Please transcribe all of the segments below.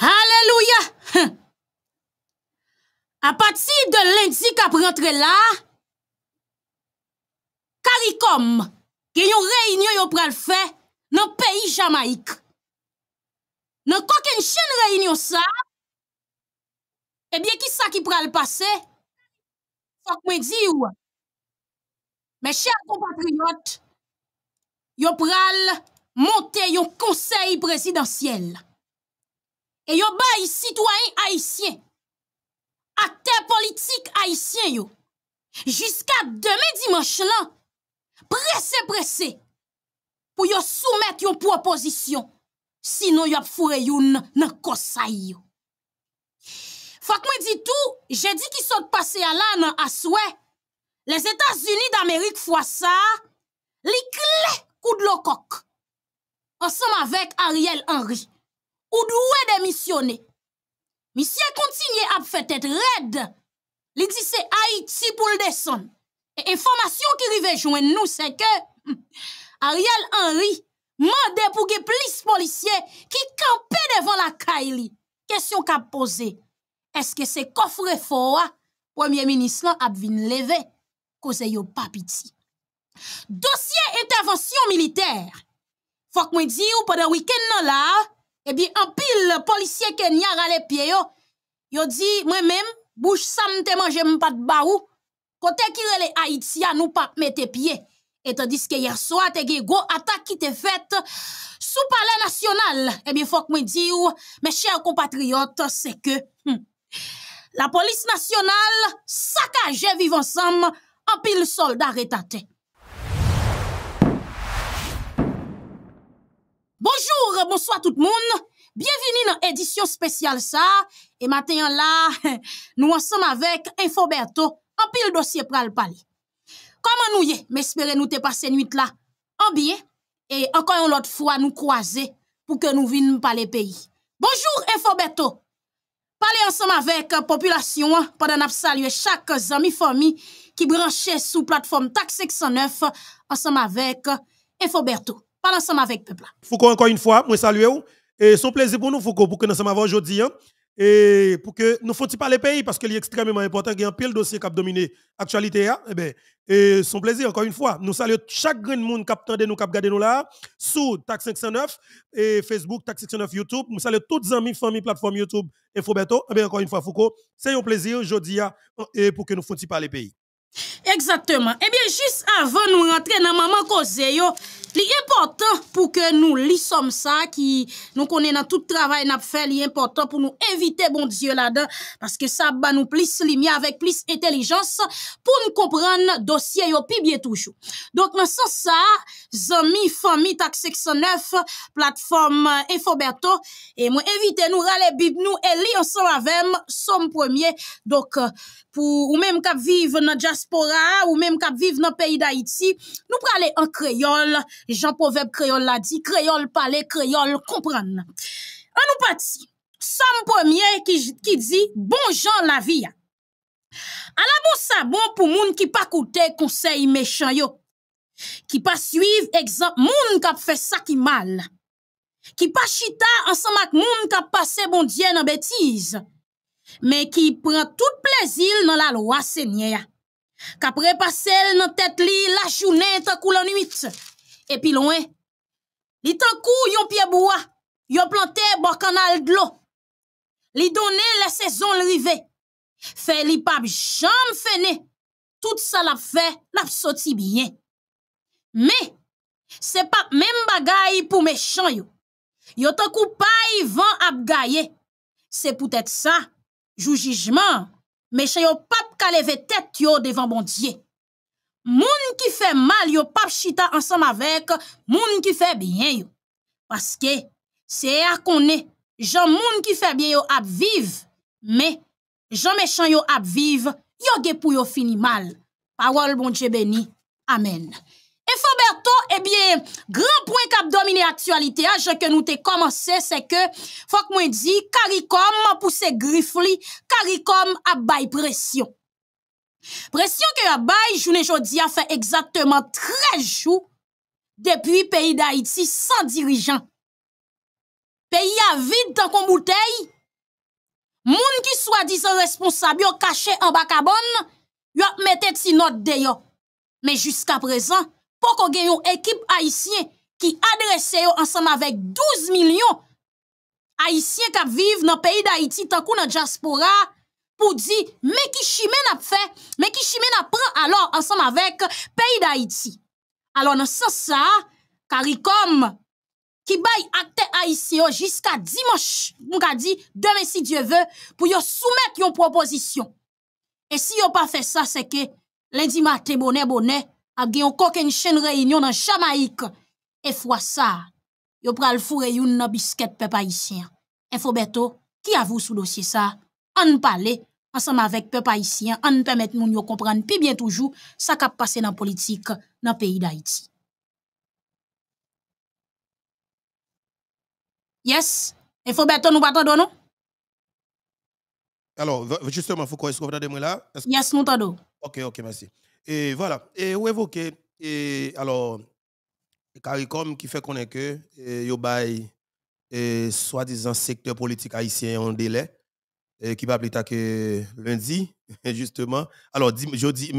Aleluya! A pati de lindzi ka prentre la, karikom gen yon reynyon yon pral fe nan peyi Jamaik. Nan kwa ken chen reynyon sa, ebyen eh kisa ki pral pase? Fak mwen di ou? Men chen kompatriyot, yon pral monte yon konsey presidansyel. E yo bayi sitwoyen haisyen, akter politik haisyen yo, jiska demè dimanche lan, presè presè, pou yo soumet yon proposisyon, sino yo ap fure yon nan kosay yo. Fak mè di tou, jè di ki sot pase ala nan aswe, les Etats-Unis d'Amerik fwa sa, li kle kou d'lo kok. Ansem avèk Ariel Henry. ou dwe demisyone. Misye kontinye ap fet et red. Li gise Haiti pou l'deson. E informasyon ki rive jwen nou se ke, hmm, Ariel Henry mande pou ge plis polisye ki kampe devan la kaili. Kesyon ka pose, eske se kofre fowa, wèmye minis lan ap vin leve, koze yo papiti. Dosye intervensyon militer, fok mwen di ou pwede wiken nan la, epi eh anpil polisye ke nyar ale pye yo, yo di mwen menm, bouj san te manje mpate ba ou, kote kire le Haitian ou pa mette pye, etan diske yerswa te ge go atak ki te fet sou pale nasyonal, epi fok mwen di ou, me chè ou kompatriot se ke, la polis nasyonal sakaje vivansam anpil soldare tante. Bonjour, bonsoit tout moun, bienveni nan edisyon spesyal sa, e matenyan la, nou ansem avek InfoBerto, anpil dosye pral pal. Koman nou ye, mespere nou te pase nwit la, anbiye, e ankayon lot fwa nou kwoaze pou ke nou vin pal e peyi. Bonjour, InfoBerto, pali ansem avek euh, populasyon, padan ap salye chak zami fomi ki branche sou platform TAC 609, ansem avek euh, InfoBerto. parlons ensemble avec peuple. Foucault, encore une fois, moi saluer Et son plaisir pour nous, Foucault, pour que nous sommes avant aujourd'hui. Hein. et pour que nous fassions pas les pays, parce qu'il est extrêmement important. qu'il y a un pile dossier qui a dominé l'actualité. et, hein. eh ben, et son plaisir, encore une fois. Nous saluons chaque grand monde qui a nous, qui a nous là, sous TAC 509, et Facebook, TAC 509 YouTube. Nous saluons toutes les amis, famille, plateforme YouTube, Foubeto. Et eh bien, encore une fois, Foucault, c'est un plaisir aujourd'hui hein, pour que nous fassions pas les pays. Exactement, et eh bien juste avant nous rentrer dans ma man cause l'important pour que nous lissons ça, nous connaissons tout travail pour faire, l'important pour nous inviter bon dieu là-dedans, parce que ça va nous plis limier avec plis intelligence pour nous comprendre dossier et puis bien toujours, donc dans ce sens-là, j'ai mis Femme Itak 69, plateforme Infoberto, et moi éviter nous râler bib nous, et li on s'en avem sommes premiers, donc euh, pour ou même cap vivre, on a déjà Ou menm kap vive nan peyi da iti Nou prale an kreyol Jan proverb kreyol la di Kreyol pale, kreyol kompran An nou pati Sam pwemye ki di Bonjon la vi An la bon sabon pou moun ki pa koute Konsey mechanyo Ki pa suyv ekzamp Moun kap fe sakimal Ki pa chita ansamak moun Kap pase bon diyen an betiz Men ki pren tout plezil Nan la loa senye qu'après passer dans tête li la journée tant la nuit et puis loin li tant cou yon pied bois yon planté bon canal de l'eau li donné la saison rivé fait li pa jam fene tout ça l'a fait l'a sorti bien mais c'est pas même bagay pour méchant yo yo tant cou pa vent ap c'est peut-être ça jugement mais yo pap ka la tête devant mon Dieu. Moun qui fait mal yo pap chita ensemble avec moun qui fait bien Parce que c'est à koné, jan moun qui fait bien yo ap vive, mais jan méchant yo ap vive, yo ge fini mal. Parole bon Dieu béni. Amen. Foberto, ebyen, eh gran pouen kap domine aktualite a, jen ke nou te komanse, se ke fok mwen di karikom apouse grifli karikom abay presyon. Presyon ke abay jounen jodi a fe ekzakteman trejou depi peyi da iti san dirijan. Peyi a vide tankon boutei, moun ki swa dizen responsab yo kache an bakabon, yo meteti not deyo. Men jusqu'a prezan, pou kon gen yo ekip Haitien ki adrese yo ansam avek 12 milyon Haitien kap viv nan peyi da Haiti tankou nan diaspora pou di meki shime nap fe, meki shime nap pre alor ansam avek peyi da Haiti. Alor nan sa sa, karikom ki bay akte Haitien yo jiska dimanshi, moun ka di, demensi dieve pou yo soumet yon proposisyon. E si yo pa fe sa se ke lendi matè bonè bonè, a gen koken chen reynyon nan Jamaïque. Et fwa ça, yo pral foure yon nan bisket pe paisyen. Enfo beto, a avou sou ça ça? An ensemble avec avek pe paisyen, an pemet moun yo comprendre pi bien toujou sa kap pase nan politique, nan peyi d'Haïti. Yes, enfo beto nou bata non? Alors, justement, Foucault, est-ce que vous entendez moi là? Yes, nous t'entendons. Ok, ok, merci. Et voilà. Et vous évoquez, et alors, CARICOM qui fait qu'on est que, yo et soi-disant secteur politique haïtien en délai, qui va appeler que lundi, justement. Alors, jeudi,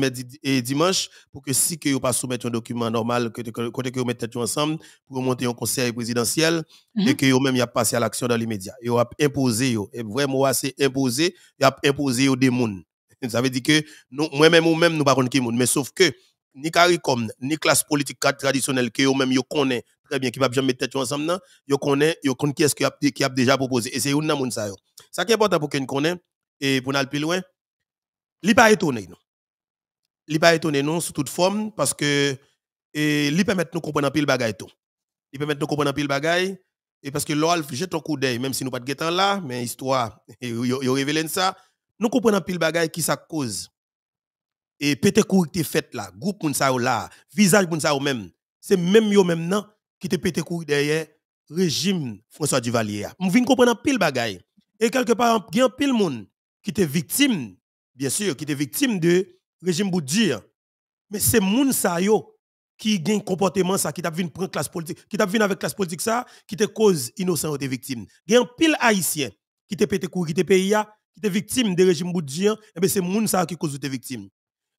et dimanche, pour que si que vous pas soumettre un document normal, que vous mettez ensemble pour monter un conseil présidentiel, et mhm. que vous même y a passé à l'action dans l'immédiat. Vous a imposé, et vraiment, c'est imposé, vous a imposé des mounes. Ça veut dire que moi-même ou même nous pas qui mais sauf que ni CARICOM, ni classe politique traditionnelle que eux-mêmes yo connaissent très bien qui va jamais mettre tête ensemble là, yo qui ce qui a déjà proposé et c'est une monde ça proposé. Ça qui est important pour qu'on connaissent, et pour aller plus loin, n'est pas étonné Il n'est pas étonné non sous toute forme parce que et il permet nous comprendre pile bagaille tout. il permet nous comprendre pile bagaille et parce que l'OALF jette un coup d'œil même si nous pas de temps là, mais histoire il révèle ça nous comprenons pile bagaille qui ça cause. Et pété courir qui fait là, groupe moun ça là, visage moun ça même. C'est même yo même nan qui te pété courir derrière régime François Duvalier. Nous vinn comprendre pile bagaille. Et quelque part, il y a pile moun qui te victime, bien sûr, qui te victime de régime Boudir. Mais c'est moun ça yo qui gagne comportement ça qui t'a vu prendre classe politique, qui t'a vu avec classe politique ça, qui te cause innocent ou te victime. Il y a pile haïtien qui te pété courir qui te pays qui étaient victimes des régimes boudjiens, hein, eh c'est moun ça qui cause des victimes.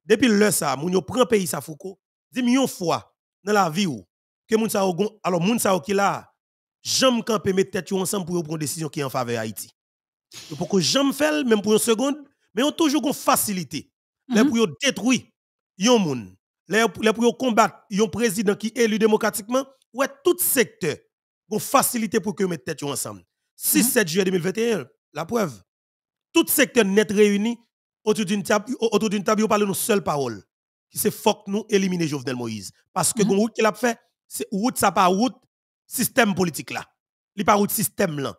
Depuis le ça, moun yo prend pays sa Foucault, dit fois dans la vie ou que moun ça alors moun qui là, jamais mettre tête ensemble pour prendre décision qui est en faveur Haïti. Pour que jamais faire même pour une seconde, mais on toujours une facilité. Mm -hmm. Les pour détruire yon moun, les pour combattre yon président qui est élu démocratiquement, ouais tout secteur, une facilité pour que mettez tête ensemble. 6 7 mhm. juillet 2021, la preuve tout secteur net réuni autour d'une table, autour d'une table, parle nos seules paroles. Qui c'est fuck nous éliminer Jovenel Moïse. Parce que mm route qu'il a fait, c'est route ça pas route système politique là. Il pas route système là.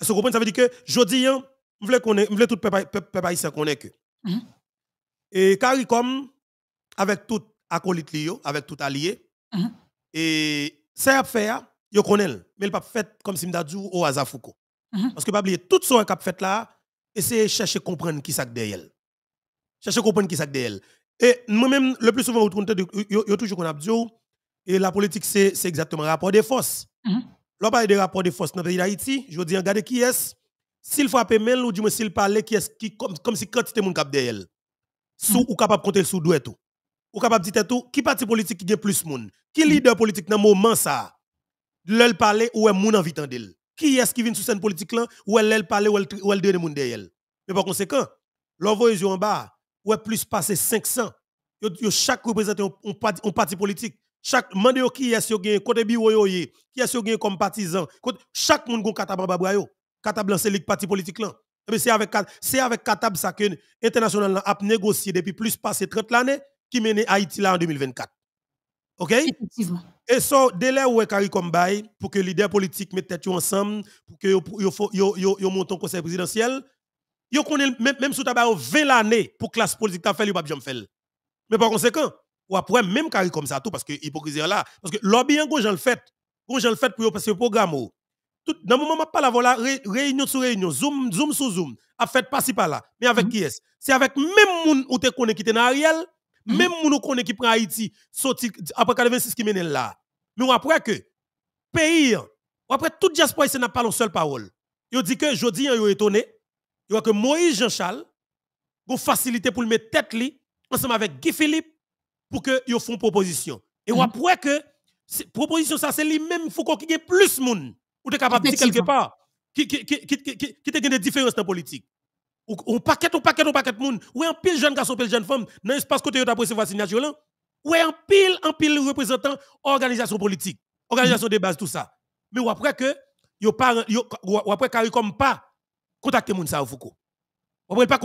Est-ce que vous comprenez? Ça veut dire que, hein, je dis, je qu'on voulait tout peuple haïtien qu'on que. Mhm. Et CARICOM, avec tout acolyte lio, avec tout allié, mhm. et ça a fait, yo connaît, mais il pas fait comme si ou dit oh, au hasard mhm. Parce que pas oublier tout ce qu'a fait là, essayez de chercher à comprendre qui ça derrière. Cherchez à comprendre qui ça derrière. Et moi-même, le plus souvent, je toujours qu'on a dit, et la politique, c'est exactement le rapport des forces. Mm -hmm. y parle de rapport des forces dans le pays d'Haïti, je dis, regardez qui est-ce, s'il frappe même, ou du moins s'il parle, qui est qui, comme, comme si quantité mon cap derrière. Sous mhm. ou capable de compter sous doué tout. Ou capable de dire tout, qui parti politique qui a plus de monde? Qui leader politique dans le moment ça? L'elle parler ou est en vie d'entendre? Qui est-ce qui vient sous scène politique là Où elle, elle parle, Où elle, donne elle donne Mais par conséquent, l'envoi est en bas, ou elle plus passé 500. Yo, chaque représentant un parti, politique. Chaque mandé qui est-ce qui gagne, côté bureau qui est-ce qui gagne comme partisan. Chaque monde qui katab babra yo. Katab c'est le parti politique là. Eh c'est avec, avec Katab ça que l'international a négocié depuis plus passé 30 l'année qui mène Haïti là en 2024. OK? Et dès délai où est CARICOM bail pour que les leaders politiques mettent tête ensemble, pour que yo montent au conseil présidentiel, yo connaît même sous avez 20 l'année pour que classe politique t'a fait, yo pas jamais faire. Mais par conséquent, ou après même CARICOM ça tout parce que est là parce que lobby en hein, j'en le fait, gros j'en le fait pour passer au programme. Oh. Tout le moment où je la voilà réunion sur réunion, zoom zoom sur zoom, a fait pas si pas là. Mais avec mhm. qui est-ce C'est avec même moun ou te connaît qui te dans Ariel, mhm. même moun ou connaît qui prend Haïti, sorti après 86 qui mène là. Mais après que, pays, après toute diaspora, ce n'a pas une seule parole. Ils dit que jodi, ils hein, ont étonné. Ils ont que Moïse Jean-Charles, vous facilité pour le mettre tête ensemble avec Guy Philippe, pour que fassiez font proposition. Et mm après que, proposition ça, c'est lui-même, faut qu'il y ait plus de monde, ou t'es capable de dire quelque part, qui, qui, qui, qui, des différences dans la politique. On paquet, on paquet, on paquet de monde. Ou un pile jeune garçon, pile jeune femme, dans l'espace côté, tu as signature là. Ou en pile, en pile représentant organisation politique, organisation de base, tout ça. Mais après que, yo pas, yo, ou après CARICOM pas contacté Mounsa Foucault. Ou après,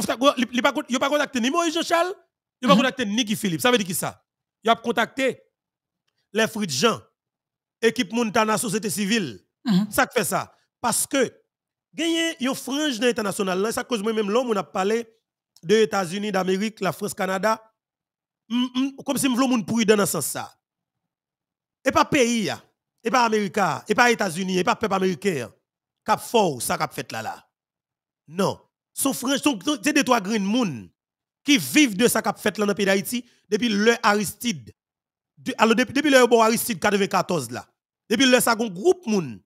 il pas contacté ni Moïse Jean-Charles, il pas mhm. contacté ni Guy Philippe. Ça veut dire qui ça? Il a contacté les fruits de Jean, équipe Montana, société civile. Mhm. Ça fait ça. Parce que, gagner une frange internationale, ça cause moi-même l'homme, on a parlé des États-Unis, d'Amérique, la France, Canada comme si je voulais moun pourri dans ce sens ça. Et pas pays, et pas Américain, et pas États-Unis, et pas peuple américain, cap fort ça cap fait là là. Non, son frère, c'est des trois green moon qui vivent de ça cap fait là dans le pays d'Haïti depuis le Aristide. alors depuis, le bon Aristide 94 là. Depuis le ça groupe moun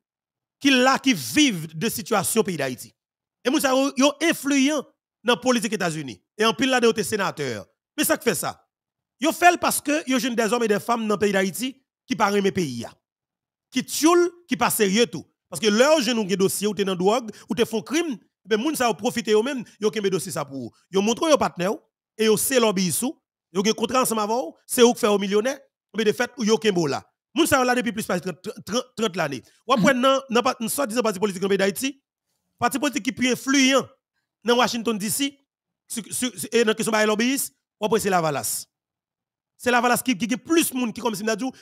qui là qui vivent de situation pays d'Haïti. Et moun sa yo influent dans la politique États-Unis et en pile là des sénateurs. Mais ça qui fait ça Yo fait parce que yo jeune des hommes et des femmes dans le pays d'Haïti qui parlent mes pays Qui tuent, qui pas sérieux tout. Parce que leur jeune des dossiers, ou t'es dans drogue ou t'es font crime, ben moun ça profite yo même, yo kembe dossier sa pour. Yo montre yo partenaire et yo se lobby Ils yo gen contrat ensemble c'est eux qui fait au millionnaire, mais de fait yo kembo là. Moun ça la depuis plus de 30 l'année. Ou après nan nan pas une parti politique dans le pays d'Haïti, parti politique qui puis influent dans Washington DC et dans question lobbyiste, ou après c'est la valasse c'est la valasse qui, a plus moun qui comme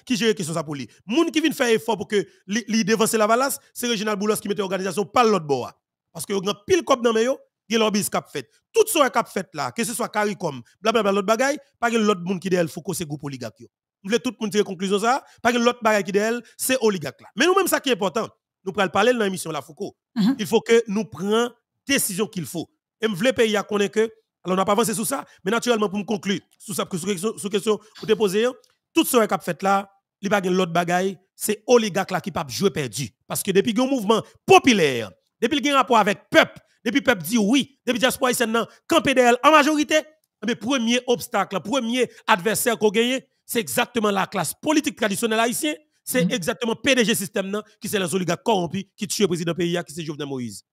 qui gère question ça pour lui. gens qui viennent faire effort pour que lui devance la valasse, c'est Reginald Boulos qui mette l'organisation par l'autre bord. Hein. Parce que grand pile cop dans a un lobbyiste cap fait. Tout ce cap fait là, que ce soit CARICOM, blablabla l'autre bagaille, pas que l'autre monde qui là, Foucault c'est groupe oligarque. Vous voulez tout le monde tirer conclusion ça, pas que l'autre bagaille qui là, c'est oligarque là. Mais nous mêmes ça qui est important, nous prenons parler dans l'émission la Foucault. Mhm. Il faut que nous prenions décision qu'il faut. Et vous voulez pays à connaître que alors, on n'a pas avancé sur ça, mais naturellement, pour me conclure, sur ça, que sur question, vous déposez, hein, tout ce qu'on a fait là, il y a l'autre bagaille, c'est oligarque là qui pas jouer perdu. Parce que depuis qu'il y a un mouvement populaire, depuis qu'il y a un rapport avec peuple, depuis peuple dit oui, depuis un ici non, campé PDL en majorité, le eh premier obstacle, le premier adversaire qu'on gagné, c'est exactement la classe politique traditionnelle haïtienne, c'est mm-hmm. exactement PDG système qui c'est les oligarques corrompus qui tue le président PIA, qui c'est Jovenel Moïse.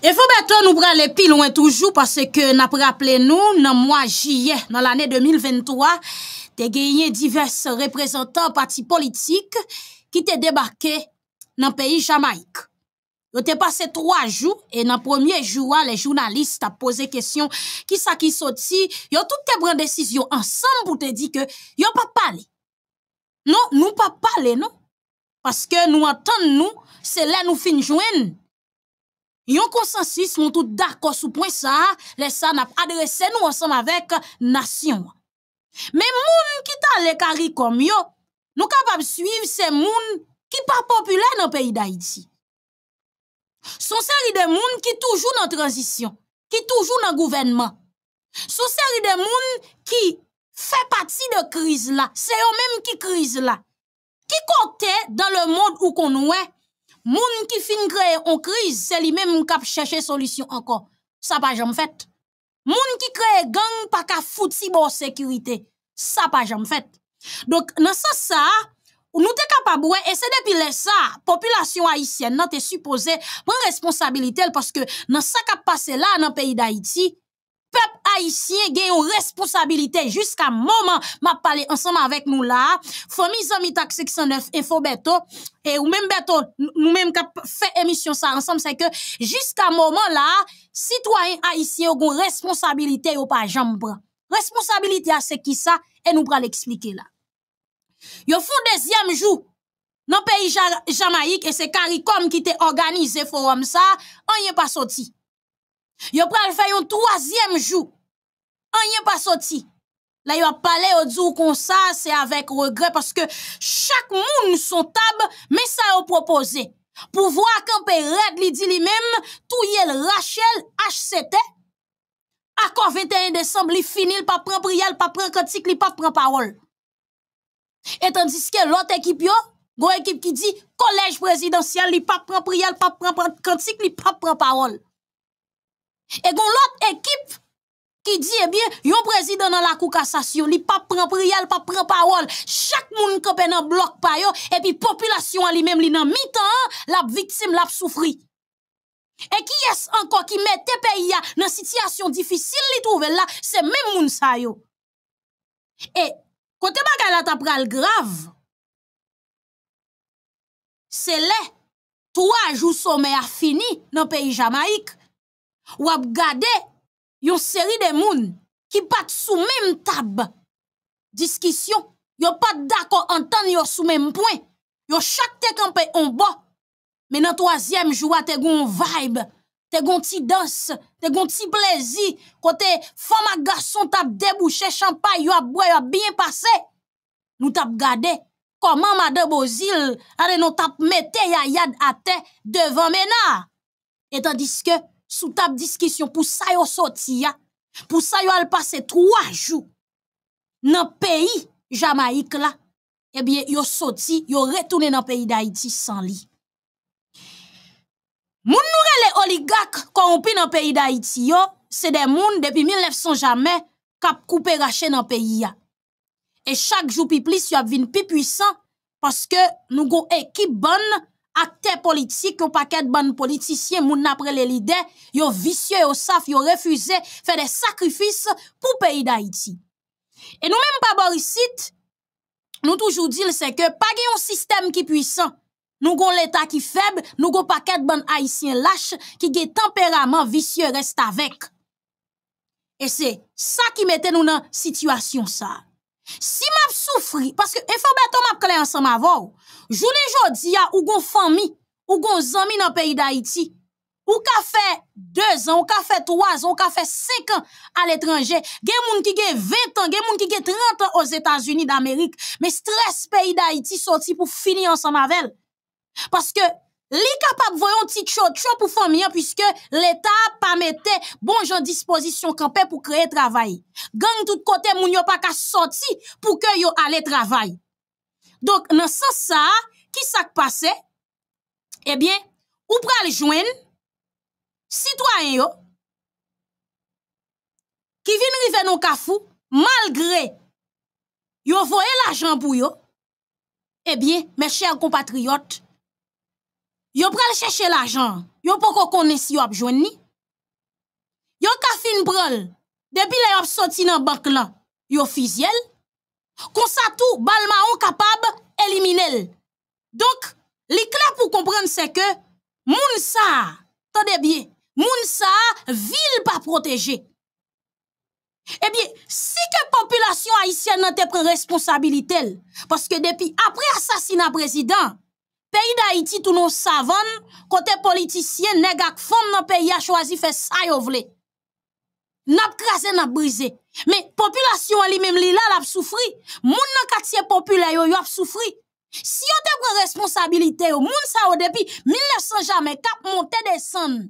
E fò beton nou bran le pi loun toujou pase ke nan praple nou, nan mwa jye, nan l'anè 2023, te genyen divers reprezentant pati politik ki te debake nan peyi Jamaik. Yo te pase 3 jou, e nan premier jouan, le jounaliste a pose kèsyon ki sa ki soti, yo tout te bran desisyon ansan pou te di ke yo pa pale. Non, nou pa pale, non. Pase ke nou anton nou, se lè nou finjouen nou. Yon consensus, sont tout d'accord sur point ça, les ça n'a pas adressé nous ensemble avec nation. Mais moun qui t'a les comme yo, nous capables suivre ces moun qui pas populaires dans le pays d'Haïti. Son série de moun qui toujours dans transition, qui toujours dans gouvernement. Son série de moun qui fait partie de crise là, c'est eux même qui crise là. Qui compte dans le monde où qu'on ouait moun ki fin en crise c'est lui même qui chercher solution encore ça pas jamais fait moun ki crée gang pas ka fouti bon sécurité ça pas jamais fait donc dans ce sens ça nous sommes capable et c'est depuis là ça population haïtienne pas supposée prendre responsabilité parce que dans ce qui passé là dans pays d'Haïti Peb a isye gen yon responsabilite Juska mouman ma pale ansanman Avèk nou la Fomizan mitak 609, info beto Ou mèm beto, nou mèm ka fè Emisyon sa ansanm, se ke Juska mouman la, sitwayen a isye Yon responsabilite yon pa jamban Responsabilite a se ki sa E nou pral explike la Yon foun dezyam jou Nan peyi Jamaik E se karikom ki te organize Fou ram sa, an yon pa soti Yo pral fay yon troasyem jou, an yon pa soti. La yo ap pale yo dzo kon sa, se avek regre, paske chak moun nou son tab, men sa yo propose. Pou vwa akampe red li di li mem, tou yel Rachel HCT, akon 21 Desemble li finil pap pran priyal, pap pran kantik, li pap pran parol. Etan diske lot ekip yo, go ekip ki di, kolej prezidansyal, li pap pran priyal, pap pran kantik, li pap pran parol. E gon lot ekip ki di ebyen, eh yon prezident nan lakou kassasyon, li pa pran priyel, pa pran pawol, chak moun kope nan blok payo, e pi populasyon li menm li nan mitan, lap vitim, lap soufri. E ki yes anko ki me te peya nan sityasyon difisil li touvel la, se menm moun sayo. E kote bagal ata pral grav, se le toaj ou somen a fini nan peyi Jamaik, Ou ap gade yon seri de moun ki pat sou mèm tab. Diskisyon, yo pat dako antan yo sou mèm pwen. Yo chak te kampe yon bo. Men an toasyem jwa te goun vibe, te goun ti dans, te goun ti plezi, kote fwa ma gason tap debouche champay yo ap bo, yo ap byen pase. Nou tap gade, koman ma debou zil, ade nou tap mette yayad ate devan mena. Etan diske, Sou tab diskisyon pou sa yo soti ya, pou sa yo al pase 3 jou nan peyi jamaik la, ebyen eh yo soti, yo retounen nan peyi da iti san li. Moun noure le oligak koronpi nan peyi da iti yo, se de moun depi 1900 jamen kap koupe rache nan peyi ya. E chak jou pi plis yo ap vin pi pwisan, paske nou go ekip bonn, akte politik yo paket ban politisyen moun apre le lide, yo visye yo saf, yo refuze, fe de sakrifis pou peyi da iti. E nou menm pa borisit, nou toujou dil se ke, pa gen yon sistem ki pwisan, nou gon leta ki feb, nou gon paket ban haisyen lache, ki gen temperaman visye rest avek. E se, sa ki mette nou nan situasyon sa. Si map soufri, paske e fò beton map klen ansan ma vòw, Jouni jodi ya, ou gon fami, ou gon zami nan peyi da iti. Ou ka fe 2 an, ou ka fe 3 an, ou ka fe 5 an al etranje. Gen moun ki gen 20 an, gen moun ki gen 30 an os Etasuni d'Amerik. Men stres peyi da iti soti pou fini ansan mavel. Paske li kapap voyon tit chot chot pou fami an, pwiske l'Etat pa mette bon jan dispozisyon kampè pou kreye travay. Gen tout kote moun yo pa ka soti pou ke yo ale travay. Donc, dans ce sens, ça, qui s'est passé? Eh bien, ou pral jouen, citoyen yo, qui vin dans le kafou, malgré yo voye l'argent pour yo, eh bien, mes chers compatriotes, yo pral chercher l'argent, yo poko konne si yo ap jouen ni, yo ka fin depuis la yop sorti nan bank là, yo qu'on sa tout balmaon capable kapab donc l. pour comprendre c'est que c'est que moun sa, bien, moun ville pas pa Eh bien, si que population haïtienne n'a pas pre parce que depuis après assassinat président, pays d'Haïti tout Haiti tou côté politicien kote ak nan pays a choisi faire ça yo n'a krasè, nap brisé, mais population li même li la, la ap soufri. Moun nan quartier populaire yo, yo a soufri. Si yo te prend responsabilité, yo, moun sa yo depi 1900 jamais kap monter descend.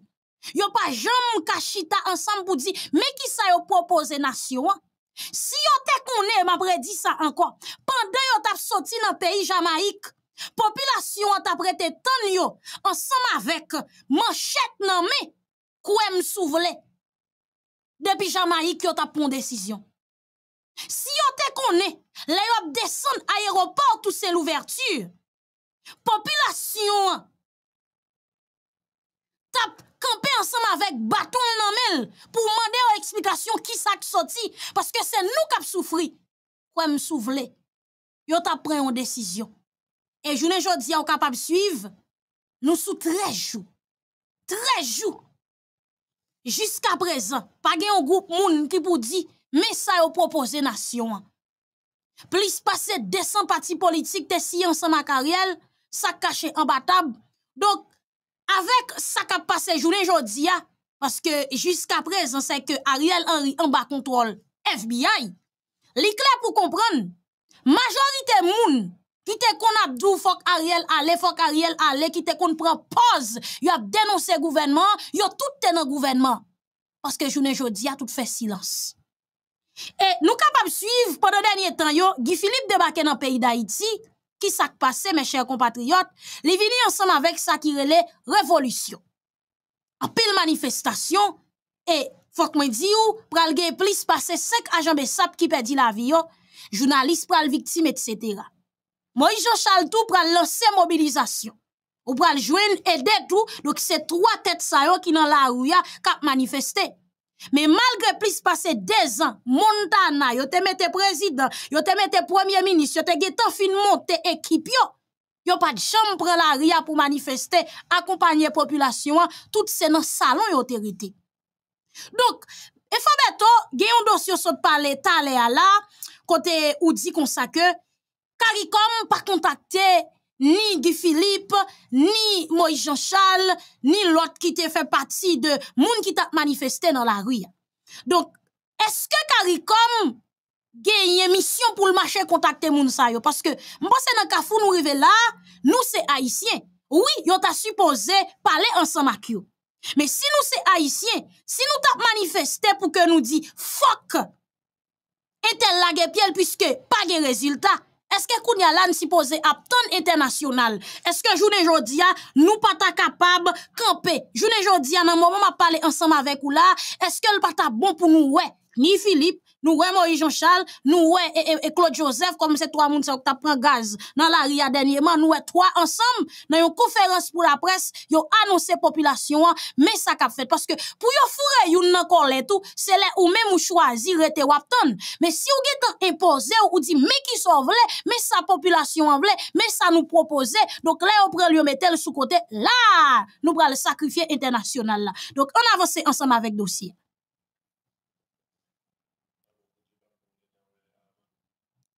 Yo pa jamais kachita ensemble pou di, mais ki a yo propose nation ». Si yo te konen, m prédit di sa Pendant pandan yo tap sorti nan jamaïque, population population tap rete tant yo, ensemble avec manchette nan main kouem souvle. Depi jama yik yo tap pon desisyon. Si yo te konen, le yo ap desen a eroport ou se l'ouverture, popilasyon, tap kampe ansam avek baton nanmel pou mande yo eksplikasyon ki sak soti paske se nou kap soufri. Kwen m souvle, yo tap pren yon desisyon. E jounen jodi yo kap ap suiv, nou sou trejou. Trejou. jusqu'à présent, pas de groupe moun qui vous dit « mais ça proposé propose nation. Plus passe 200 partis politiques te sciences ensemble à ça caché en table. Donc, avec ça qui a passé journée aujourd'hui, hein, parce que jusqu'à présent, c'est que Ariel Henry en bas contrôle FBI, l'éclair pour comprendre, majorité moun, Ki te kon ap dou fok a riel ale, fok a riel ale, ki te kon pran poz, yo ap denonsen gouvenman, yo tout tenen gouvenman. Paske jounen jodi a tout fè silans. E nou kapap suiv, pwede denye tan yo, Gifilip debake nan peyi d'Aiti, ki sak pase, men chèr kompatriot, li vini ansan avèk sa ki rele, revolusyon. Apil manifestasyon, e fok mwen di yo, pral gen plis pase, sek a janbe sap ki pedi la vi yo, jounalist pral viktim, et sètera. Moïse Charles tout pour lancer mobilisation. Ou pour jouer, aider tout, donc c'est trois têtes ça qui dans la rue cap manifesté. Mais malgré plus passé deux ans, Montana, yo te mette président, yo te mette premier ministre, yo te getan fin monte équipe yo. Yo pas de chambre la ria pour manifester, accompagner population, hein. tout c'est dans salon yo te Donc, et Fabeto, gen yon dossier sot parler, l'état à la kote ou di comme ça que. CARICOM pas contacté ni Guy Philippe, ni Moïse Jean-Charles, ni l'autre qui fait partie de monde qui t'a manifesté dans la rue. Donc, est-ce que CARICOM gagne mission pour le marché contacter moun sa Parce que, moi, c'est dans Kafou nous arrivons là, nous c'est haïtiens. Oui, yon t'a supposé parler ensemble avec yo. Mais si nous c'est haïtiens, si nous t'a manifesté pour que nous dit fuck, et tel la puisque pas de résultat, Eske koun ya lan si pose ap ton internasyonal? Eske jounen jodia nou pata kapab kampe? Jounen jodia nan mou mou mwa pale ansam avek ou la, eske l pata bon pou nou we? Ni Filip, Nous ouais Maurice Jean-Charles, nous ouais et, Claude Joseph, comme ces trois mouns qui ont gaz dans la RIA dernièrement. Nous voyons trois ensemble dans une conférence pour la presse. Ils ont annoncé population, mais ça qu'a fait. Parce que pour yon foure, yon nan les tout, c'est là ou même ou choisir rete wapton. Mais si on est imposé ou, dit, mais qui sont mais sa population en mais ça nous propose, donc là, on prend le mettre sous côté, là, nous prenons le sacrifier international Donc, on avance ensemble avec dossier.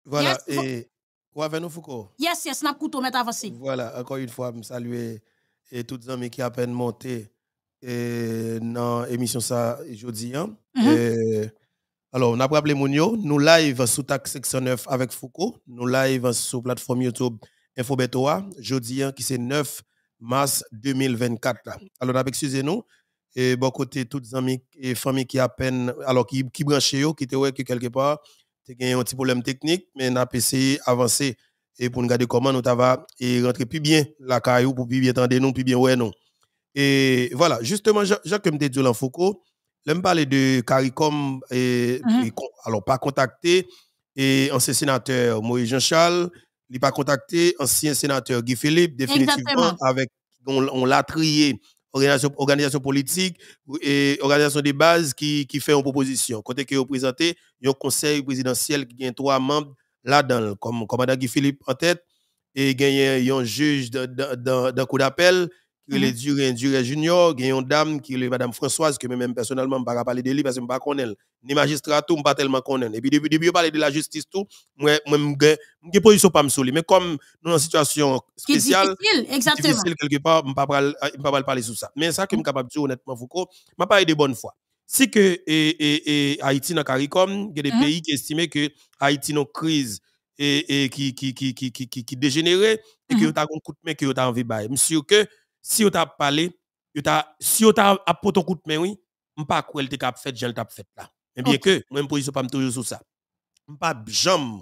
Voilà, et quoi avec nous, Foucault Yes, yes, n'a couteau avancé. Voilà, encore une fois, je et toutes les amis qui à peine monté dans l'émission ça jeudi. Hein. Mm-hmm. alors, on a appelé Mounio, nous live sous taxe section avec Foucault, nous live sur plateforme YouTube Infobetoa, jeudi hein, qui c'est 9 mars 2024. Alors, avec excusez-nous, et bon côté, toutes les amis et familles qui à peine, alors qui, qui branchent, qui étaient ouais, que quelque part, tu as un petit problème technique, mais on a essayé d'avancer et pour nous garder comment nous va et rentrer plus bien la caillou pour plus bien entendre nous, plus bien ouais non. Et voilà, justement, Jacques me dit Foucault, je de CARICOM, et, mhm. e alors pas contacté, et ancien sénateur Moïse Jean-Charles, il pas contacté, ancien sénateur Guy Philippe, définitivement, avec on, on l'a trié organisation, politique et organisation des bases qui, fait une proposition. Côté que vous présentez, il y a un conseil présidentiel qui a trois membres là-dedans, comme commandant Guy Philippe en tête, et il y a un juge d'un coup d'appel, qui est mhm. Duré, Duré Junior, il y une dame qui est Madame Françoise, que même personnellement, je ne pas parler de lui parce que je ne pas Les Ni magistrat, je ne pas tellement connaître. Et puis, depuis début, je parle de la justice, tout, moi, je ne position pas me lui. Mais comme nous sommes en situation spéciale, difficile, exactement. quelque part, je ne peux pas parler sur ça. Mais ça que je suis capable de dire, honnêtement, Foucault, je ne parle de bonne foi. Si que et, et, et, Haïti dans CARICOM, il y a des mhm. pays qui estiment que Haïti est une crise et, qui, qui, qui, qui, qui, qui, et mm que mhm. tu un coup de main que tu as envie de bailler. Je que si vous t'a parlé, si vous t'a apporté un coup de main, oui, je ne pas quoi elle t'a fait, je t'a fait là. Mais bien que, même position pas toujours sur ça. Je ne pas jamais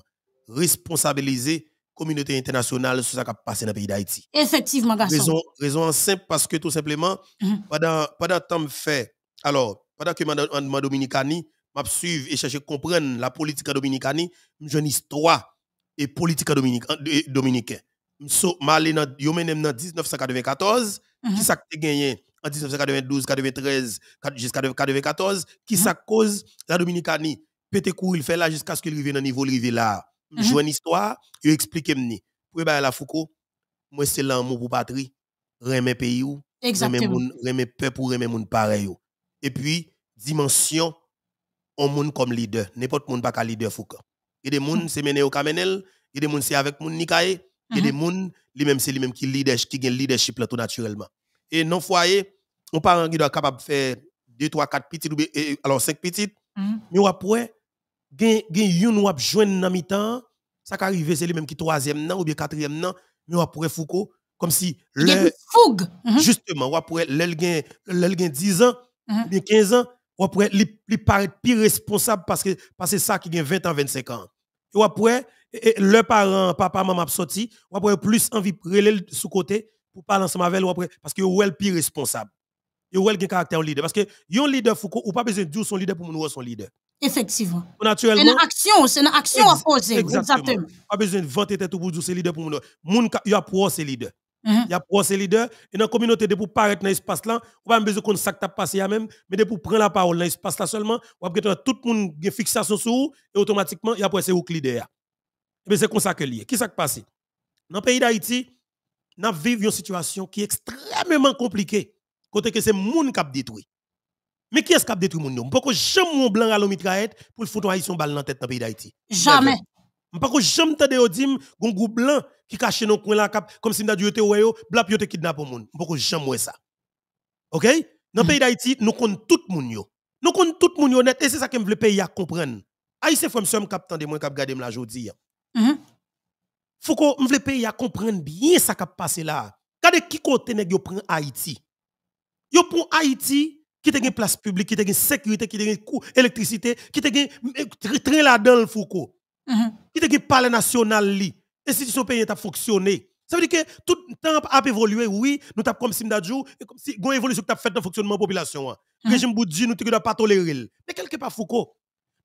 responsabiliser communauté internationale sur ce qui a passé dans le pays d'Haïti. Effectivement, garçon. Raison, raison simple parce que tout simplement, mhm. pendant, temps fait, alors, pendant que je suis en Dominicanie, je suis et chercher à comprendre la politique dominicaine, je une histoire et politique dominicaine. Euh, so, malé nan, yo menem nan 1994 qui s'est te gagné en 1992 93 jusqu'à 94 qui s'est cause la dominicanie pété kou il fait là jusqu'à ce qu'il revienne dans niveau arrivé là mm une histoire il explique m'ni. pour ba la Foucault moi c'est l'amour pour patrie remè pays ou remè moun remet peuple remet moun pareil et puis dimension on moun comme leader n'importe moun pas leader Foucault et des mhm. moun se mené au Kamenel et des moun c'est avec moun Nikaye et les a des mhm. gens, c'est lui-même qui leadership, qui gagne leadership là tout naturellement. Et non foyer, on parle qui doit capable de faire 2, 3, 4 petites, alors 5 petites, mhm. mais après, gen yon ou ap joindre dans mi-temps ça qui arrive c'est lui même qui troisième nan ou bien quatrième nan mais après Foucault comme si le fougue mhm. justement ou après l'el qui gagne 10 ans ou bien 15 ans ou après il paraît plus responsable parce que c'est ça qui gagne 20 ans 25 ans et ou après et le parent, papa, maman sorti, ou après plus envie de sous côté pour parler ensemble avec ou parce que ou elle plus responsable. Et ou elle un caractère leader parce que un leader Foucault ou pas besoin de dire son leader pour nous voir son leader. Effectivement. Naturellement. C'est une action, c'est une action à poser. Exactement. Pas besoin de vanter tête pour dire c'est leader pour nous. voir. il y a pour c'est leader. Il mm-hmm. y a pour ces leaders. Et dans la communauté, de pour paraître dans l'espace là, ou pas besoin qu'on ça qui passé même, mais de pour prendre la parole dans l'espace là seulement, ou après tout le monde a une fixation sur vous, et automatiquement, il y a pour c'est un leader. Mais c'est comme ça que lié. Qui s'est passé? Dans le pays d'Haïti, nous vivons une situation qui est extrêmement compliquée. Côté que c'est monde qui a détruit. Mais qui est-ce qui a détruit monde? Pourquoi jamais mon blanc à l'omitraette pour le foutre haïtien balle dans la tête dans le pays d'Haïti? Jamais. Pourquoi jamais t'as des un blanc qui cache nos coins là comme si nous avions été blap pas monde. Pourquoi jamais ça? OK? Dans le pays d'Haïti, nous comptons tout le monde. Nous comptons tout le monde et c'est ça que le pays comprendre. de il mm -hmm. faut que le pays comprenne bien ce qui a passé là. Regardez qui côté nèg prend Haïti. Yo prend Haïti qui a une place publique, qui a une sécurité, qui a une coût électricité, qui a un train là-dedans Foucault. Qui mhm. a une palais national li. Institution pays a fonctionné. Ça veut dire que tout le temps a évolué, oui, nous avons comme Simdadjou, comme si une évolution que tu as dans le fonctionnement de la population. Le hein. mhm. régime Boudji, nous ne pas tolérer. Mais quelque part, Foucault,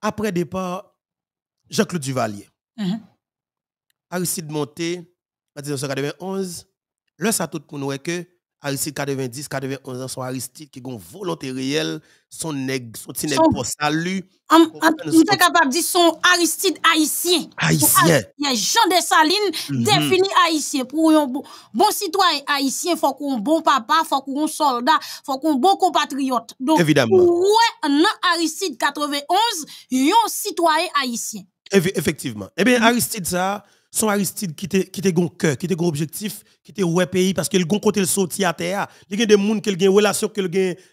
après départ, Jean-Claude Duvalier. a mhm. réussi Aristide Monté, en 1991, le ça tout pour nous est que Aristide 90, 91 ans, son Aristide qui a volonté réelle, son nègre, son petit nègre pour salut. Nous sommes capables de dire son Aristide haïtien. Haïtien. Jean Salines mhm. définit haïtien. Pour un bon, citoyen haïtien, il faut qu'on bon papa, il faut qu'on soldat, il faut qu'on bon compatriote. Donc, Évidemment. ouais, Aristide 91, un citoyen haïtien. Effectivement. Eh bien, Aristide, ça son Aristide qui te qui gon cœur, qui était gon objectif, qui était ouais pays parce que le gon côté le sorti à terre, il y a des gens qui ont relation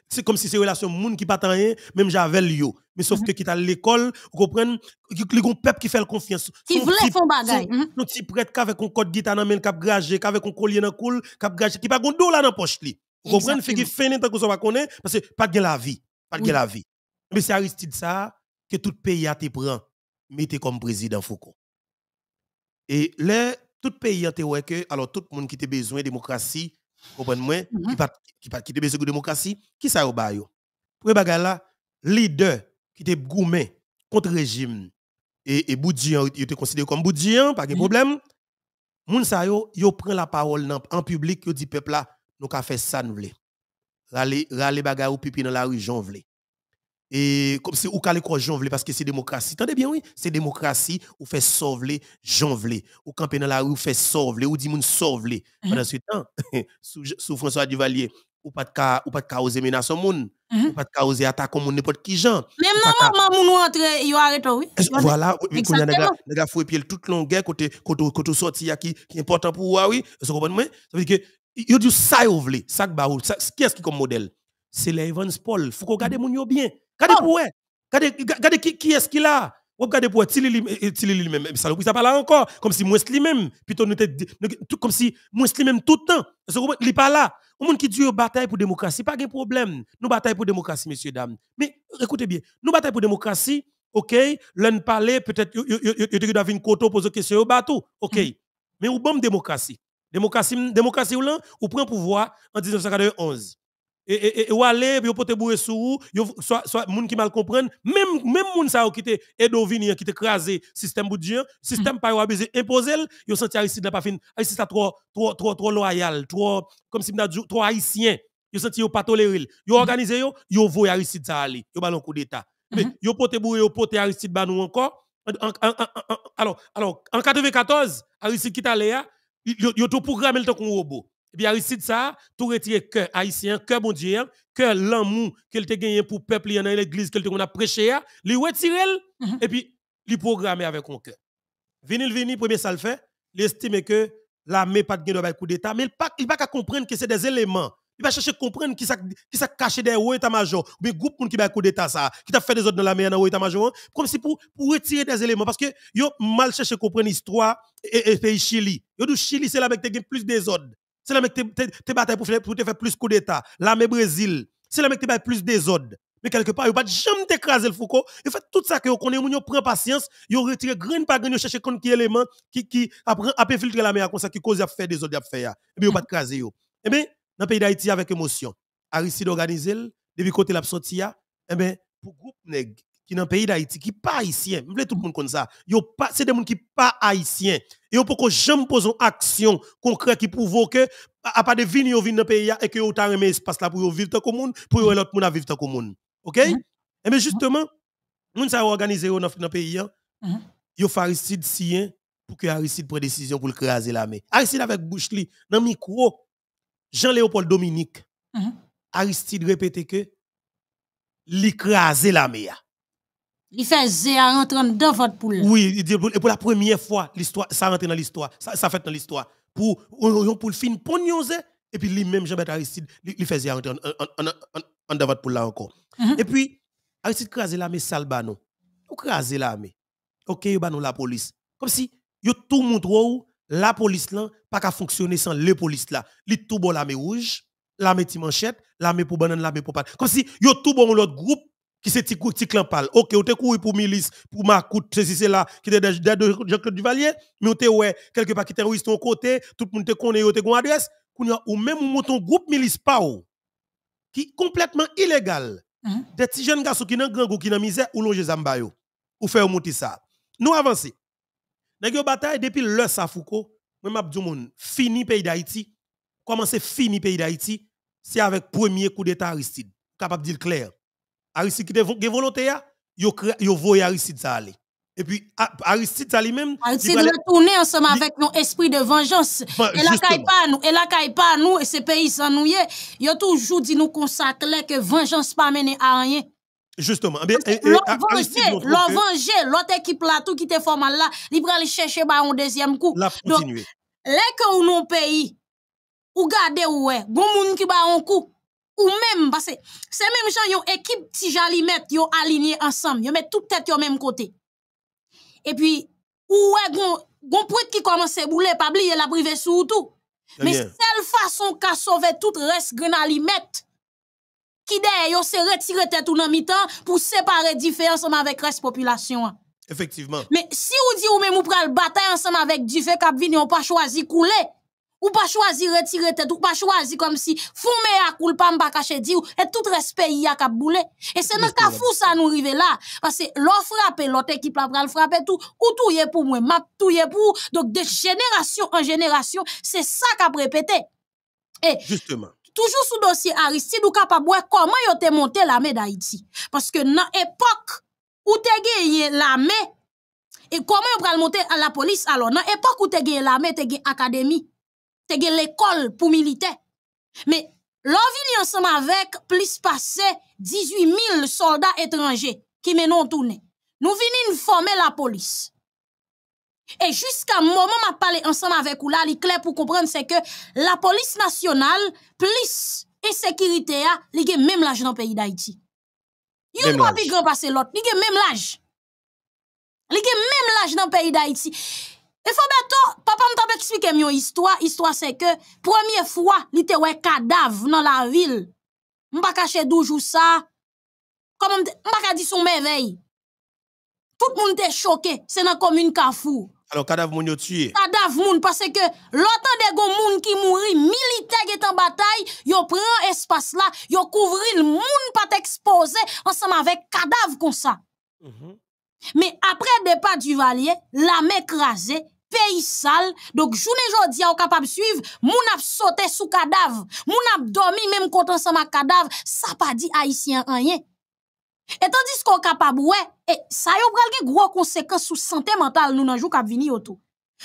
c'est comme si c'est relation monde qui pas rien, même j'avais lui Mais sauf mhm. que qui à l'école, vous comprenez, a gon peuple qui fait confiance. Qui voulait son bagage. nous Nous prêtre qui avec un code guitare dans main, qui a avec un collier dans coul, qui a qui pas gon dollar dans poche Vous comprenez, fait qui fait tant que ça va connaître parce que pas de la vie, pas de la vie. Mais c'est Aristide ça que tout pays a te prend, mettez comme président Foucault. Et là, tout pays a que, alors tout le monde qui a besoin de démocratie, comprenez-moi, mm -hmm. qui mm-hmm. a qui besoin de démocratie, qui ça au Bayo Pour les là, leader qui était gourmé contre le régime et, et Boudjian, hein, il était considéré comme Boudjian, hein, pas de mm-hmm. problème. Moun sa yo, yo prend la parole en public, yo dit peuple là, nous avons fait ça nous voulons. Rale, rale bagay ou pipi dans la rue, j'en voulais. Et comme c'est où qu'à l'école jonvler parce que c'est démocratie. Tendez bien, oui, c'est démocratie où fait sauver jonvler. Ou camper dans la rue, fait sauver, ou dit moun sauver. Mhm. Pendant ce temps, sous François Duvalier, ou ne de ou pas de oser menacer moun, mhm. ou pas de cas oser attaquer moun n'importe qui gens. Même maman, maman, moun rentre, yo arrête, oui. Voilà, qu'on a nègre foué pied toute longue côté côté côté sorti qui est important pour vous, oui. Vous comprenez Ça veut dire que yo du ça yo vle, ça que ba qu'est-ce qui comme modèle C'est Evans Paul, faut regarder mhm. moun yo bien. Regardez pour elle. Regardez qui, qui est-ce qu'il a. Regardez pour Tilly lui-même. Ça ne pas là encore. Comme si moi lui-même, plutôt nous comme si moi lui-même tout le temps. Il n'est pas là. Un monde qui dit bataille pour démocratie, pas de problème. Nous bataille pour démocratie, messieurs, dames. Mais écoutez bien, nous bataille pour démocratie, ok, l'un parler, peut-être, il doit venir koto poser question au bateau, ok. Mais au bon démocratie. Démocratie, démocratie ou là, ou prend pouvoir en 1991 et, et, et ou aller puis pote bourré sous ou soit soit moun qui mal comprendre même même moun ça qui était edovini qui était crasé système boudien système mm. pas abusé imposé yo senti ici n'a pas fin ici ça trop trop trop trop loyal trop comme si m'a trop haïtien yo senti yo pas toléré yo mhm. organisé yo yo voye ici ça aller yo ballon coup d'état mais mhm. yo pote bourré yo pote Aristide ba nous encore alors alors en 94 Aristide qui allé là yo, tout programmé le temps qu'on robot et eh bien, de ça, tout retirer que haïtien, que bon Dieu, que l'amour qu'il a gagné pour le peuple dans l'église qu'il te a prêché, l'a retirer mhm. et puis il programmé avec un cœur. Vini vini premier ça le fait, l'estime que l'armée pas de gain coup d'état, mais il pas pas comprendre que c'est des éléments. Il va chercher à comprendre qui s'est qui caché derrière et Il major ou bien groupe qui des coup d'état ça, qui t'a fait des autres dans l'armée dans haut major comme si pour pour retirer des éléments parce que yo mal cherché comprendre l'histoire et, pays Chili. Yo du Chili c'est là avec plus des autres. C'est le mec qui te pour, pour te faire plus coup d'État. L'armée Brésil. C'est le mec qui bataille plus des Mais quelque part, il ne pas jamais t'écraser le Foucault. Il fait tout ça que vous connaissez, vous prenez patience, vous retirez grain par grain, vous cherchez qui élément qui, qui à filtrer la mer comme ça, qui cause à faire des autres affaires. Et eh bien, vous pas écrasé. Et eh bien, dans le pays d'Haïti, avec émotion, Aristide d'organiser depuis côté la sorti, et eh bien, pour groupe nèg, qui dans le pays d'Haïti, qui pas haïtien, vous voulez tout le monde comme ça, c'est des gens qui pas haïtiens. Et vous pouvez jamais poser une action concrète qui provoque, à pas de venir dans le pays et que vous avez un espace là pour vivre comme monde, pour que l'autre monde vivre comme monde. OK? Mhm. Et bien justement, nous avons organisé dans le pays, vous mhm. Aristide sien pour que Aristide prenne décision pour le la l'armée. Aristide avec Bouchli, dans le micro, Jean-Léopold Dominique, mhm. Aristide répétait que l'écraser l'armée. Il fait à rentrer dans votre poule. Oui, et pour la première fois, l'histoire, ça rentre dans l'histoire, ça, fait dans l'histoire. Pour, pour le fin, pour et puis lui-même, Jean-Baptiste Aristide, il fait à rentrer dans votre poule là encore. Mm-hmm. Et puis, Aristide crase l'armée Salbano. Ou crase l'armée. Ok, il nous la police. Comme si, a tout où la police là, pas qu'à fonctionner sans les police là. Il tout bon l'armée rouge, l'armée timanchette, l'armée pour banane, l'armée pour pas. Comme si, yo tout bon l'autre groupe qui c'est petit en clan OK on t'es couru pour milice pour Macoute ceci cela qui était de Jean-Claude Duvalier mais on t'es ouais quelque part qui terroriste au côté tout le monde te connaît t'es une adresse ou même on un groupe milice pao qui complètement illégal hein? des petits jeunes garçons qui n'ont grand qui n'ont misère ou longer zambayo ou faire monter ça nous avancer dans bataille depuis le Safouko Même m'a monde fini pays d'Haïti comment c'est fini pays d'Haïti c'est avec premier coup d'état Aristide capable de dire clair Aristide qui était volontaire, il a Aristide ça aller. Et puis Aristide ça lui-même. Aristide retourner ensemble avec nos esprit de vengeance. et la caille pas nous, et la caille pas nous, et ces pays nous. Il a toujours dit nous consacrer que vengeance pas mener à rien. Justement. Eh eh, eh, l'on venge, l'on venger. l'autre équipe là, tout qui était formal là, il va aller chercher bah, un deuxième coup. La Donc, les que nous pays, ou gardez ouais, bon monde qui bat un coup ou même, parce que c'est même gens, ont équipe si jali met, ont aligné ensemble, yon met tout tête yon même côté. Et puis, ou ouais, gon, gon qui commence à bouler, pas oublier la privé sous tout. Mais seule façon qu'a sauver tout reste grenali mettre. qui d'ailleurs se retiré tête ou non mi-temps pour séparer différence avec reste population. Effectivement. Mais si ou dit ou même ou le bataille ensemble avec fait qu'a venir on pas choisi couler. Ou pas choisi retirer tête, ou pas choisir comme si fumé à coule pas cacher caché ou et tout respect y a cap Et c'est dans cas fou ça nous rive là parce que l'offre frappe l'autre équipe la pral frapper tout ou touye pour moi, m'a est pour donc de génération en génération, c'est ça qu'a répété. Et justement Toujours sous dossier Aristide, ou capable comment yo te monté main d'Haïti. Parce que dans époque où te gagné l'armée, et comment on pral monter à la police alors? Dans l'époque où tu la l'armée, tu gagné académie tu l'école pour militaire. Mais l'on vient ensemble avec plus de 18 000 soldats étrangers qui m'ont tourné. Nous venons former la police. Et jusqu'à moment m'a parlé ensemble avec vous là, clair pour comprendre c'est que la police nationale plus sécurité, a, est même l'âge dans le pays d'Haïti. a pas plus grand passé l'autre, li est même l'âge. Li le même l'âge dans le pays d'Haïti. Et faut bientôt, papa m'a expliqué mon histoire. L'histoire, c'est que, première fois, il était un cadavre dans la ville. Je pas deux jours ça. je ne pas dire. merveille. Tout le monde est choqué. C'est dans la commune Kafou. Alors, cadavre, mon tué. Cadavre, mon, parce que l'autant de gens qui mourent, militaires qui sont en bataille, ils prennent espace là, ils couvrent le monde, pas t'exposer ensemble avec cadavre comme ça. Mhm. Mais après départ du valier, l'a écrasée, pays sale. Donc, journée jodi, on capable suivre, on a sauté sous cadavre, on a dormi même quand on cadavre, ça pas dit haïtien rien. Et tandis qu'on capable ouais, et ça y eu une gros conséquences sur santé mentale nous dans jour de venir autour.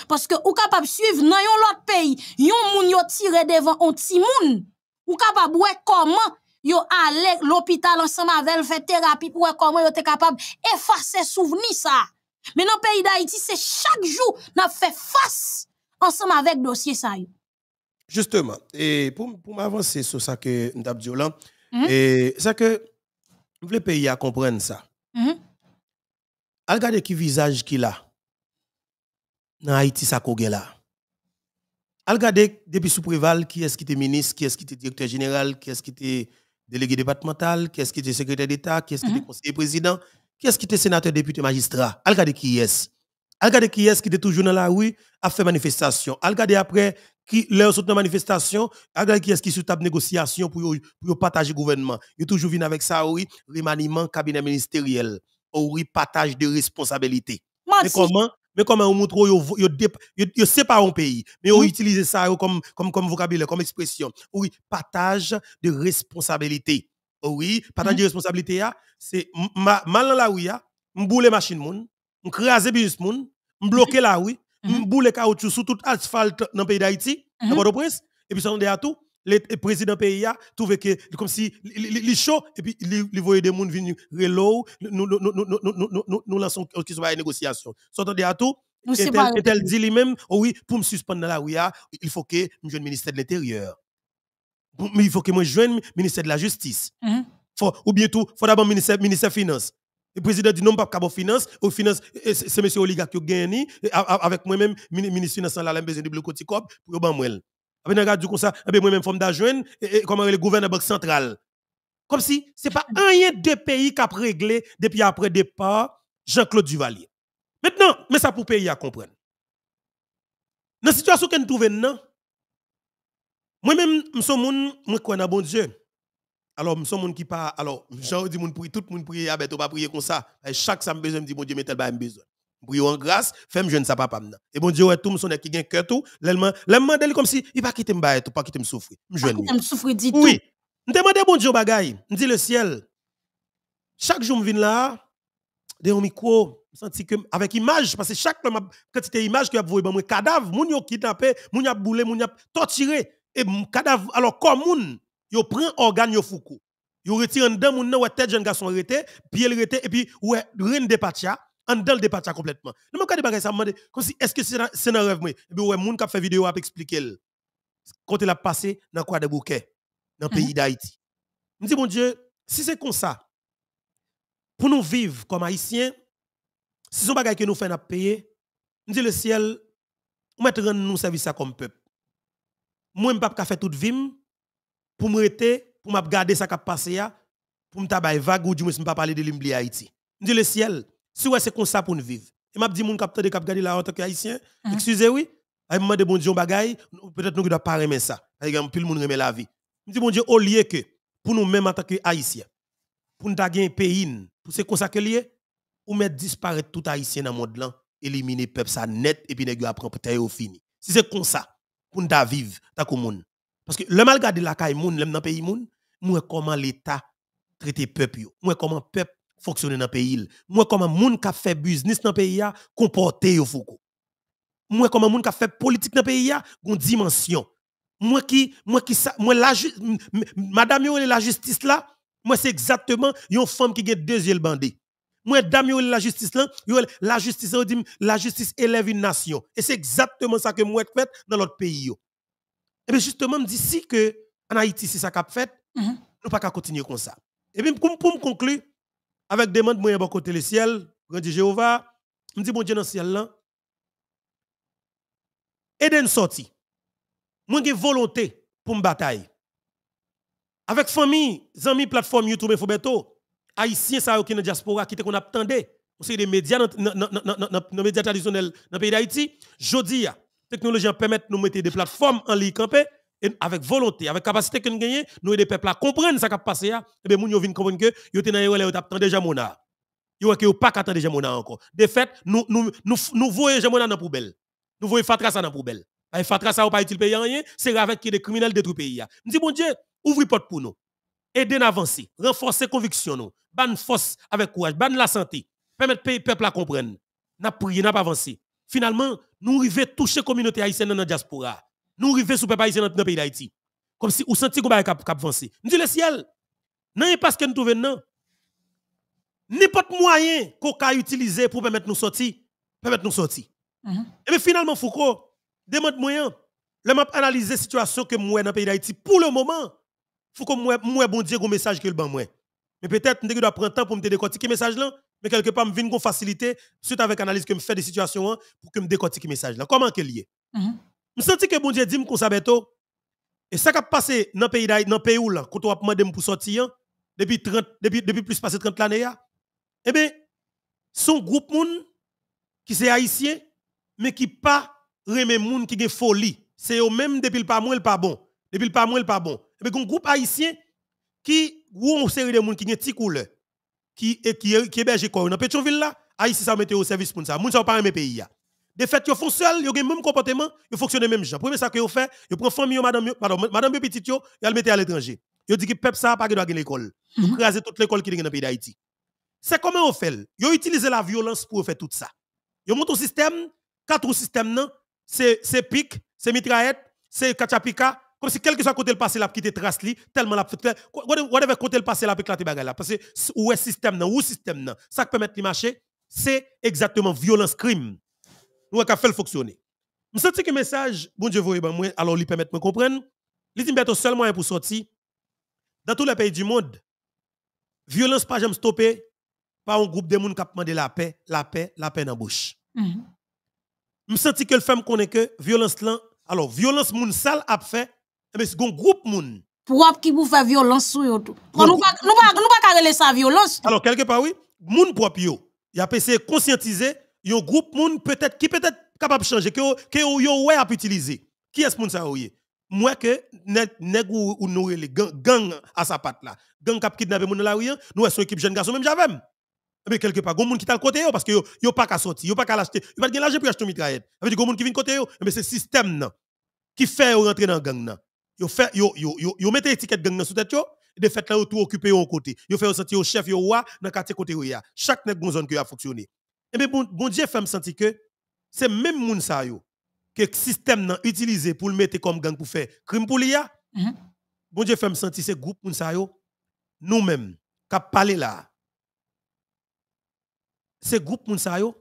Parce que ou capable suivre dans yon l'autre pays, yon moun yo tiré devant un petit moun. Ou capable comment yo allé l'hôpital ensemble avec fait thérapie pour comment yo était capable effacer souvenir ça. Mais dans le pays d'Haïti, c'est chaque jour n'a fait face ensemble avec dossier ça Justement, et pour, m'avancer sur ça que avons dit c'est et ça que le pays à comprendre ça. Regardez mhm. qui visage qu'il a. Dans Haïti ça qu'on là. Regardez depuis sous qui est-ce qui était ministre, qui est-ce qui était directeur général, qui est-ce qui était délégué départemental, qu'est-ce qui était secrétaire d'État, qu'est-ce qui était mhm. conseiller président, qu'est-ce qui était sénateur, député, magistrat. Al regardez qui est. qui est qui est toujours dans la rue à faire manifestation. Al après qui leur sont dans manifestation, qui est sur la table négociation pour pour partager gouvernement. Il toujours venu avec ça oui, remaniement cabinet ministériel, oui, partage de responsabilité. Mais comment mais comme on montre yo pas un pays mais on mm. utilise ça comme vocabulaire comme expression oui partage de responsabilité oh oui partage mm. de responsabilité c'est mal la oui machines, machine moun les business y bloque la mm-hmm. oui les caoutchoucs sur tout asphalte dans le pays d'Haïti mm-hmm. dans Port-au-Prince et puis ça on est à tout le président pays a trouvé que comme si il chaud et puis il voyait des monde venir relo nous nous nous nous lançons qui soit négociation. entendez à tout et elle dit lui-même, oh oui, pour me suspendre dans la rue, ah, il faut que je joigne le ministère de l'Intérieur. Mais il faut que moi joigne le ministère de la Justice. Mm-hmm. ou bien tout, il faut d'abord le ministère de Finances. Le président dit non, pas de finance. Au finance, c'est M. oligarque qui a gagné. Avec moi-même, ministre financier, là, j'ai besoin de bloquer pour moi après dans du comme eh ça et moi même forme comment le gouverneur banque centrale comme si c'est pas hum. rien de pays qui a réglé depuis après départ Jean-Claude Duvalier maintenant mais ça pour pays à comprendre dans la situation que nous trouvons non moi même je suis moi crois en bon Dieu alors, je suis un qui pas. Alors, j'ai dit, tout le monde prie, ne ah on pas prier comme ça. Chaque samedi, je besoin, dis, mon Dieu, met tel besoin. Brio en grâce, fais-moi jeune sa papa maintenant. Et bon Dieu, ouais, tout son qui gagne cœur tout, l'homme l'allemand comme si il pas quitter me bailler tout, pas quitter me souffrir. Me Me souffrir dit tout. Oui. Me demande bon Dieu bagaille, me dit le ciel. Chaque jour me viens là, de un micro, senti que avec image parce que chaque quand c'était image que a voué ben moi cadavre, moun yo kidnappé, moun yon boule, moun yon torturé et cadavre alors comme moun yo prend organe yo foukou. Yo retire un dedans moun nan tête jeune garçon arrêté, pied arrêté et puis ouais rien de patia en dans le départ complètement. Je que des ça me comme si est-ce que c'est un rêve moi. Et eh puis ouais, gens qui fait vidéo a expliquer quand il a passé dans quoi des bouquets dans le pays mhm. d'Haïti. Je dis mon Dieu, si c'est comme ça pour nous vivre comme haïtiens, si son bagage que nous faisons payer, je dis le ciel mettre nous service ça comme peuple. Moi je pas faire toute vie pour me rester pour me garder ça qui a passé pour me tabayer vague ou du moins je ne pas parler de l'Imbli Haïti. Je dis le ciel si c'est comme ça pour nous vivre. Et m'a dit, mon capteur de cap garder là en tant qu'haïtien, hein? excusez oui, il de bon Dieu, bagaille, peut-être nous ne doit pas aimer ça. Par y plus le monde remet la vie. Je dis, mon Dieu, au lieu que, pour nous-mêmes en tant qu'haïtiens, pour nous gagner un pays, pour c'est comme ça que lié, ou mettre disparaître tout haïtien dans le monde là, éliminer peuple ça net, et puis nous apprendre peut-être au fini. Si c'est comme ça, pour nous vivre, tant que monde. Parce que le mal de la caille monde, le pays monde, moi comment l'État traite peuple, moi comment peuple fonctionner dans le pays. Moi, comme un monde qui fait business dans le pays, comporter au Foucault. Moi, un monde qui fait politique dans le pays, une dimension. Moi qui, moi qui, moi la, madame la justice là, moi c'est exactement une femme qui a deux yeux bandé. Moi, dame la justice là, la justice, la justice élève une nation. Et c'est exactement ça que moi fait dans notre pays. Et eh bien justement, d'ici que en Haïti, c'est ça qu'a fait, mm-hmm. nous pas qu'à continuer comme ça. Et eh bien, pour, pour me conclure, avec des demandes, moi, à côté le ciel, grandit Jéhovah, me dit bon Dieu dans le ciel là. Et d'une sortie. Moi, j'ai volonté pour me bataille. Avec famille, amis, plateforme YouTube et Fobeto, haïtiens, ça, qui dans diaspora, qui était qu'on attendait, aussi des médias dans les médias traditionnels dans le pays d'Haïti, je dis, technologie permet de nous mettre des plateformes en ligne campée et avec volonté, avec capacité que nous gagnons, nous les peuples à comprendre ce qui a passé, et hein. eh bien, nous viennent comprendre que nous avons dans déjà mon art. Nous n'avons pas qu'attendre déjà mon encore. De fait, nous, nous, voyons déjà mon dans la poubelle. Nous voyons Fatra ça dans la poubelle. Et Fatra ça, pas rien, c'est avec qui des criminels détruits le pays. Nous hein. disons, mon Dieu, ouvre ouvrez porte pour nous. Aidez-nous à avancer, renforcez conviction nous, ban force avec courage, ban la santé, permettez le peuple à comprendre. N'a prié, prions, pas avancé. Finalement, nous arrivons à toucher la communauté haïtienne dans la diaspora nous arrivons sous peuple dans le pays d'Haïti. Comme si on sentait qu'on va avancer. Nous disons le ciel. pas ce que nous trouvons pas de moyen qu'on a utilisé pour permettre nous sortir, permettre nous sortir. Uh-huh. Et bien finalement, Foucault, demande moyen. Le map analyser la situation que moi dans le pays d'Haïti pour le moment. Foucault, moi, moi bon Dieu, un message que le ban moi. Mais peut-être, que nous devons prendre temps pour me décortiquer le message là. Mais quelque part, je viens faciliter, suite avec l'analyse que je fais des situations, hein, pour que je décortique le message là. Comment qu'elle est? Uh-huh me senti que bon Dieu dit me qu'on Et ça qui a passé dans le pays d'Haïti, dans le pays où là, quand on a demandé pour sortir, depuis 30, depuis, depuis plus passé 30 l'année, eh bien, son groupe moun qui c'est haïtien, mais qui pas remè moun qui gen folie. C'est eux même depuis le pas moins le pas bon. Depuis le pas moins le pas bon. Et eh bien, un groupe haïtien qui, ou une série de moun qui gen ti couleur, qui, qui, qui héberge quoi. Dans Pétionville là, Haïti ça mette au service pour ça. Moun ça pas aimer pays là. De fait, ils font seul, ils ont le même comportement, ils fonctionnent même gens. Premier ça que vous faites, ils prennent famille, madame, pardon, madame petite, ils le mettent à l'étranger. Ils disent que peuple ça pas doit l'école. Ils mhm. crasent toute l'école qui est dans le pays d'Haïti. C'est comment on fait Ils utilisent la violence pour faire tout ça. Ils montent au système, quatre systèmes, c'est pic, c'est mitraillette, c'est kachapika, comme si quelqu'un que soit côté le passé, la petite trace li, tellement la petite, whatever côté le passé, la petite la bagay là. Parce que, ou est système nan, ou système nan, ça qui permet de marcher, c'est exactement violence crime nous avons fait fonctionner. Je sens que message, bon Dieu, vous ben, moi, alors il permet de comprendre. Il dit, a seulement un pour sortir. Dans tous les pays du monde, violence pas jamais stoppée par un groupe de monde qui a demandé la paix, la paix, la paix dans la bouche. Mm-hmm. Je sens que le femme connaît que violence là, alors violence moun sale a fait, mais eh c'est un groupe moun. Propre qui vous fait violence sur eux. Nous pas nous pas nous pas ça violence. Alors quelque part oui, moun propre yo, il a essayé conscientiser un groupe moun peut-être qui peut-être capable de changer, que que yo wè à utiliser. Qui est ce moun ça Moi que nèg ou, ou les gang, à sa patte là. Gang cap kidnapper moun la nou nous son équipe jeune garçon même j'avais. Mais quelque part, il y qui à côté parce que yo pas qu'à sortir, yo pas qu'à l'acheter, yo pas de l'argent pour acheter une mitraillette. a des gens qui viennent côté yo, mais c'est système qui fait rentrer dans gang ils mettent fait yo yo étiquette gang sur la tête et de fait là yo tout occupé au côté. Yo fait sentir au chef yo roi dans quartier côté Chaque nèg qui a fonctionné. Et eh bien, bon, Dieu fait me sentir que c'est même moun sa yo que le système n'a utilisé pour le mettre comme gang pour faire crime pour l'IA. Mhm. Bon Dieu fait me sentir ce groupe moun sa yo nous-mêmes qui a parlé là. Ce groupe moun sa yo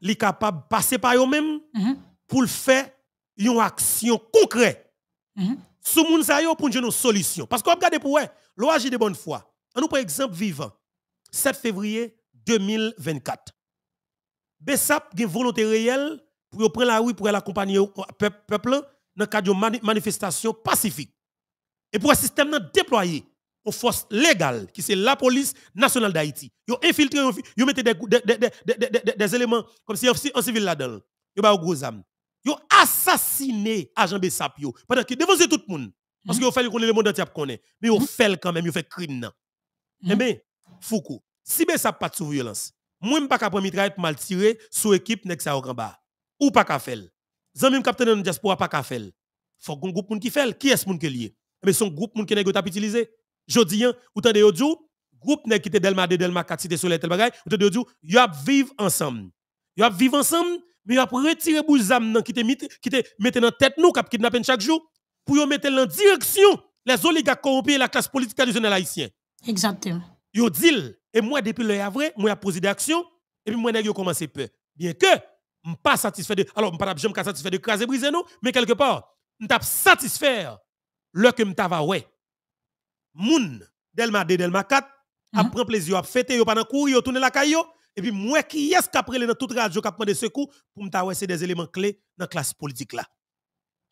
li capable passer par yo même mhm. pour faire une action concrète. Mm -hmm. moun sa yo pour une solution parce qu'on regarde pour est de bonne foi. On nous prend exemple vivant 7 février 2024. Bessap a une volonté réelle pour prendre la rue pour accompagner le peuple dans le cadre d'une manifestation pacifique. Et pour un système déployé, aux forces légales, qui c'est la police nationale d'Haïti. Ils ont infiltré, ils ont mis des, éléments comme si un civil là-dedans. Ils ont gros âme. Ils ont assassiné agent Bessap pendant qu'ils dévancent tout le monde. Parce qu'ils ont fait le monde entier Mais ils ont mm. fait quand même, ils fait crime. Eh Mais mm. Foucault, si Bessap pas de violence, moi pas capable mitraille pour mal tirer sur équipe nek au grand bas ou pas Kafel. zami me capitaine de diaspora pas Kafel. faut qu'on groupe moun ki fait qui est moun que lié mais son groupe moun qui nek t'a utilisé jodi ou tande yo djou groupe nek qui Delma de Delma 4 cité soleil tel bagay ou tande yo djou yo a vivre ensemble yo a vivre ensemble mais yo a retirer bouche zam nan ki te qui te mettre dans tête nous cap kidnapper chaque jour pour yo mettre en direction les oligarques corrompus et la classe politique traditionnelle haïtienne exactement yo et moi, depuis le avril, moi, j'ai posé des actions. et puis moi, j'ai commencé peur. Bien que, je ne suis pas satisfait de. Alors, je ne suis pas satisfait de craser briser nous, mais quelque part, je suis satisfait le que je suis ouais. Moun, Delma 2, Delma 4, mhm. a pris plaisir, a fêter a pendant courir, a tourné la caillou. Et puis, moi qui est-ce qu'après dans toute radio qui a des secours pour me c'est des éléments clés dans la classe politique là.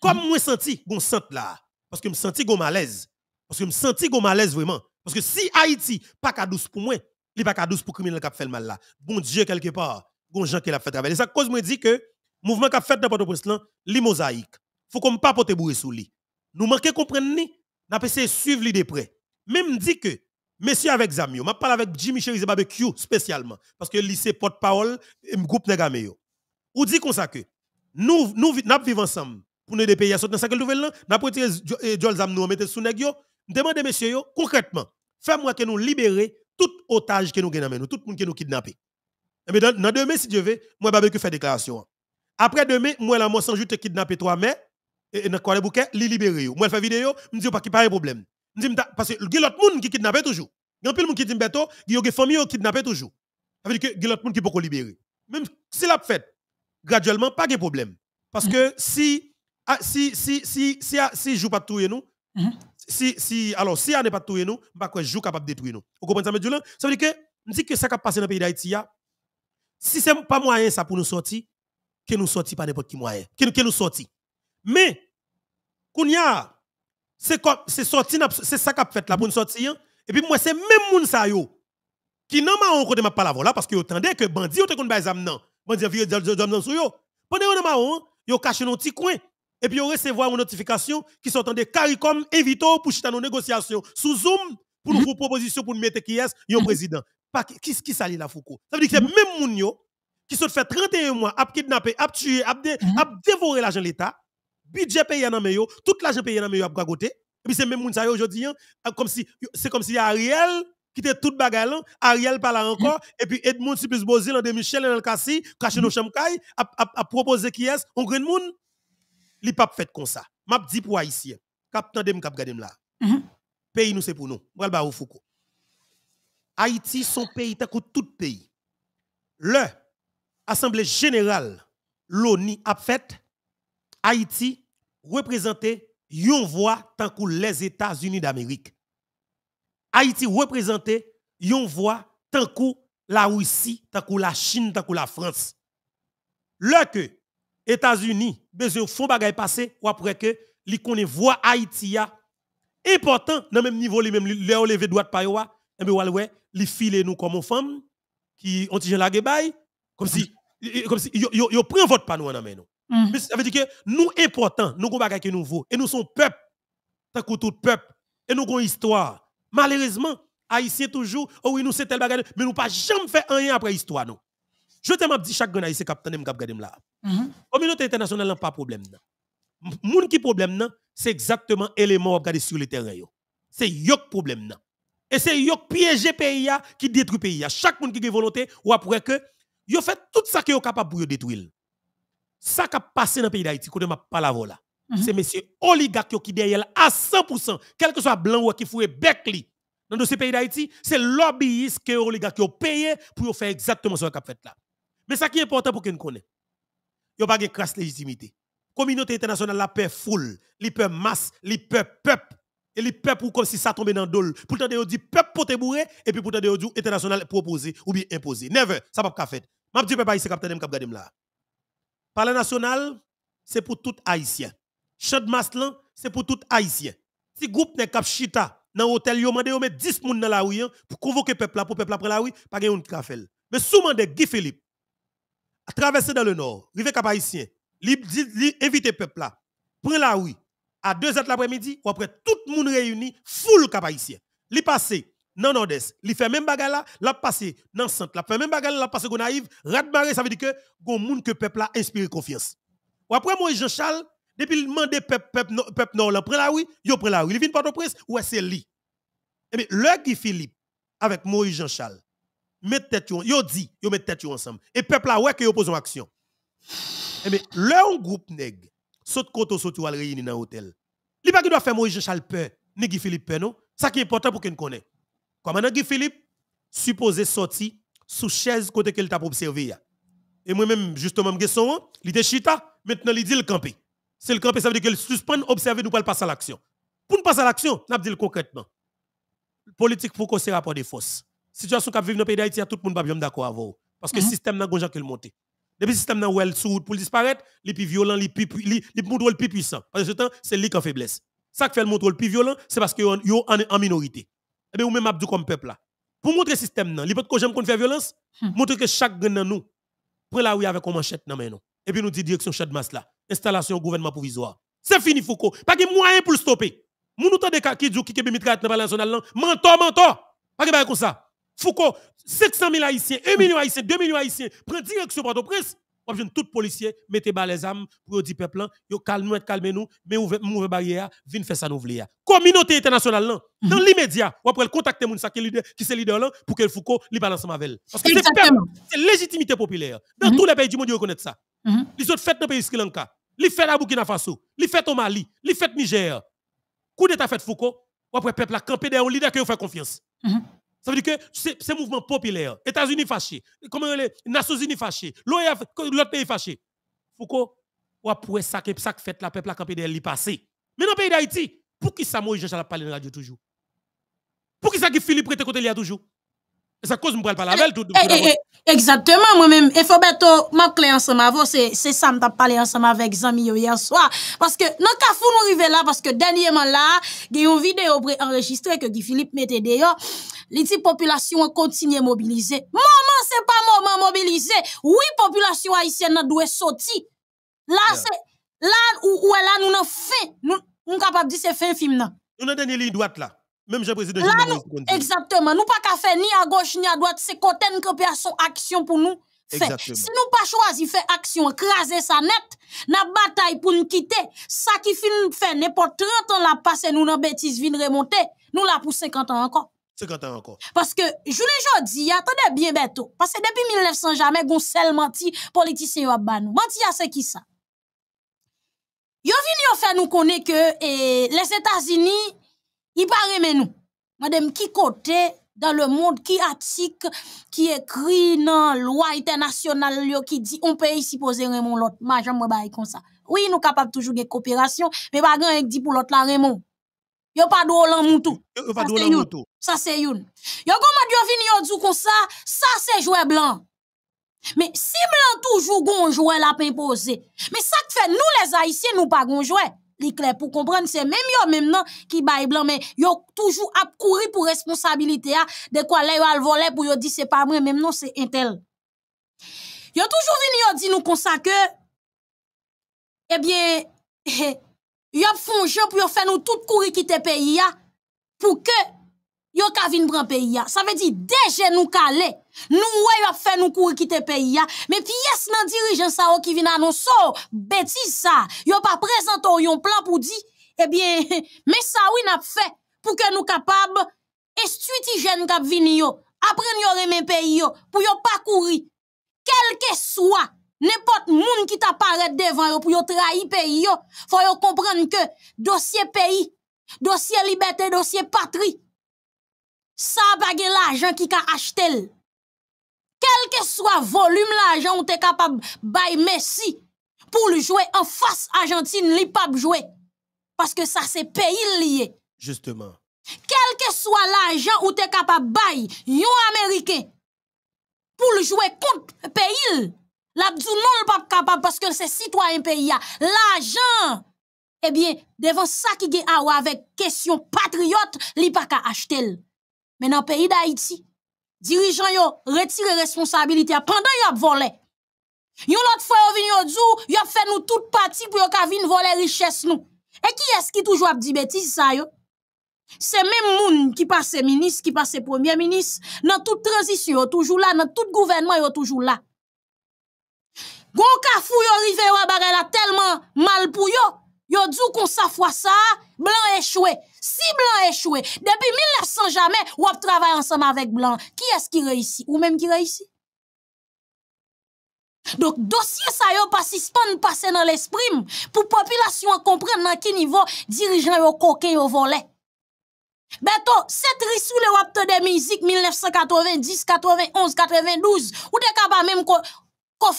Comme mhm. moi senti, bon sente là, parce que me senti gon malaise, parce que me senti gon malaise vraiment. Parce que si Haïti pas qu'à douce pour moi, il pas qu'à douce pour criminel qui fait le mal là. Bon Dieu quelque part, bon gens qui l'a fait travailler. Et ça cause moi dit que mouvement qui a fait dans Port-au-Prince là, li mosaïque. Faut pas porter bourré sous lui. Nous de comprendre ni, n'a pas suivre lui de près. Même dit que Monsieur avec Zamio, m'a parle avec Jimmy Cherise Barbecue spécialement parce que lycée porte-parole groupe Negameyo. Ou dit comme ça que nous nous vivons ensemble pour nous des pays à sortir dans cette nouvelle là, n'a retiré eh, Joel Zamno mettre sous nèg yo. Demandez monsieur yo concrètement Fais-moi que nous libérer tout otage que nous gagnons, tout le monde que nous kidnappé. Mais dans, dans demain, si Dieu veut, moi, je vais faire déclaration. Après demain, moi, la vais sans juste kidnapper 3 mais et dans vais bouquet, li libérer. Moi, je fais vidéo, je dis pas qu'il n'y a pas de problème. Parce que l'autre monde qui kidnappe toujours. Il y a d'autres qui kidnappent toujours, il y a des familles qui kidnappent toujours. Ça veut dire y a d'autres gens qui peuvent libérer. Même si la fait, graduellement, pas de problème. Parce que si, si, si, si, si, si, si, si, si, si, si, alors, si on n'est pas tout nous, pas quoi pas capable de détruire nous. Vous comprenez ça, M. Ça veut dire que, je dis que ça qui passé dans le pays d'Haïti, si ce n'est pas moyen ça pour nous sortir, que nous sortions pas n'importe qui moyen, que, nous sortions. Mais, c'est sorti, c'est ça fait là pour nous sortir, hein. et puis moi, c'est même moun yo, qui n'a pas encore de ma parole là, parce que attendez que bandit, te bay zam nan, de Pendant coin et puis on recevait une notification qui sont des CARICOM invito pour chita nos négociations sous Zoom pour nous mhm. proposition pour nous mettre qui est le mhm. président. Qui qui s'allie la Foucault Ça veut dire que c'est mhm. même Mounio qui sont fait 31 mois à kidnapper, à tuer, à dévorer l'argent de l'État, budget payé dans yo, tout l'argent payé dans le à gagoter. Et puis c'est même Mounio ça aujourd'hui hein. ah, comme si c'est comme si Ariel qui était tout bagaille hein. Ariel parle encore et puis Edmond Supis Bozil de Michel et Cassi, caché nos chamkai a, proposé qui est on grand monde li pas fait comme ça. Map dit pour haïtien, kap tande m cap gade là. Mhm. Pays nous c'est pour nous. Haïti ba ou Haïti son pays tant tout pays. Le Assemblée générale l'ONU a fait Haïti représente yon voix tant les États-Unis d'Amérique. Haïti représente yon voix tant la Russie, tant la Chine, tant la France. Le que États-Unis, besoin font bagay passé, ou après que li connaît voix Haïti important dans même niveau li même les ou lever droite pa yo et eh ben ouais li file nous comme femme qui ont tige la gebay comme si eh, eh, comme si yo yo, yo prend votre panou dans main nous. Mm. Mais ça veut dire que nous important, nous gon bagay que nous vaut et nous sommes peuple tant que tout peuple et nous gon histoire. Malheureusement, haïtien toujours oh oui nous c'est tel bagay mais nous pas jamais fait rien après histoire nous. Je t'aime dit chaque grand ici capitaine me cap là. Mm-hmm. Communauté internationale n'a pas problème là. Moun qui problème là, c'est exactement élément gade sur le terrain yo. C'est yok problème Et c'est yok piéger pays qui détruit pays Chaque monde qui a volonté ou après que yo fait tout ça que yo capable pour détruire. Ça qui a passé dans le pays d'Haïti, quand m'a pas la mm-hmm. C'est monsieur oligarque qui derrière à 100%, quel que soit blanc ou qui fouet Beckley dans ce pays d'Haïti, c'est lobbyistes que oligarques ont payé pour faire exactement ce qu'a fait là. Mais ça qui est important pour qu'on connaisse, il n'y a pas de crasse légitimité. Communauté internationale, la paix foule, la paix masse, la paix peuple. Et les peuples comme si ça tombait dans le pour Pourtant, ils dit peuple pour te bourrer, et puis pourtant, de dit international proposé ou bien imposé. Never, ça va pas faire. Je ne dis peuple ici. capitaine, cap là. parle national, c'est pour tout haïtien. Chant de c'est pour tout haïtien. Si groupe n'est cap chita dans hôtel, yo mandé yo met 10 moun dans la rue pour convoquer peuple là pour peuple après la rue, pas de faire. Mais sous mandé Guy Philippe traverser dans le nord, river cap haïtien, inviter peuple là, prend la rue à 2h de l'après-midi, ou après tout le monde réuni, full cap haïtien. Li passe dans nord-est, li fait même bagarre là, l'a passe dans centre, l'a fait même bagarre là, l'a passé Gonaïve, Radmaré, ça veut dire que le monde que peuple a inspiré confiance. Ou après moi Jean Charles, depuis le mandé peuple peuple peuple nord là, prend la rue, yo prend la rue, il vient pas au prince ou c'est lui. Et eh bien, Philippe avec Moïse Jean Charles mettre tête yo dit tête ensemble et peuple a ouais que yo pose en action et eh mais leur groupe nèg saute koto saute al réunir dans hôtel li pas qui doit faire Moïse Charles peur ni Philippe non ça qui est important pour qu'on connaît commandant Guy Philippe supposé sorti sous chaise côté qu'elle t'a observé et moi même justement me son il chita maintenant il dit le camper c'est le campé ça veut dire qu'il suspend observer nous pas passer à l'action pour ne passer à l'action n'a dit concrètement politique pour qu'on se rapport des fausses situation qu'a vivre dans le pays d'Haïti, tout le monde pas d'accord avec Parce que le mhm. système n'a pas le monté. Depuis le système n'a pas sous pour disparaître, il est plus violent, il est plus, le plus puissant. Parce que ce temps, c'est lui qui en faiblesse. Ça qui fait le montre le plus violent, c'est parce que yo en, en minorité. Et eh bien, ou même abdou comme peuple là. Pour montrer le système, il peut que j'aime qu'on fait violence, hmm. montrer que chaque gagne nous prend la rue avec une manchette dans nous. Et puis nous dit direction chef de masse là, installation gouvernement provisoire. C'est fini Foucault, pas de moyen pour le stopper. Moun nous tande qui dit qui kebe mitraillette dans le national mentor mentor. Pas de comme ça. Foucault, 500 000 Haïtiens, 1 million Haïtiens, 2 millions Haïtiens prennent direction pour au prince On vient tout policier, mettez bas les armes pour dire peuple, hein, yo calme nous, calmez nous, mais ouvrez barrière, venez faire ça nous Communauté internationale hein. mhm. dans l'immédiat, vous après contacter moun qui leader leader là hein, pour que Foucault lui balance avec elle. Parce que c'est légitimité populaire. Dans mhm. tous les pays du monde, vous reconnaissent ça. Mhm. Les autres fait dans le pays Sri Lanka, les fêtes la Burkina Faso, les fêtes au Mali, les fêtes Niger. Coup d'état fait Foucault, après peuple la camper derrière un leader qui fait confiance. Ça veut dire que c'est mouvement populaire. États-Unis fâchés, les Nations Unies fâchées, l'OEF, l'autre pays fâché. Foucault, ou après ça que ça fait la peuple la campé de passé. Mais dans le pays d'Haïti, pour qui ça moi, je parle dans la radio toujours Pour qui ça que Philippe prête côté a toujours et ça cause que je eh, tout. Eh, eh, exactement, moi-même. Et faut bientôt ensemble C'est ça que je parlé ensemble avec Zami hier soir. Parce que, non, qu'à fou nous arrivons là, parce que dernièrement là, il y a une vidéo enregistrée que Philippe mettait dehors. Les petites populations continuent à mobiliser. Maman, c'est pas moment mobiliser. Oui, population haïtienne doit sortir. Là, c'est, là, où, là, nous avons fait. Nous, sommes capables de dire c'est fin film, Nous avons donné les droite là. Même j'ai président Là, nous, exactement. Nous pas qu'à faire ni à gauche ni à droite, c'est côté nous à son action pour nous. Fait. Si nous pas choisi faire action, craser ça net, na bataille pour nous quitter, ça qui nous fait n'importe 30 ans la passer nous dans bêtise vin remonter, nous là pour 50 ans encore. 50 ans encore. Parce que, je l'ai dis, attendez bien bientôt. Oh. Parce que depuis 1900, jamais, gon seul menti, politicien à ban nous. Menti à ah, c'est qui ça? Yo venez yo fait nous connaître que, eh, les États-Unis, il paraît, mais nous. Madame, qui côté dans le monde, qui article, qui écrit dans la loi internationale, qui dit, on peut ici poser Raymond l'autre. y j'aime comme ça. Oui, nous capables toujours de coopération, mais pas grand dit pour l'autre la Raymond. Yo pas de en moutou. Yo pas de moutou. Ça c'est une. Yo comment yo vini yo dou comme ça, ça c'est jouer blanc. Mais si blanc toujours gon jouet la imposé. Mais ça que fait nous les haïtiens nous pas gon les clés pour comprendre c'est même yo même qui baille blanc mais yo toujours à courir pour responsabilité ah. de quoi là le al voler pour yo dit c'est pas vrai, même non c'est intel yo toujours venir yo dit nous comme ça que eh bien ils ont jeu pour faire nous tout courir qui te payé ah, pour que yo ka vin pran peyi ya. Sa ve di, deje nou kale, nou wè yo ap fe nou kouri kite peyi ya, me pi yes nan dirijen sa ou ki vin anonsou, beti sa, yo pa prezento yon plan pou di, ebyen, me sa ou in ap fe, pou ke nou kapab, estuiti jen nou kap vini yo, apren yore men peyi yo, pou yo pa kouri, kelke swa, nepot moun ki ta paret devan yo, pou yo trahi peyi yo, fo yo kompren ke dosye peyi, dosye libetè, dosye patri, ça pas l'argent qui a acheté. quel que soit volume l'argent ou t'es capable bay Messi pour le jouer en face Argentine li pas jouer parce que ça c'est pays lié justement quel que soit l'argent ou es capable bay un américain pour le jouer contre pays la non le pas capable parce que c'est citoyen pays l'argent eh bien devant ça qui ou avec question patriote li pas ka mais dans le pays d'Haïti, les yo retire retiré pendant yo ap ont Yon l'autre fois yo vini yo djou, yo ap voler nou tout parti pou yo ka richesse vole Et nou. E ki qui toujours ap di bêtise sa yo? Se même moun ki pase ministre. ki pase premier ministre, dans tout transition yo toujours là, nan tout gouvernement yo toujou la. Gon ka yo rive yo abare la mal pour yo, Yo djou kon sa fwa sa, blanc échoué. Si Blanc échoué, depuis 1900 jamè, travaillé ensemble avec blanc. Qui est-ce qui réussit, Ou même qui réussit? Donc, dossier sa yo pasispan passe nan l'esprit pou population comprendre nan ki niveau dirijan yo koke yo vole. Beto, cette risou le wapte de musique 1990, 91, 92, ou de kaba même ko, ko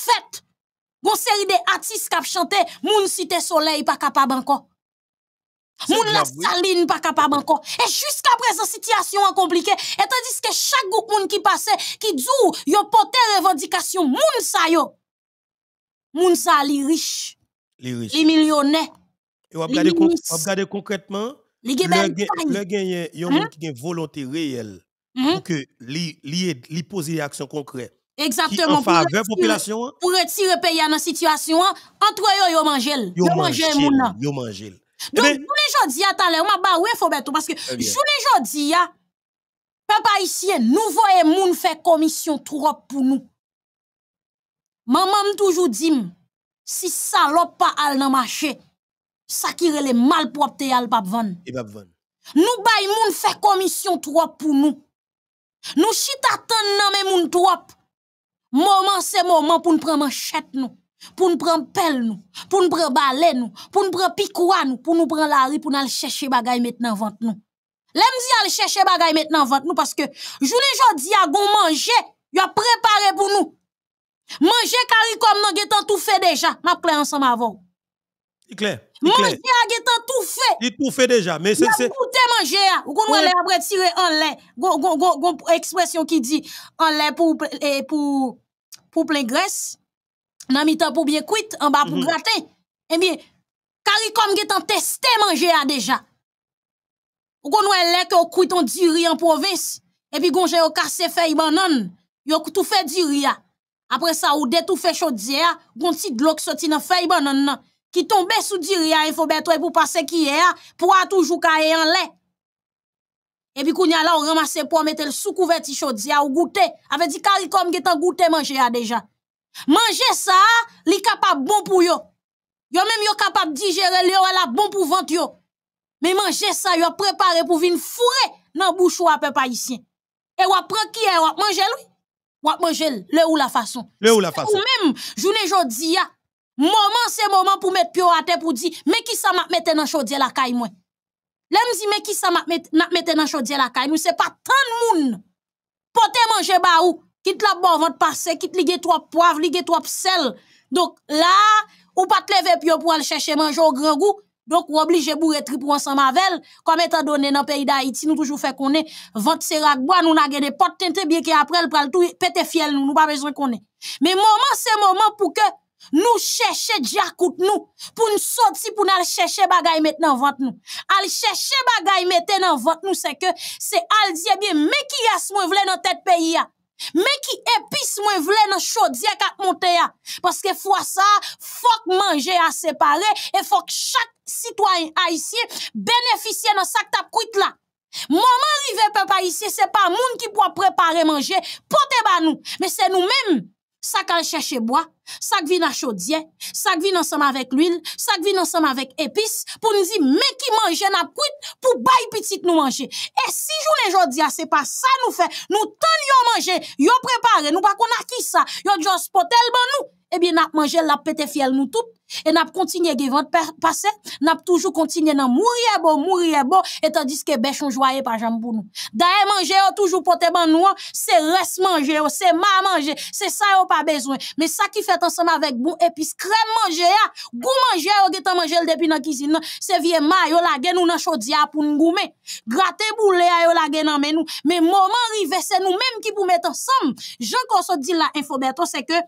Gon série de artistes qui chanté, moun cité soleil pas capable encore. Moun la saline pas capable encore. Et jusqu'à présent, situation est compliquée. Et tandis que chaque groupe moun qui passait, qui dit, yo porté revendication, moun sa yo. Moun sa li riche. Li riche. Li millionnaire. Et vous regarde concrètement, le gagne, yon mhm. moun qui gen volonté réelle. Mhm. Pour que li, li, li action concrète. ki anfa ave popilasyon an, pou retire peye an an sityasyon an, antwe yo yo manjel. Yo manjel, yo manjel. Don jounen joudi a taler, mabar we fobeto, paske jounen joudi a, pe pa isye, nou voye moun fe komisyon troup pou nou. Maman m toujou dim, si salop pa al nan mache, sakire le mal propte al babvan. E babvan. Nou bay moun fe komisyon troup pou nou. Nou chita tan nan men moun troup, Moment c'est moment pour nous prendre manchette nous, pour nous prendre pelle nous, pour nous prendre balai nous, pour nous prendre picoua nous, pour nous prendre la rue pour nous aller chercher bagaille maintenant vente nous. L'aime dit aller chercher bagaille maintenant vente nous parce que journée dis à gon manger, y a préparé pour nous. Manger cari comme tout fait déjà, m'a ensemble avant clair? clair? Dieu a été tout fait. Il tout fait déjà. Mais c'est. Il a tout manger. Hein. Vous pouvez aller après tirer en lait. Une expression qui dit en lait pour, eh, pour, pour plein graisse. Dans le temps pour bien cuite en bas pour mm-hmm. gratter. Eh bien, Caricom a été testé manger a hein, déjà. Vous pouvez aller que au cuit en diri en province. Et puis, vous avez cassé feuille banane. Vous avez tout fait diri. Hein. Après ça, vous avez tout fait chaudière. Vous avez un petit bloc sorti dans feuille banane qui tombait sous diria il faut ben pour passer qui est hein. pour a toujours caer en lait et puis y a là on ramasse pour mettre le sous couverture chaudière ou goûter avait dit caricom qui t'en goûter manger déjà manger ça est capable bon pour yo yo même yo capable digérer yo la bon pour ventre yo mais manger ça yo préparé pour venir fourrer dans bouche ou à peuple haïtien et ou prend qui est ou manger lui ou mange le ou la façon le ou la façon ou même journée a, Moment, c'est moment pour mettre pio à terre pour dire, mais qui ça m'a mettre dans chaudière la caille, moi? L'homme dit, mais qui ça m'a mettre dans chaudière la caille, nous, c'est pas tant de monde. Pote manger baou quitte la bonne votre passer quitte ligue trois poivre, ligue trop sel. Donc, là, ou pas te lever pio pour aller chercher manger au grand goût. Donc, ou oblige bourrer tri pour ensemble avec Comme étant donné dans le pays d'Haïti, nous toujours fait qu'on est, vente sera bois, nous n'a pas de bien qu'après, le aller tout, péter fiel, nous, nous pas besoin qu'on est. Mais moment, c'est moment pour que, nous cherchons Jacout nous pour nous sortir pour nous chercher bagaille maintenant vente nous. Aller chercher bagaille maintenant dans vente nous c'est que c'est al dire eh bien mais qui a ce dans dans tête pays a. Mais qui est-ce que moins vle dans chaudière qu'à monter Parce que fois ça, faut manger à séparer et faut que chaque citoyen haïtien bénéficie dans sac tap kouit là. Maman arrive papa ici, c'est pas moun qui pourra préparer manger, porter ba nous. Mais c'est nous mêmes ça cherche chercher bois ça qui vient à chaudier, ça ensemble avec l'huile, ça ensemble avec épices, pour nous dire, mais qui mange, n'a pas pour bailler petit nous manger. Et si je les jodia, ah, c'est pas ça nous fait, nous t'en yon manger, yon préparer, nous pas qu'on a qui ça, yon just potel ban nous, et eh bien, n'a mangé la pété fiel nous tout, et n'a continué à passer passé, n'a toujours continué à mourir bon, mourir bon, et tandis que les on ont pas jambe pour nous. D'ailleurs, manger oh, toujours pote ban nous, oh, c'est reste manger, oh, c'est ma manger, c'est ça yon pas besoin. Mais ça qui fait ansem avèk bon, epis krem manje ya. Gou manje ya yo ge tan manjel depi nan kizine. Se vie ma, yo lage nou nan chodiya pou nou goume. Grate bou le yo lage nan men nou. Men mouman rive se nou, menm ki pou met ansem. Je kon so di la infometo, se ke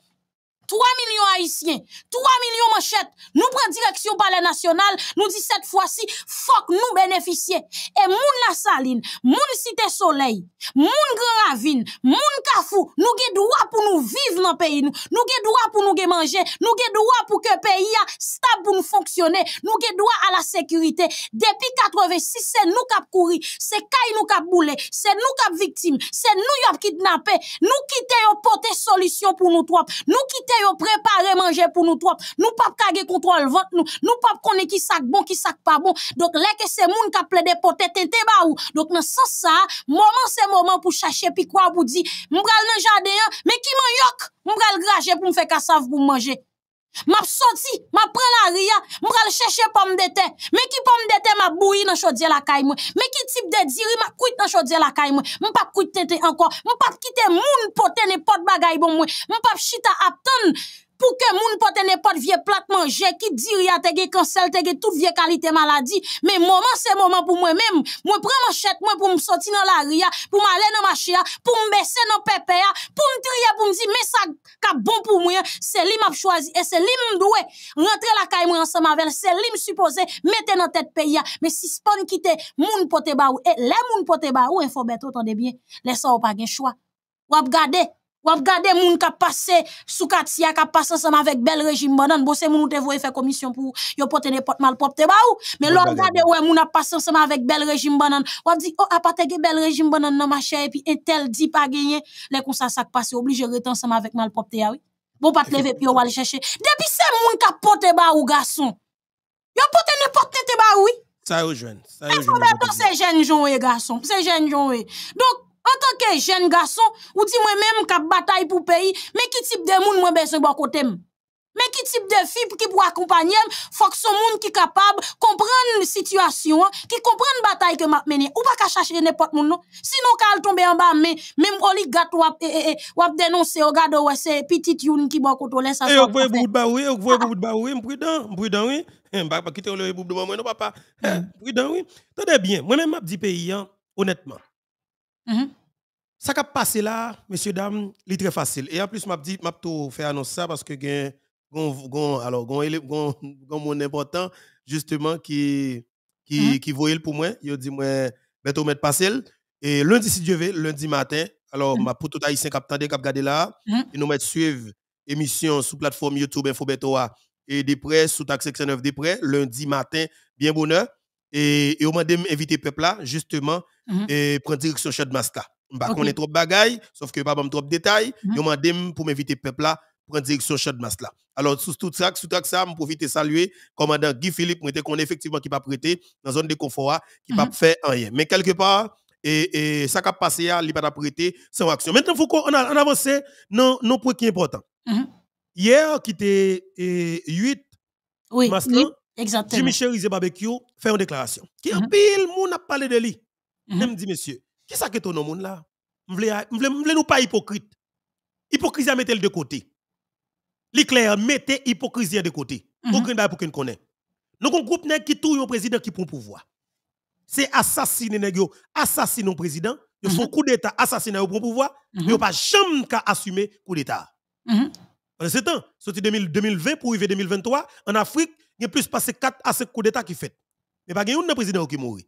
3 millions haïtiens, 3 millions manchettes. Nous prenons direction par palais national, nous disons cette fois-ci, fuck, nous bénéficier. Et moun la saline, moun cité soleil, moun grand ravine, moun kafou, nous avons droit pour nous vivre dans le pays, nous avons droit pour nous manger, nous avons droit pour que le pays stable pour nous fonctionner, nous avons droit à la sécurité. Depuis 86, c'est nous qui avons couru, c'est Kay nous qui avons boulé, c'est nous qui avons victime, c'est nous qui avons kidnappé, nous quittons au porter solution pour nous trois, nous quittons yo préparé manger pour nous trois. Nous pas kage contrôle ventre nous. Nous pas connait qui sac bon, qui sac pas bon. Donc là que c'est moun qui plaide poté tente ba ou. Donc dans sens ça, moment c'est moment pour chercher puis quoi pour dire, m'bral dans jardin, mais qui m'en yok, m'bral grager pour me faire cassave pour manger. Mw ap soti, mw ap pren la ria, mw al cheshe pom dete Mwen ki pom dete mwa bouye nan chodje lakay mwen Mwen ki tip dete ziri mwa kuit nan chodje lakay mwen Mwen pa kuit tete anko, mwen pa kite moun poten e pot bagay bon mwen Mwen pa pchita aptan pou ke moun pote ne pot vie plat manje, ki diria tege kansel tege tout vie kalite maladi, men mouman se mouman pou mwen men, mwen preman chet mwen pou msoti nan la ria, pou mwen ale nan ma chia, pou mwen besen nan pepe ya, pou mwen triya pou mwen di, mwen sa ka bon pou mwen, se li m ap chwazi, e se li m mdouwe, rentre la kay mwen ansama ven, se li m suppose, meten nan tet pe ya, me si spon kite, moun pote ba ou, e le moun pote ba ou, e fò beto tande bien, le sa ou pa gen chwa, wap gade, Ou ap gade moun ka passe sou katia ka passe ensemble avec bel régime banane bon c'est moun te voye faire commission pour yo pote n'importe mal propre te ba ou mais l'on gade ouais moun a passe ensemble avec bel régime banane ou ap di oh a ge bel régime banane nan ma chère et puis tel dit pas gagner les comme ça ça passe obligé rete ensemble avec mal propre te ah oui bon pas te lever puis on va le chercher depuis c'est moun ka pote ba ou garçon yo pote n'importe te ba oui ça faut ça rejoint c'est jeune jeune garçon ces jeune jeune donc en tant que jeune garçon, ou dis moi-même qu'à bataille pour pays, mais qui type de monde moi besoin bon côté mais qui type de fille qui pour accompagner, faut que son monde qui capable comprendre la situation, qui comprenne la bataille que m'a mené. Ou pas qu'à chercher n'importe monde, non? Sinon, quand elle tomber en bas, mais même oligat ou à eh, eh, eh, dénoncer, ou oh, garde ou oh, à c'est petit youn qui boit contrôler ça. vous voyez bout de bas, oui, vous voyez de bas, oui, prudent, prudent, oui. Bah, quitter le bout de bas, non, papa. Mm. Prudent, oui. Tenez bien, moi-même, je dis pays, hein, honnêtement. Mm-hmm. Ça qui a passé là, messieurs, dames, c'est très facile. Et en plus, je dit, m'a tout annoncer ça parce que j'ai alors mon important justement qui qui mm-hmm. qui voyait pour moi, il dit moi ben, mettre passer et lundi si Dieu veut, lundi matin, alors mm-hmm. ma pour tout haïtien là, et nous mettre suivre émission sur plateforme YouTube Info et des prêts sous taxe 69 des prêts lundi matin, bien bonheur et et on m'a invité peuple là justement Mhm. et prendre direction chez Masla. master. Je trop de bagailles, sauf que pas trop de détails. Mm -hmm. Ils pour m'inviter peuple là, prendre direction chez Alors, sous tout ça, sous tout ça, je profite de saluer commandant Guy Philippe, qu'on effectivement qui pas prêté dans la zone de confort, qui va pas mhm. fait rien. Mais quelque part, et, ça qui a passé, il n'a pas prêté sans action. Maintenant, il faut qu'on avance dans nos points qui sont importants. Mhm. Hier, qui était 8 oui, Exactement. oui, Jimmy Cherise Barbecue fait une déclaration. Qui mm a pile, monde a parlé de lui. Je mhm. me dis, monsieur, qui est-ce ce que ton nom là Je ne nous pas hypocrite. Hypocrisie, mettez de côté. L'éclair, mettez hypocrisie de côté. Mhm. Aucun pour qu'on connaît. Nous un groupe qui trouve un président qui prend le pouvoir. C'est assassiner nègyo, assassiner un président, ils font mhm. coup d'état, assassiner le pouvoir, ils n'ont pas jamais assumé le coup d'état. Pendant ce temps, sorti 2020 pour arriver 2023, en Afrique, il y a plus de 4 à 5 coups d'état qui fait. Mais pas un président qui mourit.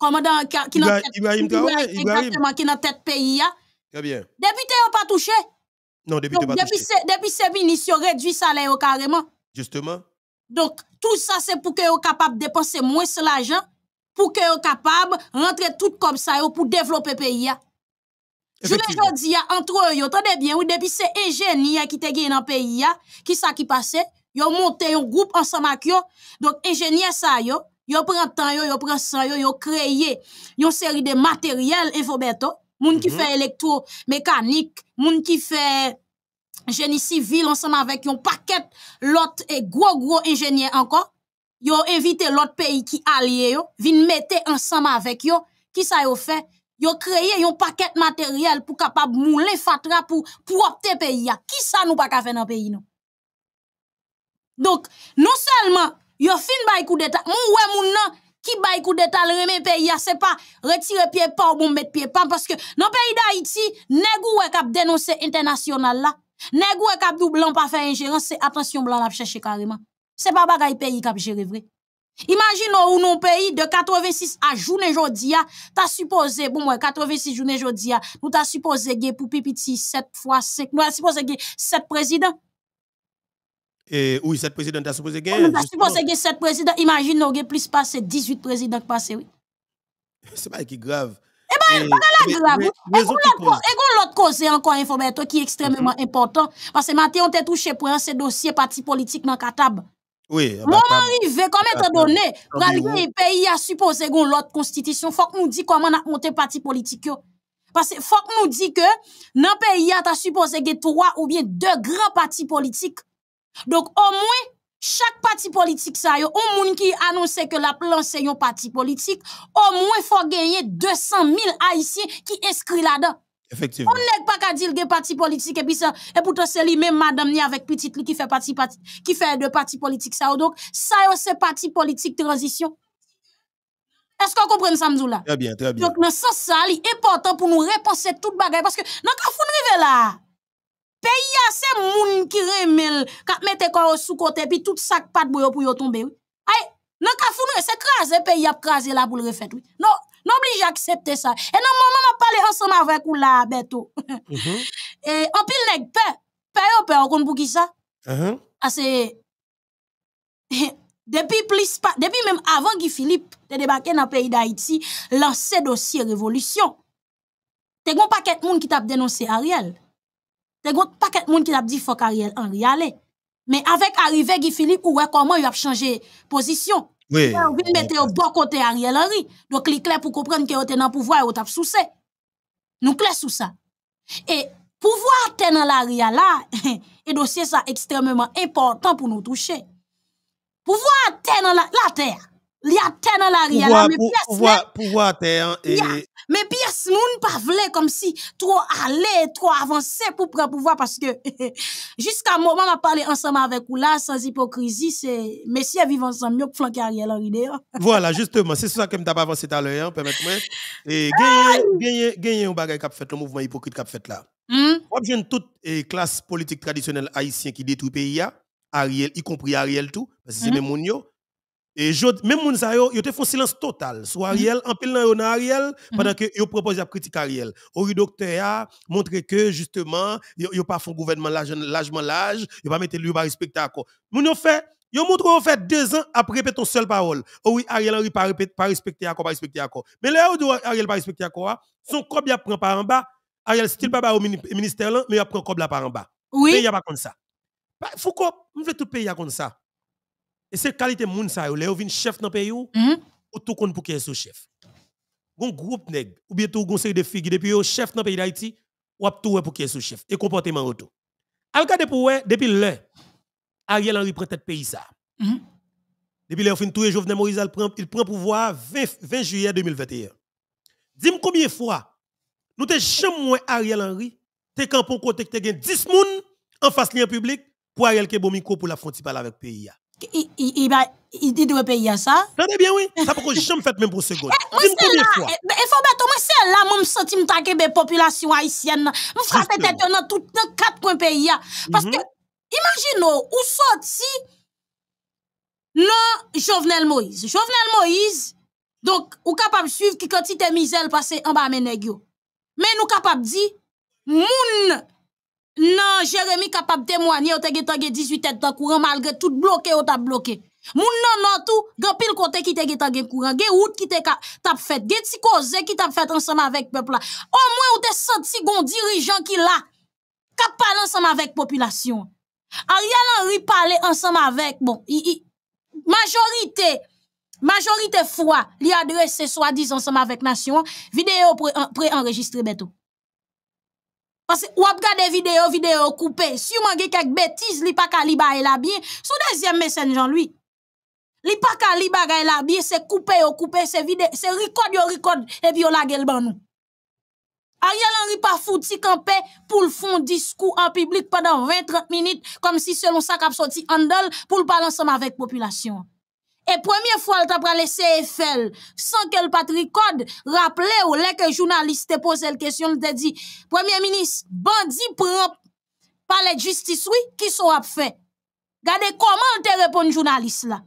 commandant qui n'a exactement qui pays hein. pas touché non depuis depuis ces ministres ont réduit salaire carrément justement donc tout ça c'est pour que soient capables de dépenser moins de l'argent pour que soient capables de rentrer tout comme ça pour développer le pays hein. je le dis hein, entre eux, vous bien, depuis ces ingénieurs qui étaient dans le pays, qui ça qui passait, ils ont monté un groupe ensemble avec donc ingénieurs ça, yo ont temps yo yo pran sang yo créé une série de matériel infoberto moun ki font -hmm. mécanique électromécanique moun ki fait génie civil ensemble avec un paquet l'autre et gros gros ingénieur encore yo invité l'autre pays qui allié yo viennent mettre ensemble avec yo qui ça yo fait ont créé un paquet matériel pour capable mouler fatra pour le pays qui ça nous pas faire dans pays non donc non seulement Yo fin bay kou detal, moun wè moun nan ki bay kou detal reme peyi a, se pa retire pie pa ou moun met pie pa. Paske nan peyi da Haiti, negou wè kap denonsè internasyonal la. Negou wè kap dou blan pa fè ingeransè, atensyon blan ap chèche kareman. Se pa bagay peyi kap jere vre. Imagin nou ou nan peyi de 86 a jounen jodi a, ta suppose, moun wè 86 jounen jodi a, nou ta suppose ge pou pipiti 7 x 5, nou ta suppose ge 7 prezident. oui, 7 présidents, t'as supposé gagner. On a supposé gagner 7 présidents. Imagine, nous avons plus passé 18 présidents passé, oui. C'est pas grave. Eh bien, pas la grave. Et l'autre cause, encore, information qui est mhm. extrêmement important. Parce que Mathieu, on t'a touché pour un dossier parti politique dans Katab. Oui. Moment arrivé, comme étant donné, pour le pays a supposé qu'on l'autre constitution, faut que nous disions comment on a monté parti politique. Parce que faut que nous disions que dans le pays, a supposé que trois ou bien deux grands partis politiques donc moins, moins parti politique ça y yo, un moun qui annonce que la un parti politique, au moins il faut gagner 200 000 haïtiens qui inscrivent là-dedans. Effectivement. On qu'à dire ka parti gen et puis ça, et pourtant c'est lui même madame ni avec qui li qui fait qui fait deux partis de parti politique ça donc ça y yo c'est parti politique transition. Est-ce qu'on comprend ça, là? Très bien, très bien. Donc, dans ce sens, c'est important pour nous repenser le bagage Parce que, dans le cas là, Pe yase moun ki remel kap mette kor sou kote pi tout sak pat pou yo pou yo tombe. Nan ka founwe, se kraze pe yap kraze la pou l refet. Non, non bli j aksepte sa. E nan moun moun ap pale ansanman avèk ou la beto. Mhm. E, an pil neg pe, pe yo pe an kon pou ki sa. Mhm. Depi plis pa, depi menm avan ki Filip te debake nan peyi d'Aiti, lanse dosye revolutyon, te goun pa ket moun ki tap denonse a reale. Te pas de moun qui a dit fallait Ariel Henry aille. Mais avec arrivé Guy Philippe ou comment il a changé position. Oui. Il mettait au bon côté Ariel Henry. Donc li clair pour comprendre que était dans le pouvoir et ou sous soucé. Nous clair sous ça. Et pouvoir tenir dans la là et dossier ça extrêmement important pour nous toucher. Pouvoir tenir dans la terre y a terre dans la ria hein, là mais pièce pouvoir terre mais moun pas vle comme si trop aller trop avancer pour prendre pouvoir parce que jusqu'à moment a parlé ensemble avec vous là sans hypocrisie c'est monsieur vivre ensemble mieux flanquer Ariel voilà justement c'est ça que m'ta pas avancé à l'heure hein, permettez-moi et gagner ah, gagner un fait le mouvement hypocrite a fait là hmm? on vient toute classe politique traditionnelle haïtienne qui détruit le pays hein, Ariel y compris Ariel tout parce que c'est hmm? même moun et même moun yo, yo te font silence total sur Ariel, mm-hmm. en pile nan Ariel, mm-hmm. pendant que yo propose à critiquer Ariel. Ori docteur a montré que justement, ils n'ont pas un gouvernement largement large, yo pas mettre lui à respecter accord. Moun yo fait Yo montre on fait deux ans après répéter ton seule parole. Oh oui, Ariel Henry pas pas respecté accord, pas respecté accord. Mais là où Ariel pas respecté accord, hein. son cob y prend par en bas. Ariel style mm-hmm. pas au ministère mais il prend cob là par en bas. Oui. il y a pas comme ça. Foucault, on veut tout pays comme ça. Et c'est qualité moun sa yo, le chef dans pays ou, mhm. tout kon pour qu'il sou chef. Gon groupe neg, ou bien tout conseil de figi, depuis yo chef nan pays d'Haïti, ou ap tout pour qu'il sou chef et comportement auto. kade pou wè, depuis là Ariel Henry prend tête pays ça. Mhm. Depuis le fin tout Jovenel Moïse il prend il pouvoir 20, 20 juillet 2021. Dim moi combien fois nous t'es jamais Ariel Henry, te kampon kote te gen 10 moun en face lien public pou Ariel bomiko pour la frontière avec pays il va il doit payer ça. Tenez bien, oui. Ça peut que jamais fait même pour seconde. Eh, Dis-moi combien fois. Eh, il faut battre, moi, c'est là, moi, je me sens populations la population haïtienne, je tête dans tout dans quatre coins pays. Hein. Parce mhm. que, imaginez, où sorti non Jovenel Moïse. Jovenel Moïse, donc, ou capable de suivre qui quantité misère passer en bas à Mais nous capable de dire, moun non, Jérémy capable de témoigner, il a 18 têtes dans courant malgré tout bloqué, tu a bloqué. Moun non, non, tout, gen pile côté qui te ge ta gen courant, gen route qui te tap fet, gen ti koze qui tap ensemble avec peuple peuple. Au moins, ou te senti gon dirigeant qui la, kap avec la population. population, Ariel Henry parler ensemble avec, bon, majorité, majorité, majorite, majorité fwa li adrese soi soi ensemble ensemble avec nation, vidéo enregistre pre bientôt. Parce que vous vidéos, vidéo, vidéo coupée. Si vous avez quelques bêtises, li pas kali e la bien. Sous deuxième Jean-Louis. lui. Li pas kali e la bien, c'est coupé, ou coupé, c'est vidéo, c'est record, yo record, et puis yo la gueule ban Ariel Henry pas fouti campé pour le fond discours en public pendant 20-30 minutes, comme si selon ça cap sorti andal pour le parler ensemble avec population. Et première fois, elle t'a pris le Eiffel, sans que le code rappelez ou les journalistes journaliste te pose la question, Tu te dit, premier ministre, bandit propre, par la justice, oui, qui sont fait. Regardez comment te répond journaliste là.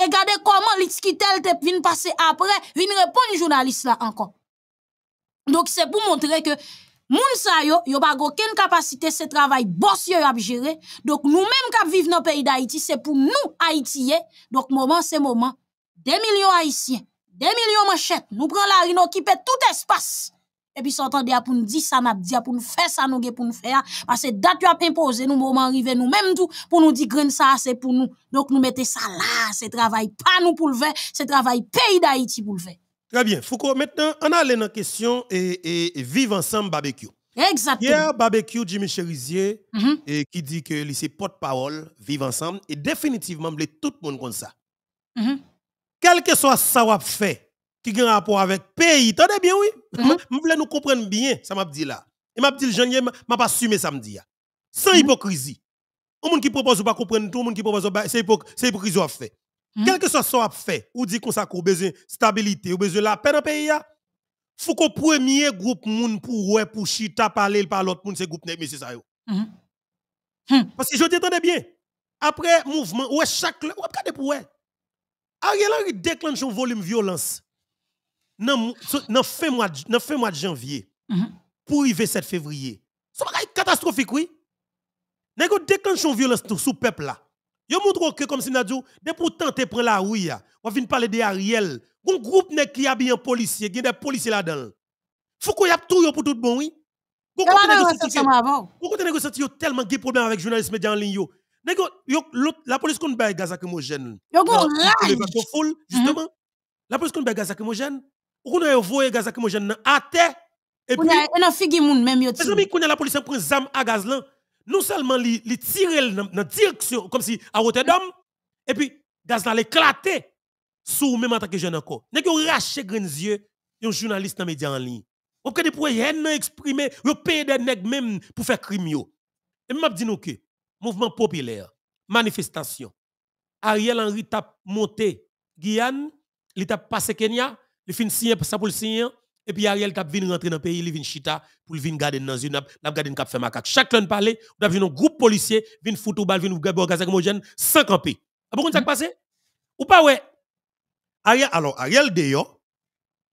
Et regardez comment elle, te vient passer après, vient répondre journaliste là encore. Donc, c'est pour montrer que moun sa yo, yo aucune capacité ce travail boss yo gérer. Donc nous mêmes qui vivons dans pays d'Haïti, c'est pour nous haïtiens. Donc moment c'est moment 2 millions haïtiens, 2 millions manchette nous prenons la rue, nous occupons tout espace. Et puis s'entendez pour nous dire ça n'a dit pour nous faire ça nous gè pour nous faire parce que date tu as imposé nous moment arrivé nous même tout pour nous dire que ça c'est pour nous. Donc nous mettez ça là, c'est travail pas nous pour le faire, c'est travail pays d'Haïti pour le faire. Très bien. Foucault, maintenant, on a la question et, vive vivre ensemble barbecue. Exactement. Hier, barbecue, Jimmy Cherizier, mhm. qui dit que c'est porte-parole, vivre ensemble, et définitivement, tout le monde comme ça. Mhm. Quel que soit ça qu'on fait, qui a un rapport avec le pays, tenez bien, oui. Je mhm. voulais nous comprendre bien, ça m'a dit là. Et m'a dit, je m'a pas assumé là. Hein. Sans hypocrisie. Les monde qui propose ou pas comprendre tout, le monde qui propose pas, c'est hypocrisie à fait. Hmm? Quel que soit ce qu'on fait, ou dit qu'on a besoin de stabilité, ou besoin de la paix dans le pays, faut que le premier groupe moun pour pour chita parler par l'autre monde, c'est groupe de c'est hmm? Hmm. Parce que je t'entendais bien. Après mouvement, chaque. Ouais, vous pour ouais. Ariel Henry déclenche un volume violence. Dans le fin mois de janvier, pour arriver 7 février. C'est catastrophique, oui. Nèg déclenche une violence sous peuple là. Yo montre que comme si n'a dit de pour prend la rue on vient parler de Ariel. Un groupe nèg qui a bien policier, qui a des policiers là-dedans. Faut qu'on y a tout pour tout bon oui. Vous comprenez tu c'est tellement de problèmes avec journalistes médias en ligne yo. La police compte bail gaz lacrymogène. Yo gon rage. foule mhm. justement. La police qu'on bail gaz lacrymogène. Ou qu'on a voyé gaz lacrymogène à terre. Et puis on a un moun même yo. Mes amis connaît la police prend zam à gaz là non seulement li, li tire dans la direction, comme si à Rotterdam, et puis gaz éclater éclaté sous même en tant que jeune encore. Nèg ont raché les yeux, un journaliste dans les médias en ligne. Vous que des rien exprimer, yo payé des nègres même pour faire crime crimes. Et m'a dit nous que mouvement populaire, manifestation. Ariel Henry a monté Guyane, il a passé Kenya, il fait signer ça pour le signer et puis Ariel t'a Vient rentrer dans le pays, il vient chita pour venir garder dans une n'a garder une cap faire macaque. Chaque l'un parler, on a vu un groupe policier, vient foutre au bal, vient au gaz homogène, sans camper. Ah bon, ça passé Ou pas ouais Ariel alors Ariel Deyo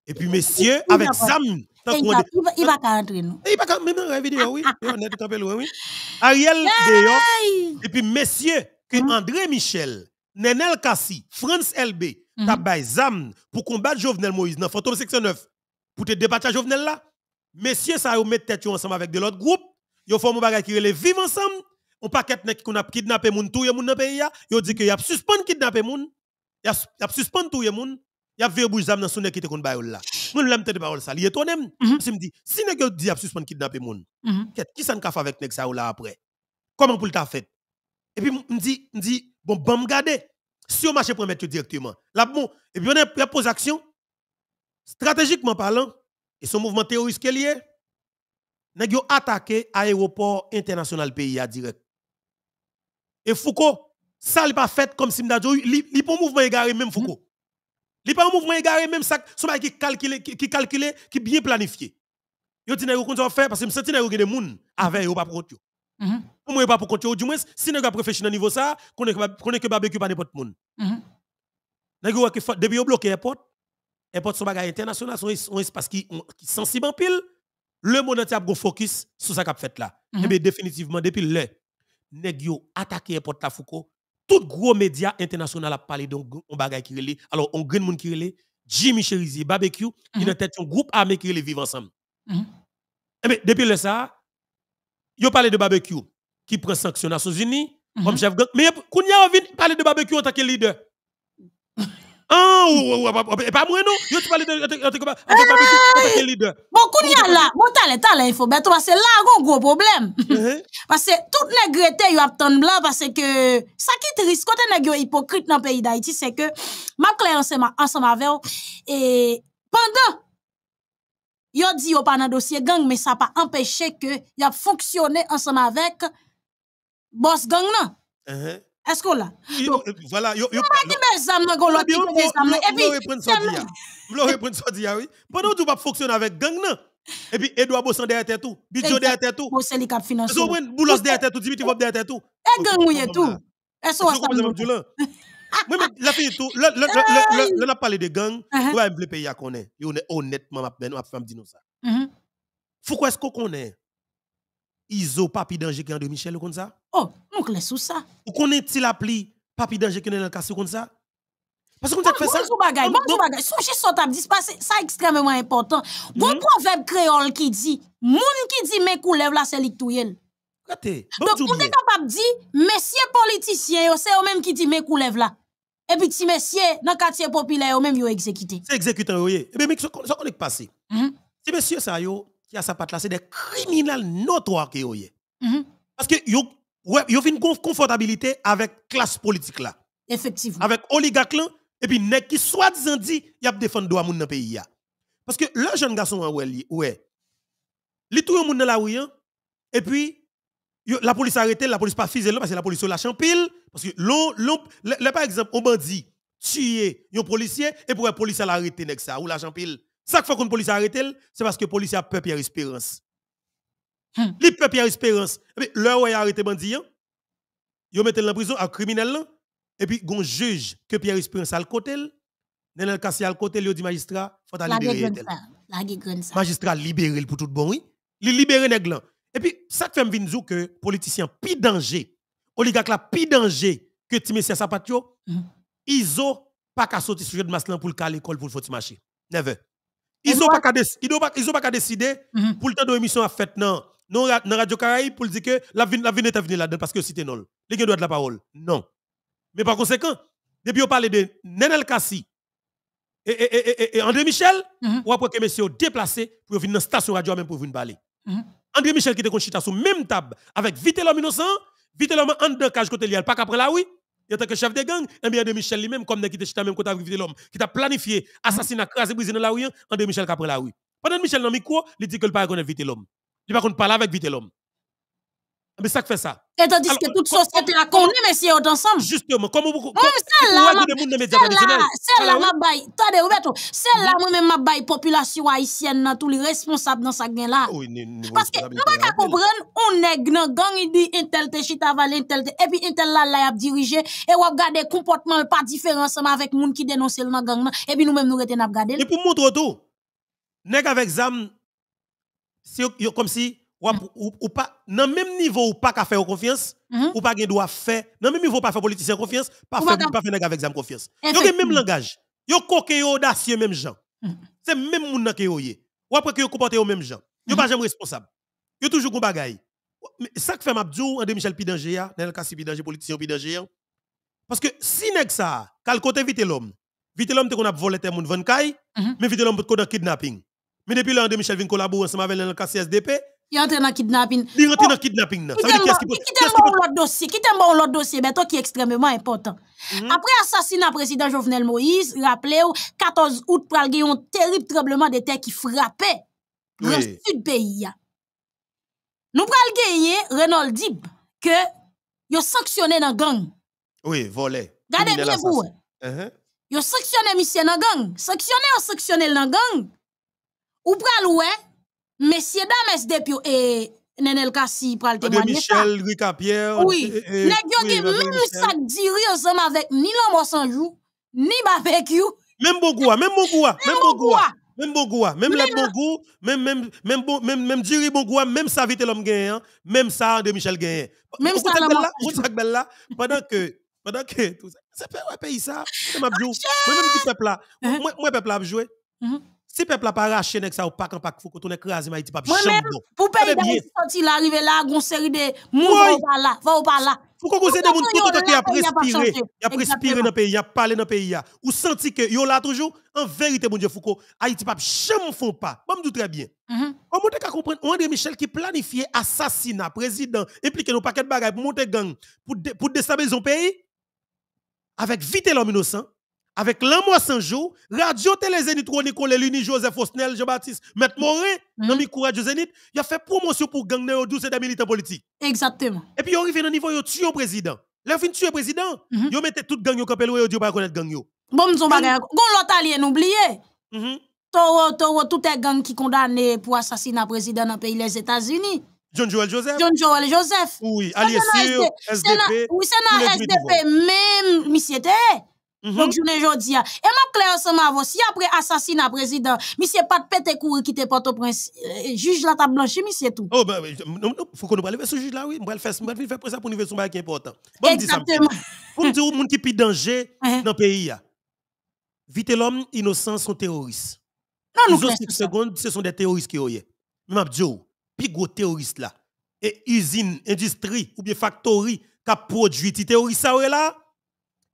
et puis monsieur avec Zam il va pas rentrer nous. Il va quand même dans vidéo oui, on est tout loin oui. Ariel Deyo et puis messieurs que mm. André Michel, Nenel Kassi, France LB, mm-hmm. Tabay Zam pour combattre Jovenel Moïse dans photo section 9 pour te débattre Jovenel là. Messieurs, ça, vous mettre tête ensemble avec de l'autre groupe. Vous font un bagage qui les vivre ensemble. On paquet qui a kidnappé moun tout le monde dans le pays. Vous dit que vous suspendu kidnappé moun. a suspendu tout le monde. Vous avez verbouge dans son qui te kon bayol là. Moun l'aime tête parole ça. Il est mhm. Si me dit, si nèg dit a suspendu kidnappé moun. Mhm. Qui s'en ka avec nek ça là après? Comment pour le ta fait? Et puis me dit, me dit bon, bon garder. Si on marche pour mettre directement. Là bon, et puis on a pose action. Stratégiquement parlant, et son mouvement terroriste qui est lié, n'a ont attaqué l'aéroport international pays à direct. Et Foucault, ça n'est pas fait comme si il n'y pas un mouvement égaré même Foucault. Hmm. Il n'y pas un mouvement égaré même ça, qui calculé, qui calculé, qui bien planifié. Yo dit qu'on doit faire parce que me senti n'ayou des moun avec yo pas pour compte il n'y Moi pas pour compte Au du moins si n'ayou pas réfléchi niveau ça, connaît que connaît que barbecue pas n'importe moun. Mhm. N'ayou qui hmm. depuis yo bloqué les son bagage international, son, espace qui, est sensible en pile. Le monde entier a focus sur ça qu'a fait là. Mhm. Et eh bien définitivement, depuis le nèg yo attaqué les la Foucault. Tout gros médias international a parlé de on bagage qui là. Alors on grand monde qui là, Jimmy Cherizier, barbecue, qui mhm. a tête un groupe armé qui relé vivre ensemble. Mhm. Et eh bien depuis le ça, yo parlé de barbecue qui prend sanction aux États-Unis comme chef gang. Mais qu'on y a envie de parler de barbecue en tant que leader. Ah, pas moi, non. Je te parle de leader. Bon, c'est là, bon, talent, talent, il faut bien, parce que là, on a un gros problème. Parce que tout les a ils attendent là, parce que ça qui est triste, quand on hypocrite dans le pays d'Haïti, c'est que, ma claire ensemble avec et pendant, yo dit yo pas dans dossier gang, mais ça pas empêché que y a fonctionné ensemble avec boss gang, non. Est-ce que là? Euh, voilà, yo des et puis oui. Pendant tout pas fonctionner avec gang Et puis Edouard Bossan derrière tout, Bidjo derrière tout. derrière tout, Dimitri derrière tout. Et gang derrière tout. Est-ce qu'on la fille tout, a parlé de gang, uh-huh. ouais, le pays à connaît. Et honnêtement m'a femme Pourquoi mm-hmm. est-ce qu'on connaît? Iso papi danger qui est de Michel comme ça Oh, on les sous ça. Ou connaît-il l'appli papi danger qui est dans le cas comme ça parce qu'on a fait ça. Bon bagay, bon bagay. son tap disparu. ça extrêmement important. Bon proverbe créole qui dit, moun qui dit mes couleuvres là c'est l'ictouyel. Donc on est capable de dire messieurs politiciens, c'est eux même qui dit mes là. Et puis si messieurs dans quartier populaire eux même yo exécuté. C'est exécutant oui. Et bien mais ça connaît est passé. Si « messieurs ça yo qui a c'est des criminels notoires qui ont. Mhm. Parce que yo, une confortabilité avec classe politique là. Effectivement. Avec oligarque et puis nek qui soit disant dit, y a défendre droit moun dans pays Parce que le jeune garçon hein, ouais, ouais. tout moun dans la rue hein, et puis la police a arrêté, la police pas fusée parce que la police lâche en pile parce que l'on par exemple on bandit tuer un policier et pour police, a l'arrêter nek ça ou la en chaque fois qu'une police arrête, c'est parce que la police a peur Pierre Espérance. Hmm. peu Pierre Espérance. Eh L'heure où il a arrêté bandit, ils mis en prison à criminel. Et puis, on juge que Pierre Espérance a le côté. Dans le cas, à le côté, il dit magistrat, il faut libérer. Le magistrat libéré pour tout bon, oui. Il libéré les Et puis, ça fait me dire que politicien plus danger, oligarque la plus danger que Timothy Sapatio, hmm. ils ont pas qu'à sauter sur le masque pour le cas l'école pour le faux marcher Never. Ils n'ont pas qu'à décider mhm. pour le temps de l'émission à fête, non. Non, dans Radio Caraïbe, pour dire que la vie, la n'est pas venue là-dedans parce que c'était non. Les gens doivent la parole. Non. Mais par conséquent, depuis on parle de Nenel Kassi et, et, et, et, André Michel, mm -hmm. que monsieur déplacé pour venir dans la station radio même pour venir parler. Mhm. André Michel qui était conchita sur même table avec Vite l'homme innocent, Vite l'homme en deux cages côté pas qu'après là, oui en tant que chef de gang, en bien de Michel lui-même, comme qui était même côté de l'homme, qui t'a planifié assassinat, crasé, brisé dans la rue, en hein, de Michel qui la rue. Pendant Michel dans le micro, il dit que le pas connaît vite l'homme. Il ne pas parler avec vite l'homme. Mais ça fait ça. Et tandis que toute société a connu, mais si on ensemble. Justement, comme vous. Celle-là, celle-là, ah ma baille. Tendez, roberto Celle-là, moi-même, ma baille, population haïtienne, tous les responsables dans sa gang-là. Parce que, nous pas hein, comprendre, on est dans gang, il dit, intel te chita aval, intel Et puis, intel là, là, a dirigé. Et on gardé comportement pas différent ensemble avec monde qui dénonce le gang. Et puis, nous-mêmes, nous retenons à garder Et pour montrer tout, nèg avec Zam, comme si ou, ou pas non même niveau ou pas qu'à faire confiance mhm. ou pas qu'il doit faire non même niveau pas faire politicien confiance pas faire pas faire avec examen confiance yo même langage yo coqué audacieux même gens c'est même moun nan ke yo ou après que yo au même gens yo pas jamais responsable yo mhm. toujours gon bagaille ça que fait Mabdou André Michel Pidanger dans cas Pidanger politicien Pidanger parce que si nèg ça kal côté vite l'homme vite l'homme te qu'on a volé tes monde vancaille mais mhm. vite l'homme peut qu'on kidnapping mais depuis là André Michel vient collaborer ensemble avec le cas CSDP il est en dans le kidnapping. Il est dans le kidnapping. Qui t'aime l'autre dossier Qui dans l'autre dossier Mais ben, toi qui est extrêmement important. Mhm. Après l'assassinat président Jovenel Moïse, rappelez-vous, 14 août, il y a un terrible tremblement de terre qui frappait le sud du pays. Nous prenons gagner Renaud Dib que a sanctionné dans gang. Oui, volé. Gardez bien pour. Hein. Uh-huh. Yo sanctionné monsieur dans gang, sanctionné ou sanctionné dans gang. Ou pour Messieurs dames depuis que eh, nenel Kassi pral Michel, Rika Pierre. Oui, nest ça dirait ensemble avec diri ensemble ni l'homme même sanjou, ni ma Même Même même même Même même Même Même Même gwa. même même même même même même même même Même bon même même sa vite même, même même sa de Michel Même même même, lòm genyen. même même, que pendant que même, tout ça. c'est pays ça. même ah, même peuple même même, peuple là, hein? Si peuple a pas arraché nek ça ou pas camp faut qu'on écrase Haïti pas chambre. Pour payer d'Haïti sorti il arrivé là gon série de moun va là, va là. Faut qu'on cause des moun tout qui a respiré, il a respiré dans pays, il a parlé dans pays Ou senti que yo là toujours en vérité mon Dieu Foucault, Haïti pas chambre font pas. Bon tout très bien. Mhm. On monte qu'à comprendre André Michel qui planifiait assassinat président impliqué dans paquet de bagarre pour monter gang pour pour déstabiliser son pays avec vite l'homme innocent avec mois sans jour, Radio Télé Zénith, Nicolas Luni, Joseph Osnel, Jean-Baptiste, Mette Morin, mhm. dans le courage de Zénith, il a fait promotion pour gang au 12 et militants politiques. Exactement. Et puis, il arrive à niveau, il tue le président. Là, il tue le président. Il mhm. mettait toute gang, il a il dit pas connaître gang. Bon, nous sommes pas l'autre allié, n'oubliez. Toro, mhm. Toro, tout est gang qui condamné pour le président dans le pays des États-Unis. John Joel Joseph. John Joel Joseph. Oui, allié sûr, SDP. Oui, c'est dans SDP, même, monsieur Mm-hmm. Donc, je ne dis pas. Et ma clairement ensemble avant, si après assassinat président, monsieur pas de pété qui te Port-au-Prince, euh, juge la table blanche, monsieur tout. Oh, ben, il faut qu'on nous parle de ce juge là, oui. On va le faire, ça pour hein. ça pour nous faire son qui est important. Exactement. Pour me dire où monde qui est danger uh-huh. dans le pays, hein. vite l'homme, innocent, sont terroriste. Non, nous, nous secondes, ce sont des terroristes qui ont eu. Mais y plus gros terroristes là, et usine, industrie, ou bien factory, qui a produit ces terroristes là,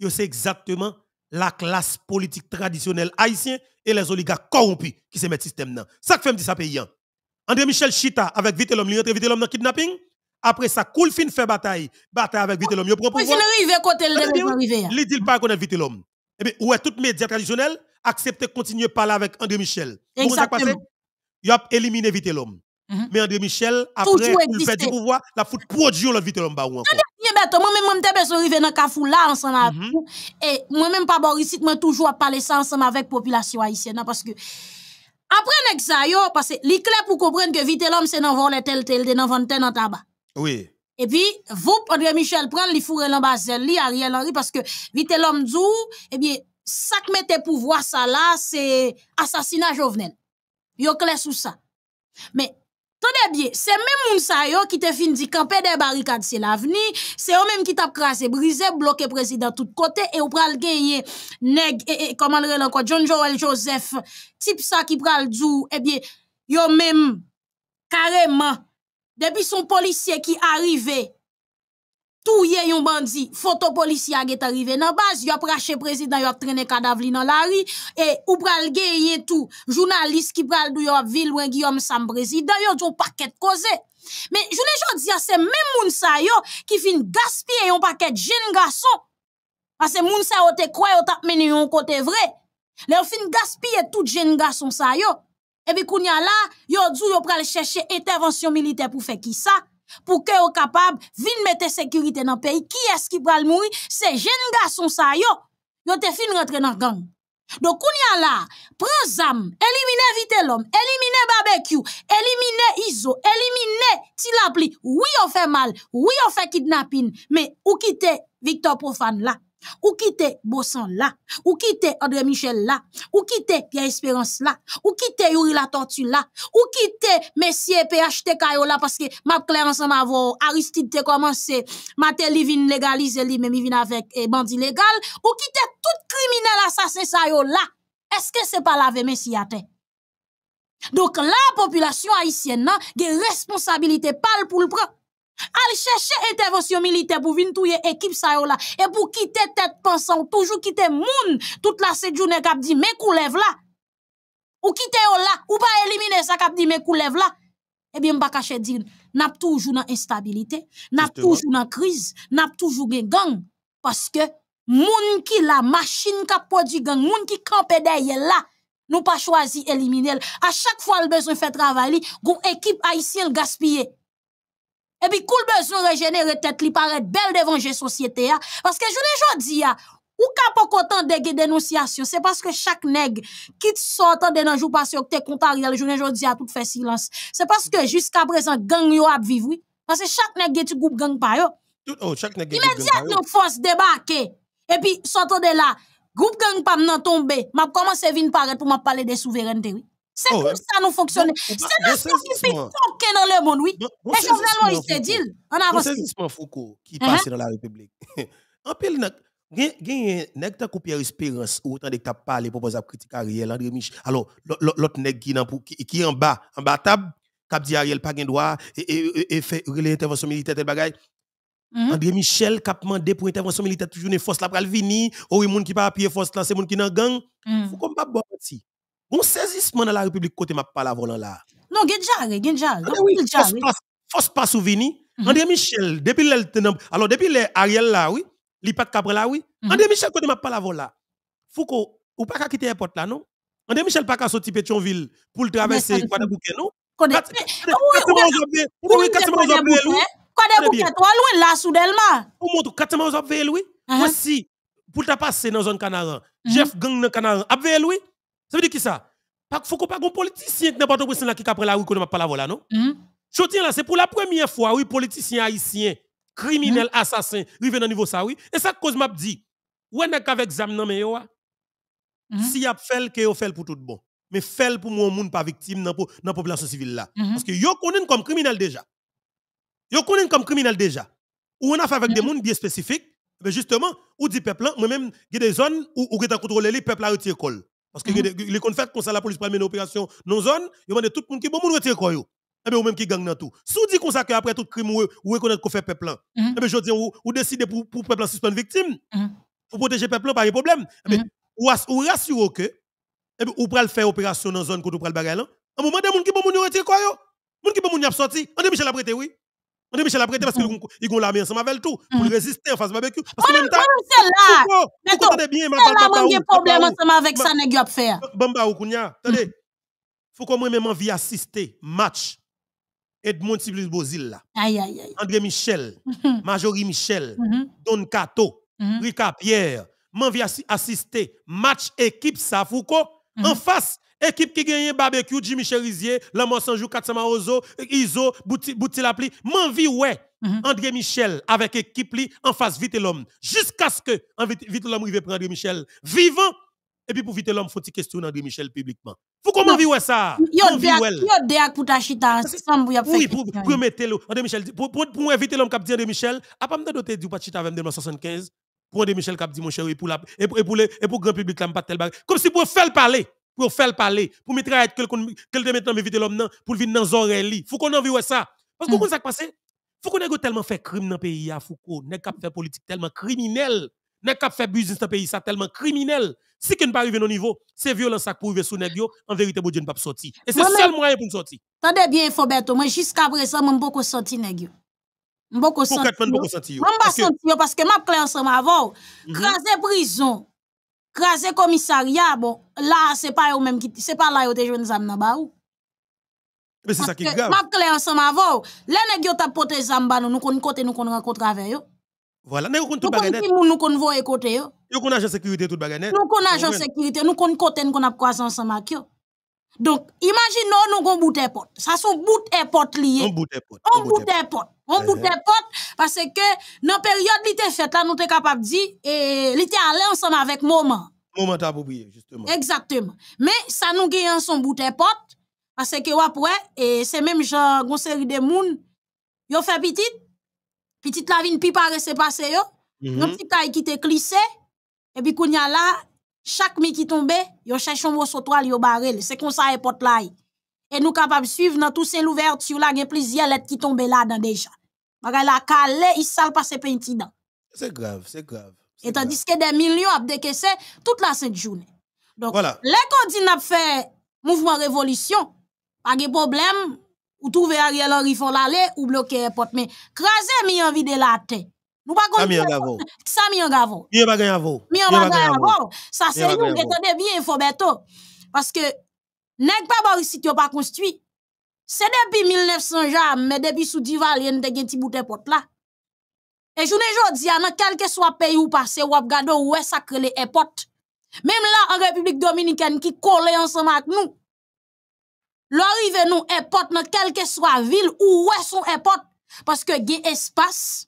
c'est exactement la classe politique traditionnelle haïtienne et les oligarques corrompus qui se mettent système Ça fait dit ça André Michel Chita avec vite l'homme, il rentre vite l'homme dans kidnapping. Après ça, fin fait bataille, bataille avec vite l'homme. Il prend pouvoir. Il arrive côté le Il hein. dit pas connaître vite l'homme. Et eh bien, ouais, toutes les médias traditionnels acceptent continuer à parler avec André Michel. Exactement. Il a éliminé vite mhm. Mais André Michel, après, il fait du pouvoir, la foutre produit l'autre vite l'homme. Bah, moi-même, même je suis beso dans le kafou là ensemble la mhm. vous et moi même pas toujours ça ensemble avec la population haïtienne. Parce que... Après, c'est li tel tel de Oui Et puis, vous, André Michel pren les li, Ariel Henry que vite et Eh ça bi sak mette pou voir, c'est la se jovenel Yo clair sous ça. Mais est bien, c'est même yo qui te fin camper des barricades, c'est l'avenir. C'est eux même qui t'a crassé, brisé, bloqué président tout côtés Et ou pral gagner, neg, et, et comment le encore, John Joel Joseph, type ça qui pral du, eh bien, yo même, carrément, depuis son policier qui arrivait, tou ye yon bandi, fotopolisya ge te rive nan baz, yon prache prezidant yon trene kadavli nan lari, e ou pral geye tou, jounalist ki pral dou yon vil wengi yon sam prezidant, yon joun paket koze. Men, jounen joun diya se men moun sa yon, ki fin gaspye yon paket jen gason. Ase moun sa ote kwa yon tap men yon kote vre. Le yon fin gaspye tout jen gason sa yon. E bi koun ya la, yon djou yon pral cheshe etervansyon milite pou fe ki sa. pour que soient capable de mettre sécurité dans le pays. Qui est-ce qui va mourir? Ces jeunes garçons, ça, yo, yo te fin rentrer dans gang. Donc, on y a là, Prenez zam, éliminez vite l'homme, éliminez barbecue, éliminez ISO, éliminez tilapli. Oui, on fait mal, oui, on fait kidnapping, mais où quitte Victor Profane là? Ou quitte Bosson là, ou quitte André Michel là, ou quitte Pierre Espérance là, ou quitte Yuri la Tortue là, ou quitte Messier PHTK là parce que m'a clair ensemble Aristide te commencé, Matéli vin légaliser li, même avec eh, bandit légal, ou quitte tout criminel assassin ça yo là. Est-ce que c'est pas la Messie à Donc la population haïtienne hein, a des responsabilité pâle pour le prendre. Al chercher intervention militaire pour venir équipe ça là et pour quitter tête pensant toujours quitter moun toute la semaine journée cap dit mais qu'on là ou quitter là ou pas éliminer ça cap dit mais là eh bien pas caché dire n'a toujours dans instabilité n'a toujours dans crise n'a toujours gen gang parce que moun qui la machine a produit gang moun qui camper derrière là nous pas choisi éliminer à chaque fois le besoin fait travail gon équipe haïtienne gaspiller et puis, cool besoin de régénérer tête li paraît belle devant la société. Hein. Parce que je ne dis hein, pas, ou pas autant de dénonciations. c'est parce que chaque nègre qui sort de dans jour passé que t'es contre à je ne dis a tout fait silence. C'est parce que jusqu'à présent, gang yo a vivre, Parce que chaque nègre qui groupe gang pa yo. Oh, chaque Immédiatement, force débarquer. Et puis, sortant de là, groupe gang pa tombé. tomber, m'a commencé à venir pour parler de souveraineté, oui. C'est oh, comme ça nous fonctionne. C'est la société tronquée dans le monde, oui. Et Jovenel Moïse s'est dit, on a reçu. C'est un Foucault qui uh-huh. passe dans la République. en pile, il y a un peu de espérance où autant de tu as parlé pour poser la critique à Ariel, André Mich. Alors, l'autre nègre qui, qui, est en bas, en bas de table, qui dit Ariel pas de droit et, fait l'intervention militaire, et bagaille. Mm -hmm. André Michel, qui a demandé pour l'intervention militaire, toujours une force là pour venir. Ou il y a des gens qui ne peuvent pas appuyer force là, c'est des gens qui sont dans la gang. Faut qu'on ne pas bon, Bon saisissement dans la République côté m'a pas la volant là. Non, Genjare, Genjare. Force pas souvenir. André Michel, depuis le alors depuis Ariel là, oui, il pas là, oui. André Michel côté m'a pas la volant là. Foucault, ou pas quitter l'aéroport là, non? André Michel pas qu'à sortir Pétionville pour le traverser Guadeloupe, non? Quand des bouquets, toi, loin là, soudainement. Pour montrer, quand vous avez aussi, pour ta passer dans zone canard. chef gang dans Canaran, avez ça veut dire qui ça Il ne faut pas qu'on politicien n'importe de qui n'ont la rue qu'on pas la voilà, non mhm. Je tiens là, c'est pour la première fois, oui, politicien haïtien, criminel, criminels, mhm. assassins, assassin, arrivé dans niveau ça, oui. Et ça cause m'a dit, est-ce qu'avec examen mais yo. Ah, mhm. Si y a fait que a fait pour tout bon, mais fait pour mon monde pas victime dans la population civile là. Parce que yo connaît comme criminel déjà. Yo connaît comme criminel déjà. Ou on a fait avec des mondes bien spécifiques, mais justement, ou dit peuple, moi-même, il y a des zones où, on a contrôlé les peuples à parce que les confets comme la police pour mener opération non zone, ils demandent tout le monde qui bon monde retirer quoi et eh bien ou même qui gagne dans tout. Si vous dites comme ça après tout crime ou reconnaître qu'on fait peuple mm-hmm. et eh bien je dis vous décidez pour pour peuple suspendre victime. Mm-hmm. Pour protéger peuple pas de problème. Eh Mais mm-hmm. ou vous que et bien ou pral faire opération dans zone que vous pral bagay À un moment des monde qui bon monde retirer quoi yo. Monde qui bon monde y a sorti, on dit Michel a prêté oui. On dit Michel a prêté parce qu'ils mm-hmm. ont l'armée ensemble avec tout. Pour mm-hmm. résister en face barbecue. Parce que oh, même temps. C'est là. Mais tout. bien, ma là, mon problème ensemble avec ça, n'est-ce pas faire. Bamba ou Kounia. Attendez. Mm-hmm. Faut qu'on moi-même envie assister match. Edmond Tiblis Bozil là. Aïe, aïe, André Michel. Majorie Michel. Don Cato. Rika Pierre. M'envie assister match équipe ça, Foucault. En face Équipe qui gagne barbecue, Jimmy Cherizier, Lamont Sanjou, Katsama Ozo, Izo, Bouti, Lapli, m'envie ouais, mhm. André Michel avec équipe li en face vite l'homme. Jusqu'à ce que vite l'homme arrive prendre André Michel vivant. Et puis pour vite l'homme, faut questionner André Michel publiquement. Faut comment m'envie ouais ça. Yo déak pour ta Oui, pour, mettre le André Michel, pour, pour, pour l'homme qui dit André Michel, a pas me doté du pas avec 1975. Pour André Michel qui dit mon cher, et pour, et, pour, le, et pour grand public, tel Comme si pour faire parler pour faire parler, pour mettre à être quel de maintenant éviter l'homme pour vivre dans les oreilles. Faut qu'on envoie ça. Parce que vous hmm. qu'on ça passé, faut qu'on ait tellement fait crime dans le pays, faut qu'on ait fait politique tellement criminel, n'a faire fait business dans le pays, ça tellement criminel. Si qu'on pas arrivé au niveau, c'est violence pour sur sous Negio, en vérité, bon Dieu ne pas sortir. Et c'est le seul moyen pour nous sortir. Tendez bien, Foberto, moi jusqu'à présent, je ne pas sortir Je ne pas sortir. Je ne pas sortir parce que je suis clair ensemble avant. Mhm. Craser prison. Krasé commissariat, bon, là, c'est pas eux même qui, c'est pas là yo te jeunes zam nan ba ou. Mais c'est ça qui est grave. M'a clair ensemble avant. Les nèg yo t'a porté zam ba nous, nous kon côté nous kon rencontre avec yo. Voilà, nous kon tout bagarre net. Nous kon voye côté yo. Yo kon agent sécurité tout bagarre net. Nous kon agent sécurité, nous kon côté nous kon ap croiser ensemble avec yo. Donc, imaginons nous avons bout pot. Ça, un bout porte lié. Un bout porte. Un bout porte. Uh-huh. Un bout parce que dans la période qui était faite, nous sommes capables de dire, et était ensemble avec moment. Moment oublié, justement. Exactement. Mais ça nous gagne son bout porte parce que après, et c'est même genre, une série de monde, yo fait petit, petite la vie puis pas c'est passé yo. Mm mm-hmm. petit taille qui te glissé, et puis qu'on y a là, chaque mi qui tombe, yo cherche un sur yo barrel. C'est comme ça, et pot là. Et nous capables de suivre dans tout ces l'ouverture là, il y a plusieurs lettres qui tombent là-dedans déjà. Bagay la calé, il sale pas ses dans. C'est grave, c'est grave. Et tandis que des millions ont décaissé toute la sainte journée. Donc, voilà. les candidats ont fait mouvement révolution, pas de problème, ou trouver Ariel Henry font l'aller ou bloquer porte. Mais, craser, mi envie de la tête. Nous pas gagner. Ça mi en gavo. Mi pas gagner Mi pas Ça c'est nous qui attendez bien Foberto parce que nèg pas Boris yo pas construit. C'est depuis 1900 mais depuis sous a te gen petit de porte là. Et journée jodi a dans quel que soit pays ou passé ou gado ou est sacré les potes. Même là en République dominicaine qui colle ensemble avec nous. L'arrivée nous importe. dans quel que soit ville ou est son époque, parce que gen espace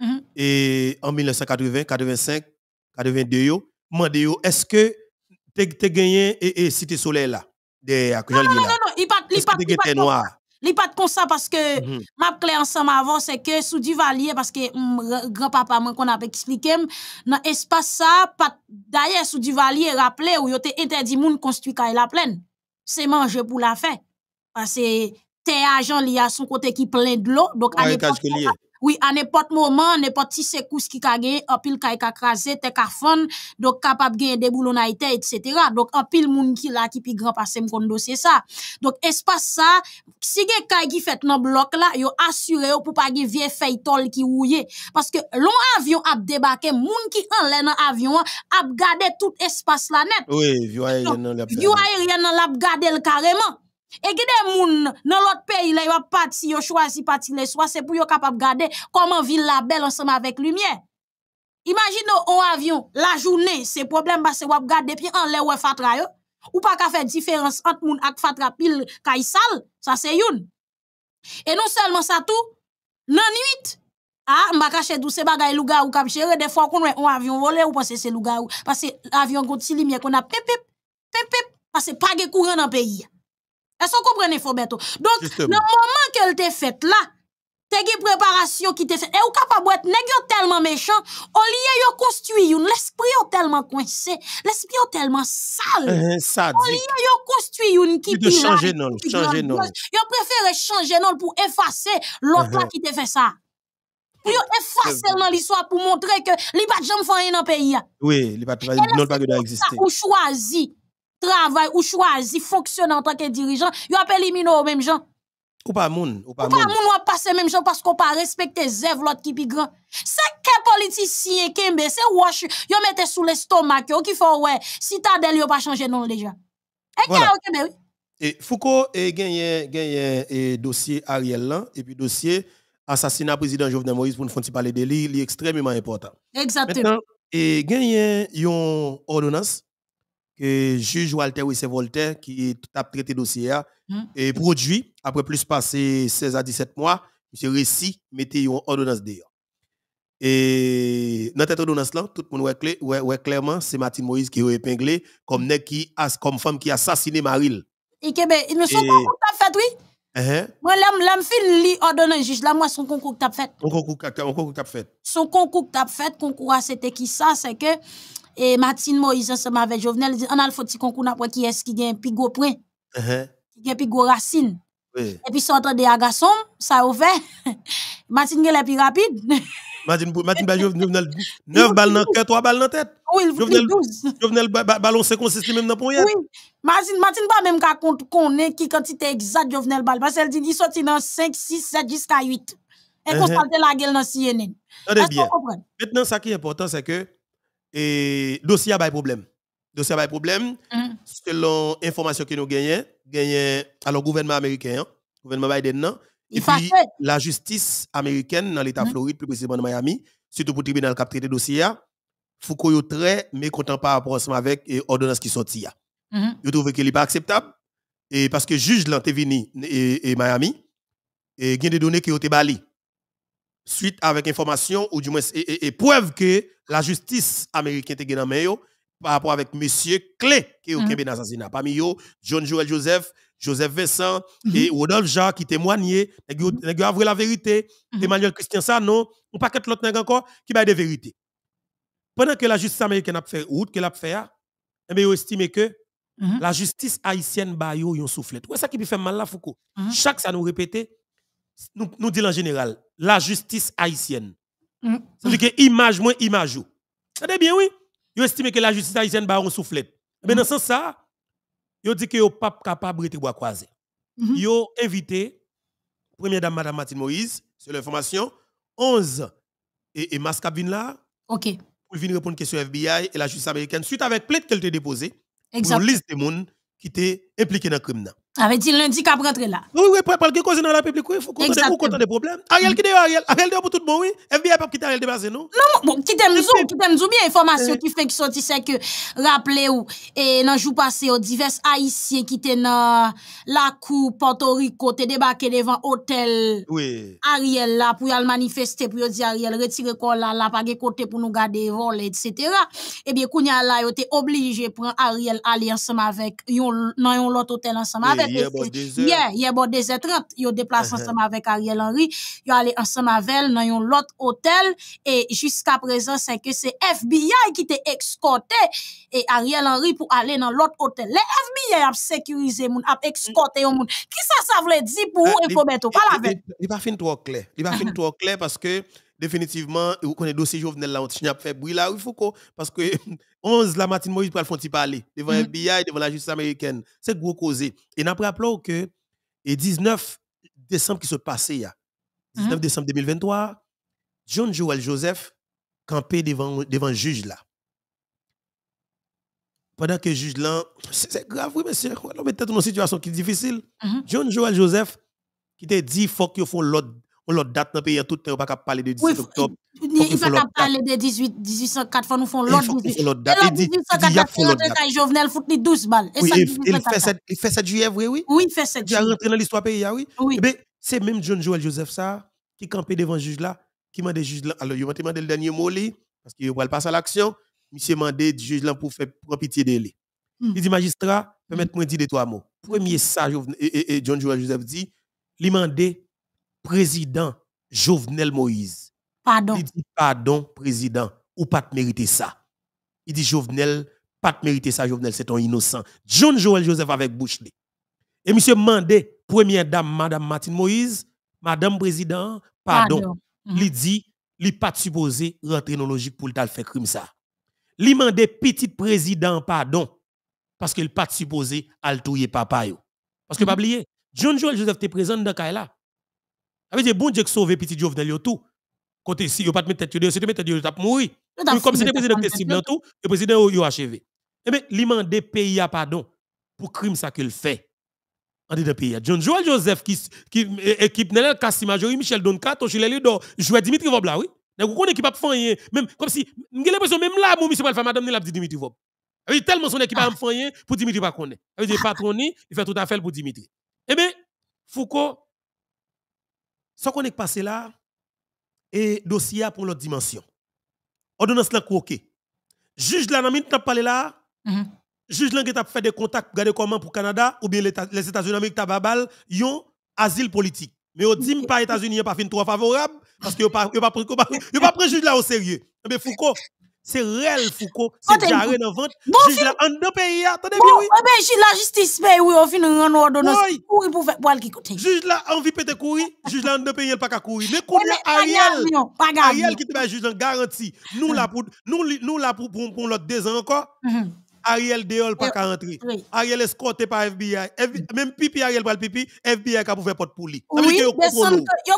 Mhm. Et en 1980, 85, 82, demandé est-ce que tu as gagné et, Cité Soleil là derrière non, non, non, non, il pas il pas il noir. Il pas comme ça parce que mhm. m'a clé ensemble avant c'est que sous Duvalier parce que grand-papa moi qu'on a expliqué dans l'espace, ça pas d'ailleurs sous Duvalier rappelé où il était interdit interdits construit construire la plaine. C'est manger pour la fin. Parce que tes agents y a son côté qui plein de l'eau donc à l'époque oui, à n'importe moment, n'importe si c'est couche qui a gagné, en pile qui e a crasé, t'es qu'à fond, donc capable de gagner des boulots etc. Donc, en pile moun qui là, qui pi grand passé m'kon dossier ça. Donc, espace ça, si gen kay qui fait nan bloc là, yo assuré pour pas gen vieux feitol qui rouille. Parce que long avion a débarqué, moun qui en l'air dans avion, a gardé tout espace là net. Oui, vieux aérien la gardé le carrément. E gide moun nan lot peyi le yo pati yo chwazi pati le swa se pou yo kapap gade koman vil la bel ansama vek lumiye. Imagin nou ou avyon la jounen se problem bas se wap gade pi an le wap fatra yo ou pa ka fe diferans ant moun ak fatra pil kay sal sa se yon. E non selman sa tou nan nit a mba kache douse bagay luga ou kapjere defon konwe ou avyon vole ou pasese luga ou pasese avyon konti lumiye konap pep pep pasese page kuren nan peyi ya. Est-ce qu'on comprend Donc, le moment qu'elle t'a fait là, c'est une préparation qui t'est fait. Et ou capable d'être nèg tellement méchant, au lieu yo construit une, l'esprit est tellement coincé, l'esprit est tellement sale. Euh, euh sadique. au construit une qui de changer non, changer non. préféré changer non pour effacer l'autre uh-huh. qui t'a fait ça. Pour yo effacer dans l'histoire pour montrer que li pas jamais rien dans pays. Oui, li pas travailler non pas exister. pour choisi travail ou choisi fonctionner en tant que dirigeant, yo ap éliminer au même gens. Ou pas moun, ou pas moun. Ou pas moun, passer même gens parce qu'on pas respecter zèv l'autre qui plus grand. C'est que politicien kembe, c'est wash, yo mettez sous l'estomac yo qui font ouais, ne yo pas changer non déjà. Et voilà. oui. Et Foucault a gagné dossier Ariel là et puis dossier assassinat président Jovenel Moïse pour nous faire parler de lui, il est extrêmement important. Exactement. Maintenant, et gagné une ordonnance que juge Walter Wissé Voltaire, qui a traité dossier, hein, hein? et produit, après plus passé 16 à 17 mois, monsieur Récit mettait une ordonnance d'ailleurs. Et dans cette ordonnance-là, tout le monde voit clairement, c'est Martine Moïse qui est épinglé comme, qui comme femme qui a assassiné Maril. Ben, Il ne sont pas fait, oui? Uh-huh. Moi, l'homme fin li ordonne juge la moi, son concours que t'as fait. Son concours que t'as fait. Son concours que t'as fait, concours, c'était qui ça? C'est que et Martine Moïse ensemble avec Jovenel, dit, on a le foti concours après qui est-ce qui gagne plus gros point. Uh Qui gagne plus gros racine. Oui. Et puis sortant à garçon ça a fait. Martine est plus rapide. Martine Martine Jovenel 9 balles dans cœur, 3 balles dans tête. Oui, il Jovenel 12. Jovenel ballon 56 même dans poignet. Oui. Martine Martine pas même qu'à connaît qui quantité exacte Jovenel balle parce qu'elle dit il sorti dans 5 6 7 jusqu'à 8. Et uh-huh. qu'on uh la gueule dans CNN. Attendez bien. Maintenant ça qui est important c'est que et dossier a pas problème. Dossier a pas problème. Mm-hmm. Selon information que nous gagnons, gagnons alors gouvernement américain, gouvernement Biden non. Et puis, la justice américaine dans l'État de mm-hmm. Floride, plus précisément dans Miami, surtout pour le tribunal qui a traité dossier, Foucault est très mécontent par rapport à avec avec l'ordonnance qui sortit. Mm mm-hmm. Vous trouve qu'il n'est pas acceptable. Et parce que le juge l'Antevini et, et Miami, et il a des données qui ont été suite avec information ou du moins et, preuve que la justice américaine était dans mieux par rapport avec monsieur clé qui est au mm-hmm. Québec assassinat parmi eux John Joel Joseph Joseph Vincent mm-hmm. et Rodolphe Jacques qui témoignaient qui avoué la vérité mm-hmm. Emmanuel Christian ça non on pas l'autre pas encore qui ba des vérités pendant que la justice américaine a fait route qu'elle a fait et eh bien estimé que la justice haïtienne ba yo yon soufflet C'est ça qui fait mal là Foucault chaque ça nous répéter nous, disons en général, la justice haïtienne. C'est-à-dire mm. que image moins image. C'est eh bien, oui. Ils estiment que la justice haïtienne va un soufflet. Eh Mais mm. dans ce sens, ça, ils disent que sont pas capable de croiser. croisé. Ils mm-hmm. ont invité, première dame, madame Martine Moïse, sur l'information, 11 et, et là. OK. Pour venir répondre à question FBI et la justice américaine, suite avec plainte qu'elle a déposée. Pour une liste des monde qui étaient impliqués dans le crime. Avait-il lundi qu'à rentrer là? Oui, oui, pour quelque chose dans la public, il faut qu'on compte des problèmes. Ariel, qui est Ariel? Ariel, pour tout le monde, oui? FBI, pas quitter Ariel base non? Non, bon, qui t'aime aussi, qui t'aime aussi bien, information eh. qui fait que sorti, c'est que, rappelez vous et dans le jour passé, divers Haïtiens qui étaient dans la cour Porto Rico, te débarqué devant hôtel oui. Ariel là, pour y aller manifester, pour y dire Ariel, retirer quoi là, là, pas de côté pour nous garder voler, etc. Eh bien, Kounia là, ils était obligés de prendre Ariel aller ensemble avec, dans un autre hôtel ensemble avec il bon a des il bon 2h30, yo déplacé a uh-huh. ensemble avec Ariel Henry. Yo allé ensemble avec elle dans l'autre hôtel. Et jusqu'à présent, c'est que c'est FBI qui t'a escorté et Ariel Henry pour aller dans l'autre hôtel. Les FBI a sécurisé moun, a escorté un monde. Qui ça, ça veut dire pour euh, vous et pour Pas la Il pas fin trop clair. Il pas fin trop clair parce que définitivement, vous connaissez dossier Jovenel là, on a fait bruit là, il faut qu'on. Parce que 11 la matinée, Moïse le font parler devant mm. FBI, devant la justice américaine. C'est gros causé. Et à rappelons que le 19 décembre qui se passait, 19 mm-hmm. décembre 2023, John Joel Joseph campé devant devant juge là. Pendant que le juge là, c'est grave, oui, monsieur. On est dans une situation qui est difficile. Mm-hmm. John Joel Joseph qui t'a dit faut qu'il font l'autre ou l'autre date dans le pays, tout le peut pas parler de 18 octobre. Il ne pas parler de 18, 1804, fois nous font l'autre 18. L'autre date. 1804, c'est l'autre date. Jovenel fout 12 balles. il fait 7 juillet, oui, oui. Oui, il fait 7 juillet. Il a rentré dans l'histoire pays, ah oui. Mais eh ben, c'est même John Joel Joseph ça, qui campait devant le juge là, qui m'a dit juge là. Alors, il m'a demandé le dernier mot, parce qu'il va passer à l'action. Monsieur m'a dit juge là pour faire pitié de lui. Hmm. Il dit magistrat, hmm. permettez-moi de dire trois mots. Premier hmm. ça, John Joel Joseph dit, il m'a président Jovenel Moïse. Pardon. Il dit pardon, président, ou pas de mériter ça. Il dit Jovenel, pas de mériter ça, Jovenel, c'est ton innocent. John Joel Joseph avec Bouchley. Et monsieur Mandé, première dame, madame Martine Moïse, madame président, pardon. Il mhm. dit, il pas supposé rentrer dans logique pour le faire crime ça. Il dit, petit président pardon parce qu'il pas supposé altouiller papa yo. Parce que mhm. pas oublier, John Joel Joseph était présent dans là. Ça veut dire bon Dieu qui sauve petit Jovenel tout. Côté si a pas mettre tête dis pas, tu mettre tête yo, t'as mourir. Comme si le président était cible tout, le président a achevé. Eh bien, l'imande pays à pardon pour crime ça qu'il fait. En de pays. John Joel Joseph qui qui équipe Nelel Kassima, Michel Doncato, Chile Lido, jouait Dimitri Vob là, oui. Donc, on équipe pas fait même comme si j'ai l'impression même là mon monsieur va faire a dit Dimitri Vob. Eh oui, tellement son équipe à ah. fait pour Dimitri pas connaît. Ça veut des ah. il fait tout à fait pour Dimitri. Eh bien, Foucault ce qu'on est passé là, et dossier pour l'autre dimension. On Ordonnance là, ok. Juge là, dans le parlé là, mhm. juge là qui a fait des contacts pour garder comment pour le Canada ou bien les États-Unis d'Amérique, tababal, ils ont asile politique. Mais on dit pas États-Unis, pas fin trop favorable, parce que pas pas pas pris juge là au sérieux. Mais eh Foucault, c'est réel Foucault, c'est jaré dans juge en deux pays, attendez bien, oui. mais eh ben, juge la justice, mais ben, oui, on finit en ordonnance. Oui. pour faire qui Juge là, on vit courir, juge là, en deux pays, il pas courir. Mais courir eh ben, Ariel, Ariel qui te va juge en garantie, nous là pour, nous, nous là pour, l'autre deux ans encore. Mhm. Ariel Deol pas qu'à rentrer. Ariel escorté par FBI. Même pipi Ariel pas le pipi, FBI qui a fait porte pour lui. Oui, ils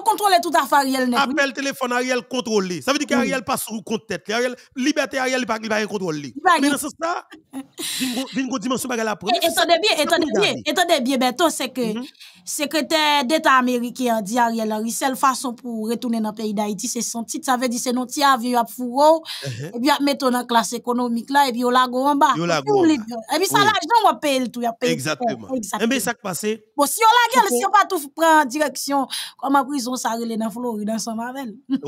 contrôle tout à fait Ariel. Appel téléphone Ariel contrôlé. Ça veut dire qu'Ariel pas sous compte tête. Ariel, liberté Ariel va pas contrôler. Mais dans ce sens, vinn go dimension bagarre la première. Attendez bien, attendez bien, attendez bien c'est que mhm. secrétaire d'État américain dit Ariel Henry, seule façon pour retourner dans le pays d'Haïti, c'est son titre, ça veut dire c'est notre avion à fourreau uh-huh. et puis mettre dans classe économique là et puis on la go en bas ça on Exactement. Exactement. Mais ça qui passe. Bon, si on la gueule, si on pas tout prend direction, comme la prison s'arrête dans Floride, dans son marvel Ouais,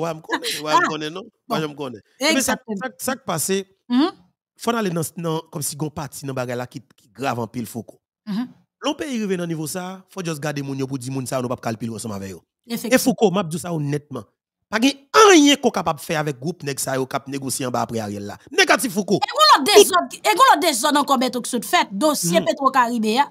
je connais. Ouais, je ah! connais, non? Moi, je me connais. Eh Mais ça qui passe, il mm-hmm. faut aller dans, comme si on si dans le là qui grave en pile Foko. Mm-hmm. L'on peut y arriver dans niveau ça, il faut juste garder mon pour dire monde ça, on ne peut pas le pile ensemble avec eux. Et Foko, je dis ça honnêtement. Pas rien qu'on capable de faire avec groupe nèg ça yo cap négocier en bas après Ariel là. Négatif Foucault. Et qu'on des autres, et des autres encore mettre le fait dossier hmm. petro caribé hein?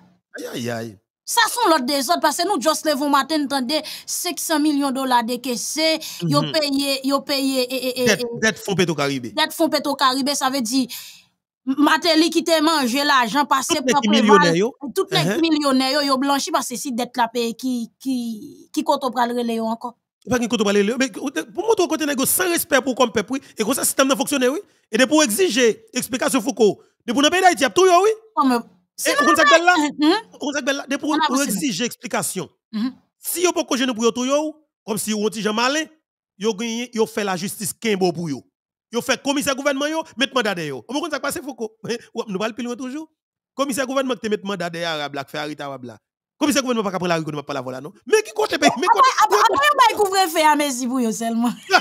Aïe Ça sont l'autre des autres parce que nous juste levons matin entendez 500 millions de dollars décaissés, yo hmm. payé, yo payé et et et D'être fonds Petro-Caribé. d'être fonds Petro-Caribé, ça veut dire Mateli qui te mangé l'argent passé par les yo. Tout les uh-huh. millionnaires Ils ont blanchi parce que c'est d'être la qui qui qui compte pral encore. Ou pas qu'on côté parler mais pour montrer côté négo sans respect pour comme peuple et comme ça système n'a fonctionné oui et de pour exiger explication Foucault de pour pays d'Haïti a tout oui et ça belle là ça mm-hmm. belle là de pour exiger explication mm-hmm. si yo pas cogner pour tout yo comme si on petit Jean Malin yo gagné yo fait la justice qu'un pour yo yo fait commissaire gouvernement yo mettre mandat de yo on ça passer Foucault nous parle plus loin toujours commissaire gouvernement te mettre mandat de arabe là fait arrêter arabe là comme ça, gouvernement pas après la rue, gouvernement pas la voilà, non? Mais qui compte Mais Après, on va couvrir fait à mes pour seulement.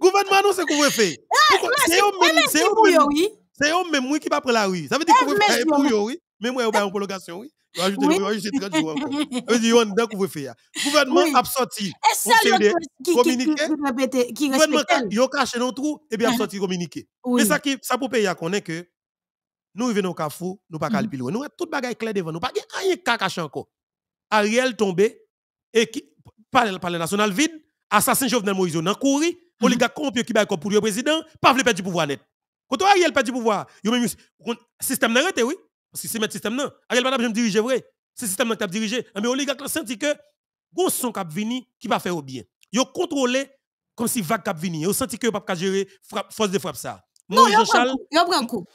Gouvernement, eh, non, c'est couvrir fait. C'est eux même, c'est eux oui. C'est eux même, qui pas après la rue. Ça veut dire couvrir fait pour eux, oui. Mais moi, on va en prolongation, oui. On va ajouter, on va ajouter 30 jours encore. On va dire, on va couvrir fait. Gouvernement a absorti. Et l'autre qui communiqué. Gouvernement, ils ont caché dans trou, et bien sorti communiqué. Mais ça qui, ça pour payer, qu'on est que, nous venons au cafou, nous pas calculer. Mm. Nous avons tout bagaille clair devant nous, pas rien cacache encore. Ariel tombé et qui parle national vide, assassin Jovenel Moïse dans couru, mm. oligarque corrompu qui bail pour le président, pas veut perdre du pouvoir net. Quand Ariel perd du pouvoir, le même système n'arrête oui, parce que c'est mettre système non. Ariel madame me diriger vrai. C'est système qui pas dirigé, ah, mais oligarque senti que gonson cap vini qui va faire au bien. ont contrôlé comme si vague cap vini, ont senti que pas gérer force de frappe ça. Moïse Jean-Charles.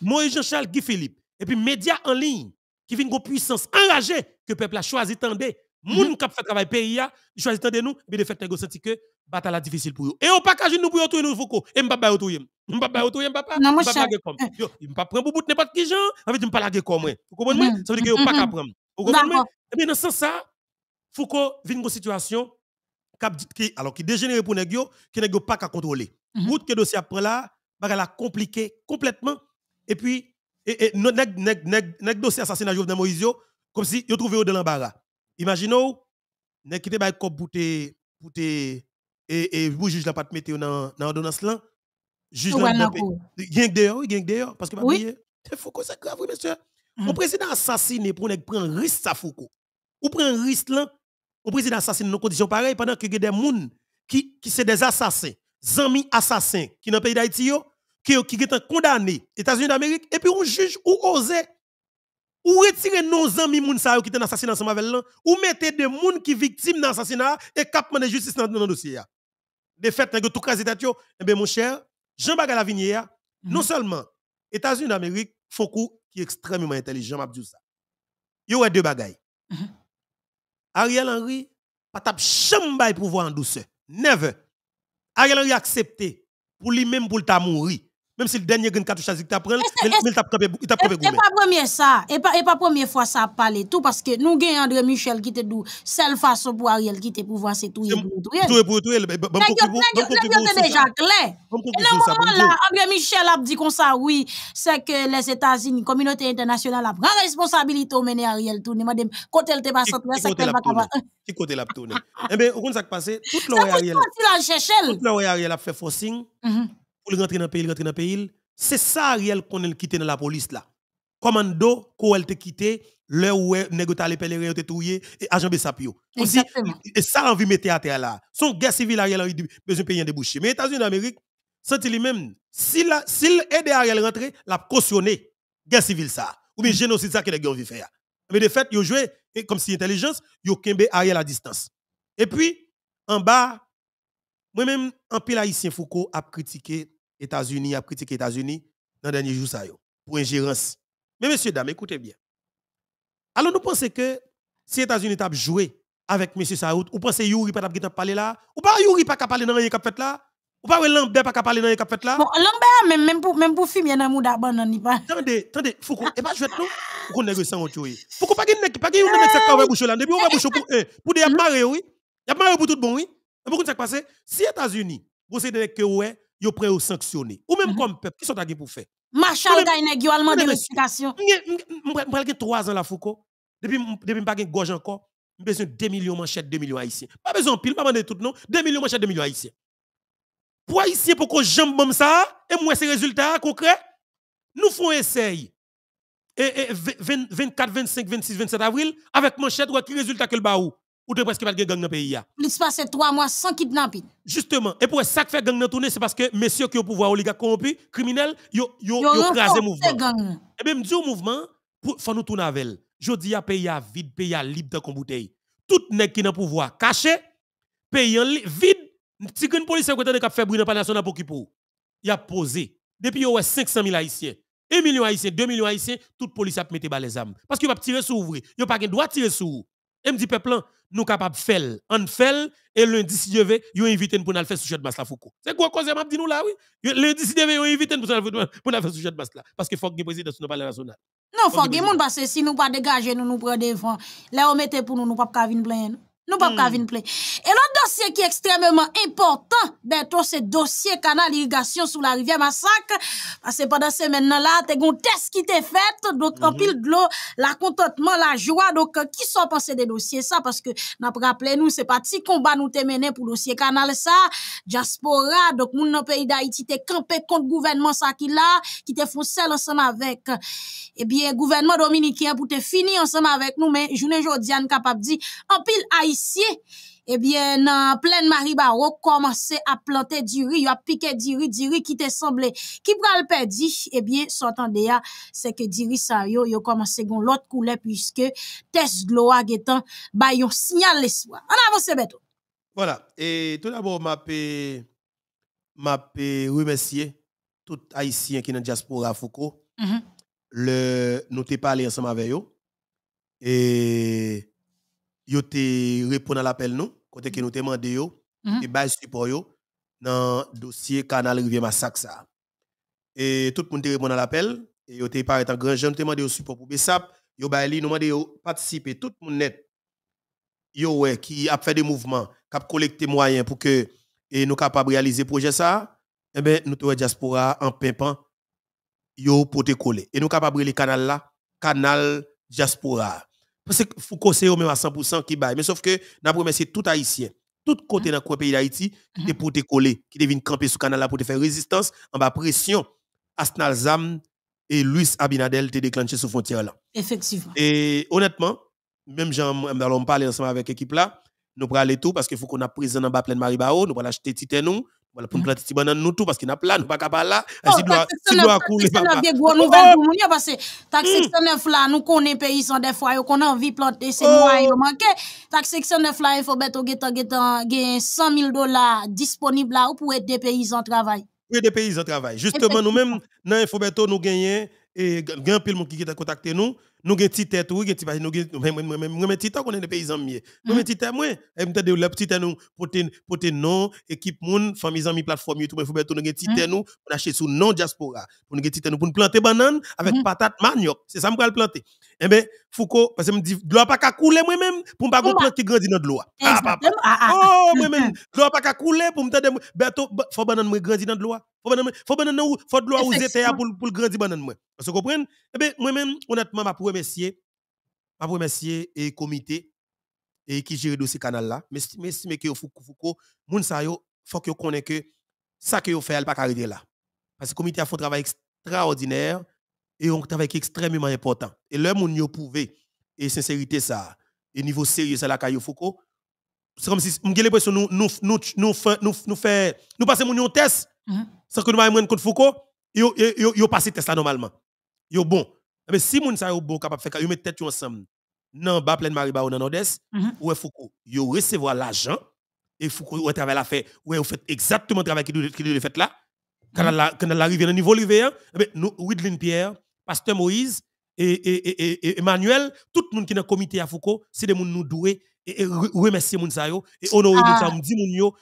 Moïse Jean-Charles Guy Philippe. Et puis, médias en ligne qui viennent de puissance enragée que le peuple a choisi tendez. Mhm. Moun qui fait travail pays, a choisi de nous, mais de fait, nous sentir que bataille difficile pour nous Et on pas nous pour retourner nous Foucault. Et m'papa retourner. M'papa retourner, papa Non, moi, je comme. Euh. Yo, pas prend pour bout n'importe qui gens, avec m'papa laguer comme moi. Vous comprenez? Mhm. Ça veut dire que pas qu'à mhm. prendre. Vous comprenez? Et bien, dans ce sens, ça, Foucault vient une situation qui, alors, qui dégénère pour nous, qui n'est pas à contrôler. Route que dossier après là, l'a compliqué complètement. Et puis, et, nèg, nèg, nèg, nèg dossier assassinat Jovenel Moïse, comme si yo trouvé dans l'embarras. imaginez nèg qui te bay cop pour et, et vous juge la pas te mettre dans l'ordonnance là. Juge la pas dehors, dehors, parce que pas oui. C'est Foucault, c'est grave, monsieur. On mm. président assassiné pour nèg prend risque ça Foucault. Ou prend risque là, on président assassiné dans conditions pareilles pendant que des gens qui, qui sont des assassins, amis assassins qui dans pas pays d'Haïti, qui sont condamné États-Unis d'Amérique, et puis on juge ou ose, ou retirer nos amis moun sa qui sont assassinés ensemble ce mavel ou mettez des gens qui victimes assassinat et capement de justice dans le dossier. De fait, dans tout cas, et eh bien, mon cher, Jean Bagala Vignier, mhm. non seulement États-Unis d'Amérique font qui est extrêmement intelligent, dit ça. Il y a deux bagailles. Mhm. Ariel Henry, pas tape chambay pouvoir en douceur. Never. Ariel Henry accepté pour lui-même pour ta mourir même si le dernier gagne cartouche que il t'apprend, il t'a il t'a Et pas première ça, et pas et pas première fois ça parler tout parce que nous gagne André Michel qui te dou seule façon pour Ariel qui te pouvoir c'est tout pour tout. Tout ben, ben, ben, pour tout, bon pour déjà hein. clair. Et le moment là André Michel a dit comme ça oui, c'est que les États-Unis, communauté internationale a grande responsabilité au mener Ariel tourner madame côté elle te pas ça c'est qu'elle va pas qui côté l'a tourner. Eh ben on ça qui passé toute l'Oréal. Toute Ariel a fait forcing pour rentrer dans le pays, rentrer dans le pays. C'est ça, Ariel, qu'on a quitté dans la police là. Commando, elle a quitté, l'heure où négocié les pèlerins, tout touillé, et agent Bessapio. Exactement. Et ça, l'envie de mettre à terre là. Son guerre civile, Ariel, a besoin de payer un débouché. Mais les États-Unis d'Amérique, c'est lui-même, s'il aide Ariel à rentrer, l'a cautionné. Guerre civile ça. Ou bien mm. génocide ça que les gens de faire. Mais de fait, ils jouent comme si intelligence, ils kembe Ariel à distance. Et puis, en bas, moi-même, en pile haïtien Foucault a critiqué États-Unis a critiqué États-Unis dans les derniers jours ça pour ingérence. Mais messieurs dames, écoutez bien. Alors nous pensons que si États-Unis t'a jouer avec monsieur Saoud, ou pensez Yuri pas t'a parler là, ou pas Yuri pas parler dans rien qu'a fait là, ou pas Lambert pas parler dans rien qu'a fait là. Bon, Lambert même même pour même pour a dans d'abord non ni pas. Attendez, attendez, faut qu'on et pas jouer tout. Faut qu'on négocie sans autre Faut qu'on pas nek pas yon nek ça ka bouche là, depuis on va bouche pour un, pour des hmm. marrer oui. Y a marrer pour tout bon oui. Mais pourquoi ça passé Si États-Unis, vous c'est des que ouais yo prêt au sanctionner. Ou même comme peuple, qui sont à pour faire? Marshall Gaineg, yo allemand de explication. M'prend 3 ans la Foucault. Depuis depuis pas gain gorge encore, j'ai besoin de 2 millions de manchettes, 2 millions haïtiens. Pas besoin de pile, pas demander tout non, 2 millions manchettes, 2 millions haïtiens. Pour haïtiens pour que jambe comme ça et moi ces résultats concrets, nous faisons essayer. Et, et 24, 25, 26, 27 avril, avec manchette, ou qui résultat que le baou ou te presque pas de gang dans le pays. Plus se passe trois mois sans kidnapping. Justement. Et pour ça que fait gang dans tourner, c'est parce que messieurs qui ont pouvoir oligarque corrompu, criminels, ils ont crasé mouvement. Et eh bien, je mouvement, pour faut nous tourner avec elle. Je dis, pays vide, pays à libre de bouteille. Tout nèg qui n'a pouvoir caché, pays vide, si une police côté de fait bruit dans national pour qui pour. Il a posé. Depuis, il y a 500 000 haïtiens. 1 million haïtiens, 2 millions haïtiens, toute police a mis les armes. Parce qu'il va tirer sur vous. Il n'y a pas de droit de tirer sur vous. Et me dit, peuple, nous capables de faire. On fait, et lundi, si je veux ils invité pour nous faire sujet de masse la Foucault. C'est quoi cause m'a dit nous là, oui? Lundi, si je veux ils invité pour nous faire sujet de masse là. Parce qu'il faut que le président soit la national. Non, faut que le monde, parce que si nous pas dégager, nous nous prenons devant. Là, on mettait pour nous, nous pas venir plaindre. Nous ne pas venir Et l'autre dossier qui est extrêmement important c'est ce dossier canal irrigation sous la rivière Massacre, parce que pendant ces semaines là, tu un test qui t'est fait, donc en mhm. pile de l'eau, la contentement, la joie, donc euh, qui sont pensés des dossiers ça, parce que, n'a pas rappelé nous, c'est pas petit combat nous té mené pour dossier canal ça, diaspora, donc moun dans pays d'Haïti t'es campé contre gouvernement ça qui là, qui t'es foncé ensemble avec, eh bien, gouvernement dominicain pour te finir ensemble avec nous, mais journée aujourd'hui, capable dit, en pile Haïti et eh bien, nan pleine marie Barro, commençait a planter diri, yo du riz, du riz qui te semblait, qui pral dit. Et eh bien de ya ah, c'est que diri sa yo, yo à l'autre couleur, puisque test à gloa getan bay yon signal leswa. On avance beto. Voilà, et tout d'abord, je vais remercier tout haïtien qui est dans la diaspora Foucault. -hmm. le, nous t'ai parlé ensemble avec eux. Et yo te répond à l'appel nous côté que nous te demandé yo mm -hmm. support yo dans dossier canal rivière massacre ça et tout le monde te répond à l'appel et yo te paraît en grand jeune te demandé support pour BESAP yo li nous demandé yo participer tout le monde net yo ouais qui a fait des mouvements qui a collecté moyens pour que et nous capable réaliser projet ça eh ben nous te diaspora en pimpant yo pour te coller et nous capable le canal là canal diaspora parce que Foucault, c'est eux à 100% qui baille. Mais sauf que, nous remercié tout Haïtien, tout côté dans le pays d'Haïti, qui est pour te coller, qui devine camper sur le canal pour te faire résistance, en bas pression, Asnal Zam et Luis Abinadel te déclenché la frontière là. Effectivement. Et honnêtement, même nous allons parler ensemble avec l'équipe là, nous pourrons aller tout parce qu'il faut qu'on a présent en bas plein de Maribao, nous allons acheter Titanou nous, voilà, pour nous planter si banane nous tout parce qu'il n'a plein, nous pas capable là. Oh, si doit si doit couler papa. C'est une nouvelle pour nous parce que taxe 69 hmm. là nous connaît pays sans des fois qu'on a envie planter c'est moi oh! il manque. Taxe 69 là il faut mettre gagner getan gain 100 000 dollars disponible là pour aider des paysans travail. Oui, des paysans travail. Justement nous-mêmes dans beto nous gagner et grand pile monde qui a contacté nous nous avons une tête, oui, nous avons petite tête, nous avons nous avons des paysans Nous avons un tête, nous avons la petite tête, nous, pour équipe, moun, famille, amis, plateforme, nous nous avons une tête, nous, pour acheter sous non diaspora. nous avons des tête, nous, pour planter banane avec patate, manioc. C'est ça, nous allons planter. Eh bien, Foucault, parce que me dit, de pas qu'à couler moi-même pour ne pas comprendre qui grandit dans de loi. Ah, papa. Ah, ah, ah. Oh, moi-même, de mm, mm. pas qu'à couler pour me dire, il bah, faut que me grandisse dans de Il Faut que nous, faut de loi où j'étais pour pour grandir dans moi. Vous comprenez? Eh bien, moi-même, honnêtement, m'a remercier, m'a remercier et comité et qui gère dossier canal là. Mais mais que Foucault, moun sa yo, faut que connaisse que ça que yo fait, elle pas arrêter là. Parce que le comité a fait un travail extraordinaire et on travaille extrêmement important. Et là, on y prouvé, et sincérité ça, et niveau sérieux, ça la caillou Foucault. C'est comme si, on a l'impression nous, nous, nous, nous, nous, nous, fait, nous passons mon test, mm-hmm. sans que nous ayons contre Foucault, yo ils passent le test là normalement. Ils bon. Ah, mais si mon ça yo bon capable faire, ils mettent tête ensemble, non, bas pleine marie ou dans Nord-Est, mm-hmm. ou Foucault, ils recevoir l'argent, et Foucault, ou travail l'affaire ouais ou fait exactement le travail qui doit fait là, quand elle arrive au niveau rivière, ah, nous, Widlin Pierre, Pasteur Moïse et, Emmanuel, tout le monde qui est dans comité à Foucault, c'est des gens nous doués et remercier les gens. et ah. honorer les gens. On dit yo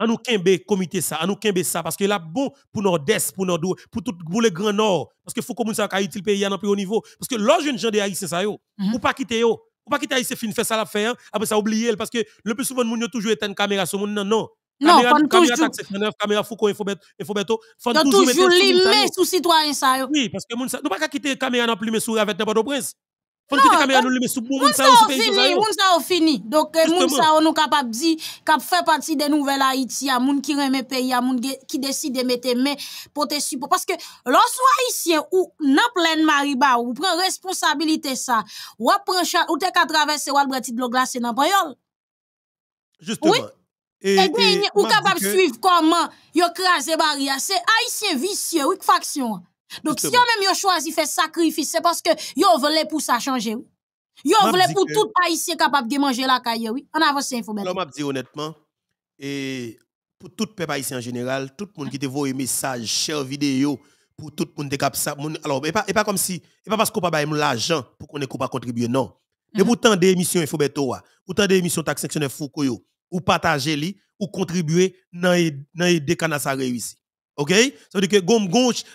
on nous kembe comité ça on nous kembe ça parce que là bon pour nord-est pour nord pour tout pour le grand nord parce que foucault que moun sa pays à plus haut niveau parce que là jeune gens des haïtiens ça yo mhm. ou pas quitter yo ou pas quitter ces fin fait ça la faire hein, après ça oublier parce que le plus souvent moun yo toujours éteindre caméra sur monde. non non non, quand toujours. Taxe 9, caméra Foucault, et Infobeto, faut toujours mettre toujours sous citoyen ça. Oui, parce que nous pas quitter caméra dans plume sous avec n'importe prince. Faut quitter caméra nous plume sous moun ça au fini, moun ça au fini. Donc euh, moun ça nous capable dit cap fait partie des nouvelles Haïti, à moun qui remet pays, à moun qui décide de mettre main pour te support parce que lorsque haïtien ou en pleine Mariba ou prend responsabilité ça, ou prend ou t'es qu'à traverser ou al brati de l'eau glacée dans Justement. Et eh bien, ou capable de suivre comment yon crase barrière, c'est haïtien vicieux, oui, faction. Donc, si yon même yon choisi faire sacrifice, c'est parce que yon voulait pour ça changer. Oui. Yon voulait pour tout haïtien capable de manger la caille, oui. En avance, info, ben. M'a dire honnêtement, et pour tout peuple haïtien en général, tout le monde qui te voit un message, cher vidéo, pour tout le monde qui te cap Alors, et pas, pas comme si, et pas parce qu'on pas baye l'argent pour qu'on ne pas contribuer, non. Mais pour tant pourtant, des émissions, il faut bête ou pourtant, des émissions, taxe Foucault, ou partager li, ou contribuer dans aider Kana sa réussi. OK? Ça veut dire que gon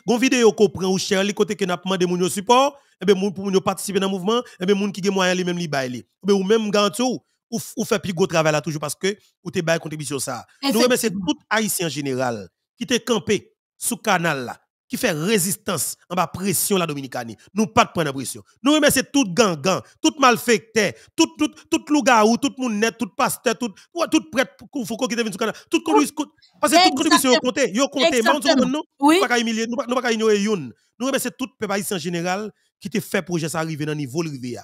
gon vidéo ko prend ou cher li côté que n'a demandé mon support, et eh ben moun pour moun participer dans mouvement, et eh ben moun qui gen moyen li eh ben, même li bay li. Ou ben même garanti ou ou fait plus gros travail là toujours parce que ou te bail contribution ça. Nous ben, remercions tout haïtien en général qui te campé sous canal qui fait résistance en bas pression la Dominicani. Nous pas de prendre pression. Nous remercions tout gang gang, tout malfaiteur, tout tout tout lougaou, tout monde net, tout pasteur, tout tout prêtre Foucault qui devient tout canal, tout parce que toute contribution est comptée, yo compté, nous pouvons pas humilier, nous pas ignorer Nous remercions tout peuple haïtien en général qui te fait projet ça arriver dans niveau rivière.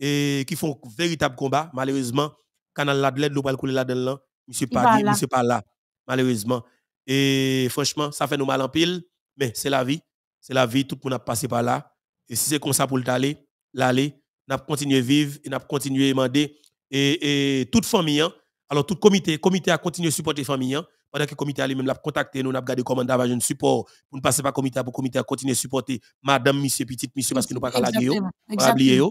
et qui font un véritable combat. Malheureusement, Canal Ladlet, de couler là-dedans, monsieur pas pas là, malheureusement. Et franchement, ça fait nous mal en pile, mais c'est la vie. C'est la vie, tout le monde a passé par là. Et si c'est comme ça pour l'aller, l'aller, n'a continué à vivre et n'a continué à demander. Et, et toute famille, hein. alors tout comité, comité a continué à supporter famille. Hein. pendant que le comité a lui-même contacté, nous avons gardé comment d'avoir un support pour ne passer pas comité, pour comité a continuer à supporter madame, monsieur, petite, monsieur, parce que nous pas qu'à la Pas oublier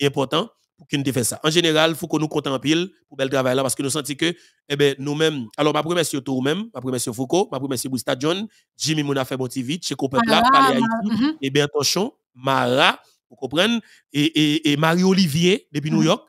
important pour qu'on fait ça. En général, il faut que nous comptons en pile pour bel travail là parce que nous sentons que eh ben, nous-mêmes, alors ma première c'est tout même, ma première c'est Foucault, ma première c'est Bousta John, Jimmy Mouna fait bon TV, ah, Haïti, mm-hmm. et eh bien Mara, vous comprenez, et, et, Marie Olivier depuis New mm-hmm. York,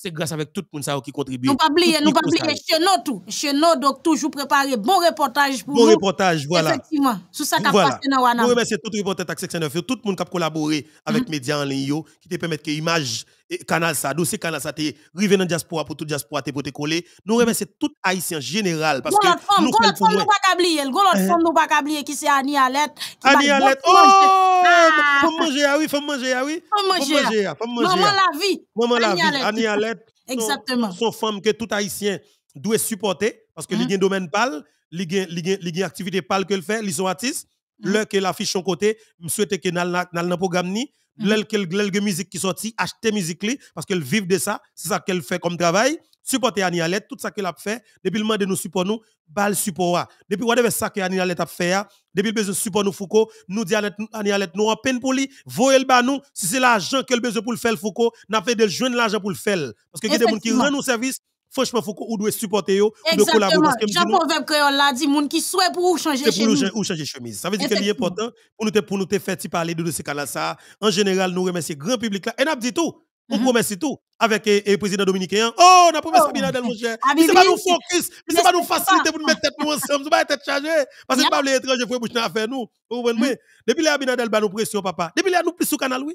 c'est grâce avec tout le monde qui contribue. Nous pas oublier, nous pas oublier nous tout. nous, donc toujours préparer bon reportage pour bon nous. Bon reportage, voilà. Effectivement, sur ça qui voilà. passé dans Wana. Nous remercions eh ben, tout reporter 69 tout le monde qui a collaboré avec mm-hmm. Média en ligne qui te permettent que l'image et Canal ça, dossier Canal ça, rivé dans diaspora pour toute diaspora, t'es pour te coller. Nous remercions tout haïtien général. Parce que nous l'autre femme, nous pas oublier. l'autre femme, nous pas eh. oublier qui c'est Annie Alette. Annie Alette, oh! Faut manger, ah oui, faut manger, ah oui. Ah! Faut manger, ah. faut manger. Maman ah. la vie. Maman la vie, Annie Alette. Exactement. Son femme que tout haïtien doit supporter parce que hein? les domaine pâle, les activité pâle que le fait, ils sont artistes. Mm-hmm. l'heure l'affiche son côté, je souhaite que dans le programme ni, mm-hmm. l'heure musique qui sorti, acheter musique parce qu'elle vit de ça, c'est ça qu'elle fait comme travail, supporter Annie tout ça qu'elle a fait, depuis le moment de nous support nous, bal support Depuis whatever ça que a fait, depuis le besoin support nous Foucault, nous disons Annie nous en peine pour lui, voilà nous, si c'est l'argent qu'elle besoin pour le faire Foko, n'a fait de joindre l'argent pour le faire. Parce que il y a des gens qui rendent nos services, Franchement, faut qu'on doit supporter yo, de collaborer. Exactement. Jean Créole l'a dit, moun qui souhaitent pour changer chemise. pour nous ou changer chemise. Ça veut dire que c'est important pour nous te pour nous te faire parler de ce cas-là ça. En général, nous remercions grand public là et n'a dit tout. On mhm. remercie tout avec le eh, eh, président dominicain. Hein. Oh, on a promis oh. Sabina mon cher ah, Mais c'est pas nous focus, mais c'est pas nous faciliter pour nous mettre tête nous ne c'est pas tête chargée. Parce que pas les étrangers pour boucher à faire nous. Mm. Depuis là Abinadel, nous pression, papa. Depuis là, nous plus sous canal, oui.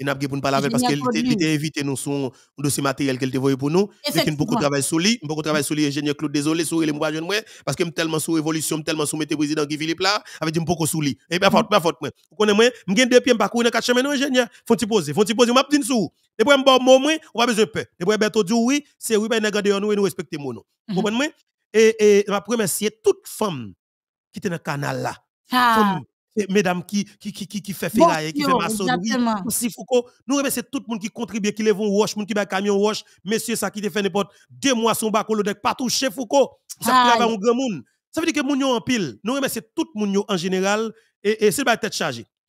et n'a pas pour nous avec parce qu'elle était invitée nous son dossier matériel qu'elle dévoyé pour nous y a beaucoup de travail sur lui beaucoup travail sur lui ingénieur Claude désolé sur les moi moi parce que tellement sous révolution tellement sous mettez président Guy Philippe là avec dit beaucoup sur lui et eh pas faute pas mm-hmm. faute moi vous connaissez moi m'gain deux pieds parcourir dans quatre chemins ingénieur font ti poser font il poser m'a dit sous et pour bon moment, moi on pas besoin peur et pour Berto dit oui c'est oui ben regarder nous et nous respecter mon nom mm-hmm. comprenez moi et et vais remercier toute femme qui était dans le canal là ah mesdames qui, qui, qui, qui, fait ferraille, qui fait maçonnerie. Si Foucault, nous remercions eh tout le monde qui contribue, qui lève un roche, monde qui bat camion roche, monsieur, ça qui te fait n'importe deux mois son bac, le pas touché Foucault. Ça travaille un grand monde. Ça veut dire que moun en pile. Nous remercions eh tout le monde en général et, c'est la tête chargée.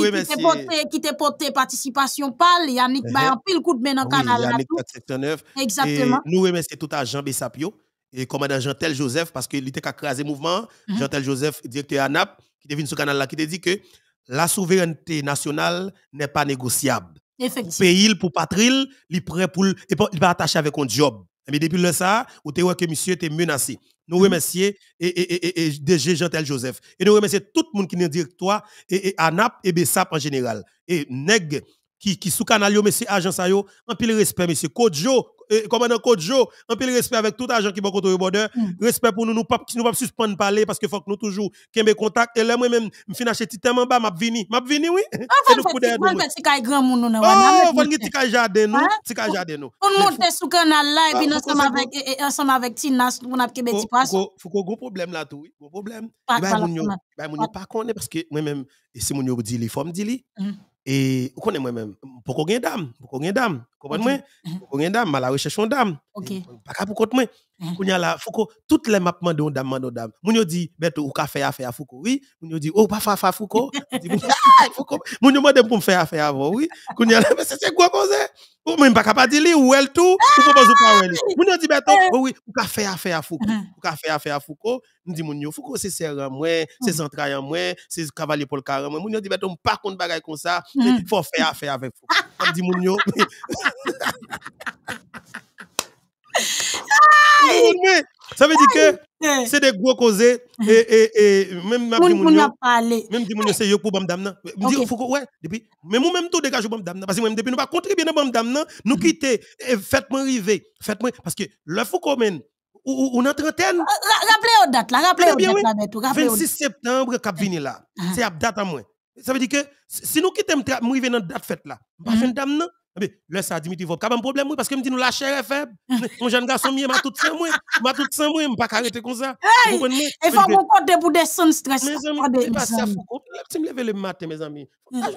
qui oui, qui te porté participation participation a Yannick uh pile coup de main dans le canal. Exactement. Et nous remercions tout à Jean Bessapio et commandant Jean-Tel Joseph parce qu'il était qu'à craser mouvement. Mm Jean-Tel Joseph, directeur ANAP, qui devine ce canal-là, qui te dit que la souveraineté nationale n'est pas négociable. Pour pays, pour patril il est prêt pour. Il va avec un job. Mais depuis le ça, vous avez que monsieur était menacé. Nous mm-hmm. remercions et, DG Jean-Tel Joseph. Et nous remercions tout le monde qui est directoire et, et ANAP et BESAP en général. Et NEG qui, qui sous canal, monsieur agent Ayo. en le respect, monsieur. Kodjo, commandant on un peu respect avec tout agent qui va contre le border, mm. respect pour nous, nous pas nous pas suspendre parler parce que faut que nous toujours contact et là moi même tellement bas m'a vini, m'a venu, oui. Ah, grand oh, On jardin hein? jardin sous canal live ah, et ensemble avec avec Tina a Faut gros problème là tout gros problème. pas parce que moi même c'est mon suis dit je suis et vous connaissez moi-même, pourquoi une dame, pourquoi une dame, comprenez-moi, pourquoi une dame, je la recherche une dame. Pas pour contre moi. Mhm. Kounya là, Foucault, toutes les maps de dame, mandon dame. Mounio dit, Beto, ou ka faire à Foucault, oui. Mounio dit, oh, pas faire Foucault. Foucault. Moun demande pour me faire affaire avant, oui. Kounya mais c'est quoi cause? Ou même pas capable de dire, ou elle tout, ou pas ou pas elle. Moun dit, Beto, oh, oui, ou à faire à Foucault. Mhm. Ou à faire à Foucault. Moun dit, Mounio, Foucault, c'est serre en moi, c'est mhm. entrailles en moi, c'est cavalier pour le carré en moi. Moun dit, Beto, pas contre bagaille comme ça, mais il faut faire affaire avec Foucault. Moun dit, moun Ça veut dire que c'est des gros causés. Et, et, et même ma Moun mon parlé. Même si mon c'est yo pour Bamdam. Me dit, faut ouais, depuis. Mais moi-même, tout dégage pour Parce que moi-même, depuis, nous pas contribuer dans Bamdam, nous mm-hmm. quitter. Faites-moi arriver. Faites-moi. Parce que le fou commune, on a trentaine. Euh, rappelez aux dates, là. Rappelez aux dates, 26 septembre, cap vini là. Ah. C'est la date à moi. Ça veut dire que si nous quittons, nous arrivons dans la date fête là. Mais là, ça a diminué. Vous avez un problème, oui, parce que me dit, nous, la chair est faible. Mon jeune garçon, il m'a tout sans moi. m'a tout sans moi. Je ne pas arrêter comme ça. Hey, il faut qu'on compte pour descendre stress. Mes amis, c'est pas ça. Tu me lèves le matin, mes amis. Mm. Ah,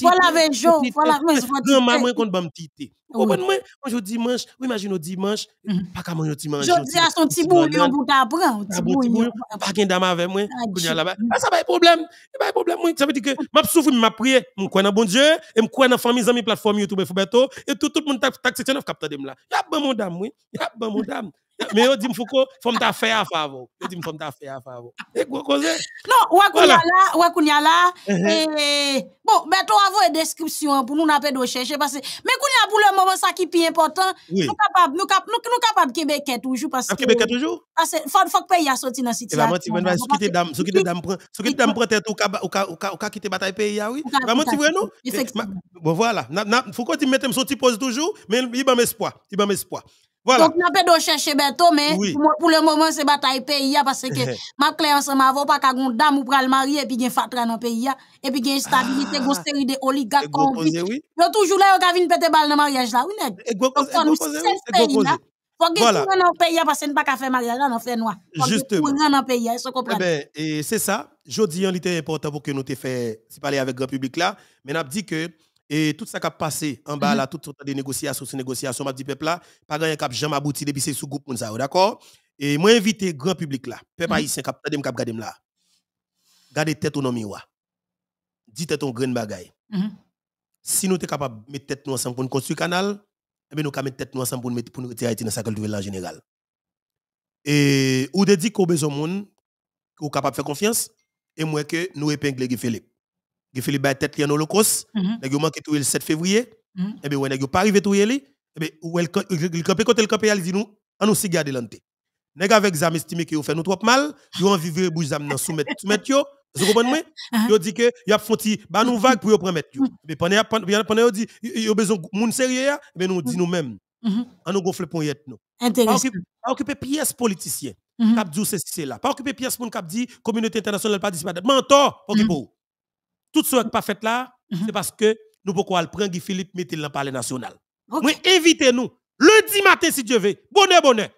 voilà, mais je voilà, mais je vois. Maman, je compte bon tité. Vous comprenez? Moi, dimanche, oui, imagine au dimanche, mm. pas comment au dimanche. Je dis à son petit bouillon pour t'apprendre. Un Pas qu'un dame avec moi. là ah, Ça va de problème. Pas problème. Ça veut dire que je souffre, je prie. Je crois dans bon Dieu. Et je crois dans la famille, amis, plateforme YouTube. Foubeto, et tout, tout le monde taxe 19 capteur de là. Y a bon mon dame, oui. Y a bon mon dame mais on dit Foucault, faut me ta faire à faveur. On dit faut me ta faire à faveur. Et quoi cause Non, ouais qu'on y a là, ouais uh-huh. et eh, bon, ben toi avoir une description hein, pour nous n'a pas de chercher parce que mais qu'on y a pour le moment ça qui plus important, nous capable nous capable nous capable Québec toujours parce ah, que Québec toujours Parce ah, que faut faut pays a sorti dans situation. Vraiment tu vas quitter dame, ce quitter dame prend, ce qui dame prend tête ou cas ou cas au cas quitter bataille pays a ah oui. Vraiment bah, tu vrai nous Bon voilà, Foucault tu mettre me sorti pose toujours mais il ban espoir, il ban espoir. Voilà. Donc, nous avons chercher bientôt, mais pour, le moment, c'est bataille pays, parce que ma clé ensemble y pas une dame ou pral marier, et puis il y a fatra dans le pays, et puis il y a une stabilité, une ah. série Il y a toujours là, yo vin pété balle dans mariage là, oui, nèg. Donc, nous, le pays là. Faut que voilà. nous dans le pays, parce que nous pas qu'à faire mariage là, nous fait noir. Justement. Pour dans pays, est-ce eh qu'on comprend? Ben, et c'est ça. Je dis, il était important pour que nous te fassions si parler avec le grand public là, mais nous dit que, et tout ça qui a passé en bas, mhm. là, tout ce temps des négociations, ces négociations, m'a dit peuple là, pas grand cap jamais abouti depuis ce sous groupe moun oh, d'accord Et moi invité grand public là, peuple mhm. haïtien cap tande cap là. Gardez tête au nom miroir. dites tête ton grande bagaille. Mhm. Si nous sommes capables de mettre tête nous ensemble pour nous construire canal, eh ben, nous capable mettre tête nous ensemble pour nous pour nous retirer Haïti dans sa culture en général. Et ou de dire qu'on besoin monde qu'on capable de faire confiance et moi que nous épingler Philippe qui fait les tête mm-hmm. mm-hmm. eh en holocauste, eh ben, il manqué tout le 7 février, et bien, n'a pas arrivé tout le et il campé côté le campé, il dit nous, on ah, nous garde l'anté. Nèg avec examen estimé que fait nous trop mal, yo envie virer bouche zam dans soumettre soumettre yo. Vous comprenez moi? Uh-huh. Yo dit que y a fonti ba nous vague pour yo prendre Mais mm-hmm. eh ben, pendant pendant yo dit yo besoin monde sérieux mais ben, nous dit nous-mêmes. On ah, nous gonfle pour être nous. Pas occuper pièce politicien. Cap dit ceci c'est là. Pas occuper pièce pour cap dit communauté internationale participe. Mentor, OK pour tout ce qui n'est pas fait là, mhm. c'est parce que nous pouvons prendre Guy Philippe mettre dans le palais national. Moi, invitez-nous. Lundi matin, si Dieu veut. Bonheur, bonheur.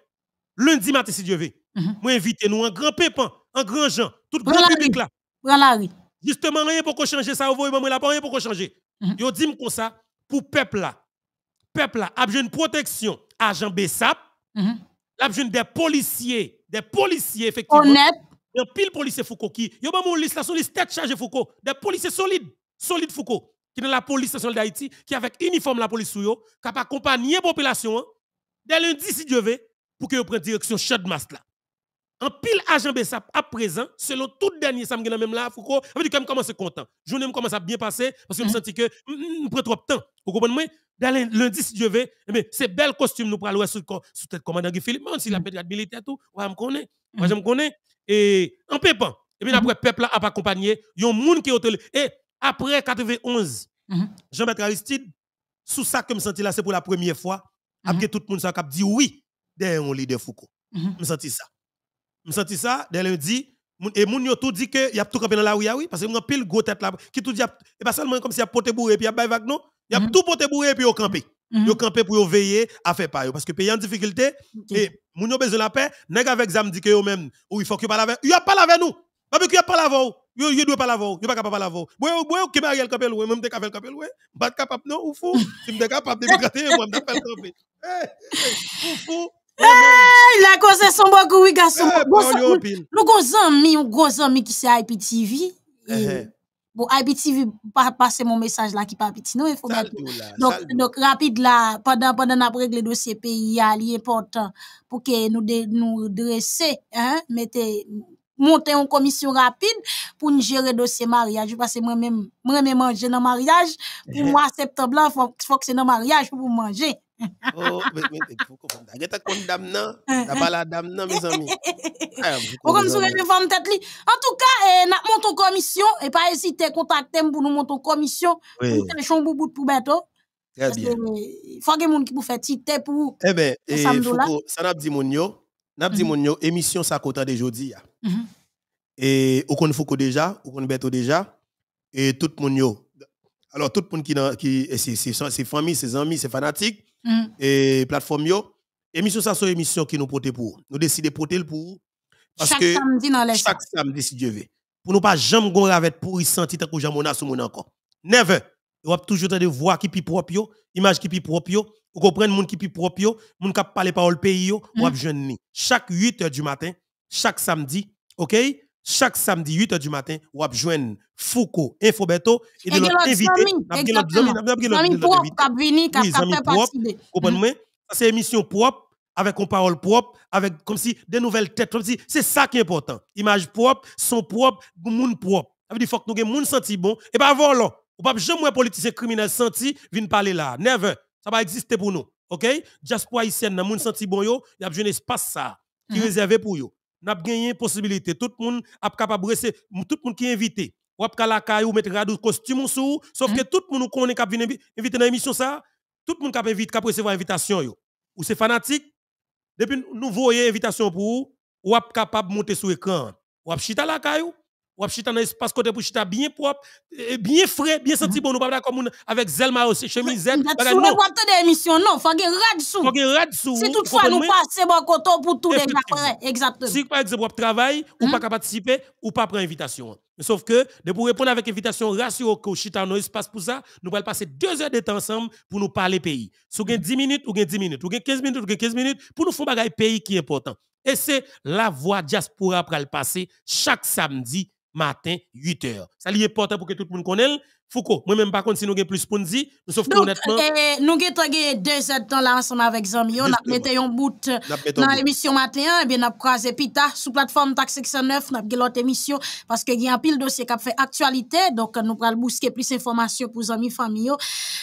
Lundi matin, si Dieu veut. Mhm. Moi, invitez-nous Un grand pépin, un grand Jean, tout grand monde public là. La Justement, rien pour qu'on changer. ça. Vous voyez, là, rien pour qu'on change. Mm -hmm. Yo dit comme ça, pour peuple là. Peuple là, a de protection. Agent Bessap. Mm -hmm. des policiers, des policiers, effectivement. Honnête. Il y a pile policier Foucault qui, il y a une liste, la liste tête chargée Foucault, des policiers solides, solides Foucault, qui dans la police nationale d'Haïti, qui avec uniforme la police sous qui a accompagné la population, hein. dès lundi si Dieu veut, pour que vous preniez direction shot masse là. Un pile agent Bessap à présent, selon tout dernier samedi même là, Foucault, ça veut dire que commence content. Journée commence à bien passer parce que je me mm. sens que je mm, mm, prends trop de temps. Vous comprenez? Dans lundi, si Dieu veut, eh c'est belles costume nous prenons sur tête commandant Guy Philippe, même si la militaire, tout, on me connais moi, mm. je me connais. Et en pépant. Et puis après, mm-hmm. peuple là a accompagné. Il y a un monde qui est Et après 91, mm-hmm. Jean-Baptiste Aristide, sous ça que je me senti là, c'est pour la première fois. Après mm-hmm. tout le monde a dit oui, derrière un leader Foucault. Je me senti ça. Je me senti ça, dès dit, Et moun ont tout dit que y a tout campé dans la rue oui parce que mon pile gros tête là qui tout dit et pas seulement comme si y a poté et puis y a bavagno vague y a tout poté et puis au campé. Ils mhm. campé pour veiller à faire pas. Parce que pays en difficulté, et moun ont besoin de la paix, nèg avec zam que eux même, ou il faut que avec Ils la avec nous. Parce yo avec pas avec vous. pas capable avec Bon, bon, qui campé loin même faire campé loin Pas capable, non, ou fou. Si capable de moi, Ou fou. Hey, la cause est son beaucoup oui, garçon. Bon, IPTV pas passer mon message là qui pas petit non, il faut Donc donc rapide là pendant pendant réglé le dossier pays est important pour que nous nous dresser hein, mettez monter en commission rapide pour nous gérer dossier mariage parce que moi même moi même manger dans mariage pour eh. moi septembre là faut que c'est dans mariage pour manger oh, mais, vous comprendre. Vous êtes contre dame, non? T'as pas la dame, non, mes amis? Ah, vous comme sur les femme tête En tout cas, eh, monte aux commission et pas hésiter à contacter pour nous monter commission. Oui. Pour faire bout pour bientôt. Oh. Très bien. Il faut que les gens qui vous fait titer pour. Eh bien, ça n'a pas dit mon yo. N'a pas dit mm-hmm. mon yo, émission ça côté de jeudi. Et au qu'on Foucault déjà, au qu'on Beto déjà, et tout mon yo. Alors, tout le monde qui, qui eh, c'est ses familles, ses amis, ses fanatiques, Mm. et plateforme yo. Émission ça c'est émission qui nous porter pour. Nous décidons de porter pour parce chaque samedi dans les chaque samedi si Dieu veut. Pour nous pas jamais gon avec pour y sentir tant que a sous mon encore. Never. Vous avez toujours de voix qui pi propre image qui pi propre yo, vous comprenez monde qui pi propre les monde qui parle parole pays yo, on ou mm. avez Chaque 8 heures du matin, chaque samedi, OK? chaque samedi 8h du matin, ou à joindre Foucault, InfoBeto et de l'autre invité. Exactement. C'est émission propre, avec une parole propre, avec comme si des nouvelles têtes, comme si c'est ça qui est important. Image propre, son propre, monde propre. Ça veut dire faut que nous ayons monde senti bon, et pas voilà. Ou pas jamais un politicien criminel senti, vient parler là. Never. Ça va exister pour nous. OK? pour Haïtien dans monde senti bon, il y a un espace ça, qui est mhm. réservé pour yo n'a gagné possibilité tout le monde a capable de tout le monde qui est invité ou ka la caille ou mettre radou costume sous sauf que hmm. tout le monde connait qui est invité dans l'émission ça tout le monde qui invite qui recevoir invitation yo ou c'est fanatique depuis nous voyons invitation pour ou a capable monter sur écran ou chita la caille ou chita un espace côté pour chita bien propre eh, bien frais bien senti mhm. bon nous pas comme avec Zelma aussi chemisette bagage non pas de émission non faut gen rad sou faut rad sou si toutefois nous passer bon koto pour tout les kapre, exactement si par exemple vous travail ou pas mhm. participer ou pas prendre invitation sauf que de pour répondre avec invitation vous que chita un espace pour ça nous allons passer deux heures de temps ensemble pour nous parler pays vous gen 10 minutes ou gen 10 minutes ou gen 15 minutes ou gen 15 minutes pour nous faire bagage pays qui est important et c'est la voix diaspora pour le passer chaque samedi matin 8h. Ça est important pour que tout le monde connaisse. Foucault, moi-même par contre, si nous avons plus pour nous dire, sauf que honnêtement... Eh, eh, nous avons deux heures de temps là ensemble avec Zami. Nous avons mis un bout dans l'émission matin, et eh bien nous avons croisé Pita sous plateforme TAC 609, nous avons l'autre émission parce qu'il y a un pile dossier qui a fait actualité, donc nous allons bousquer plus d'informations pour Zami famille.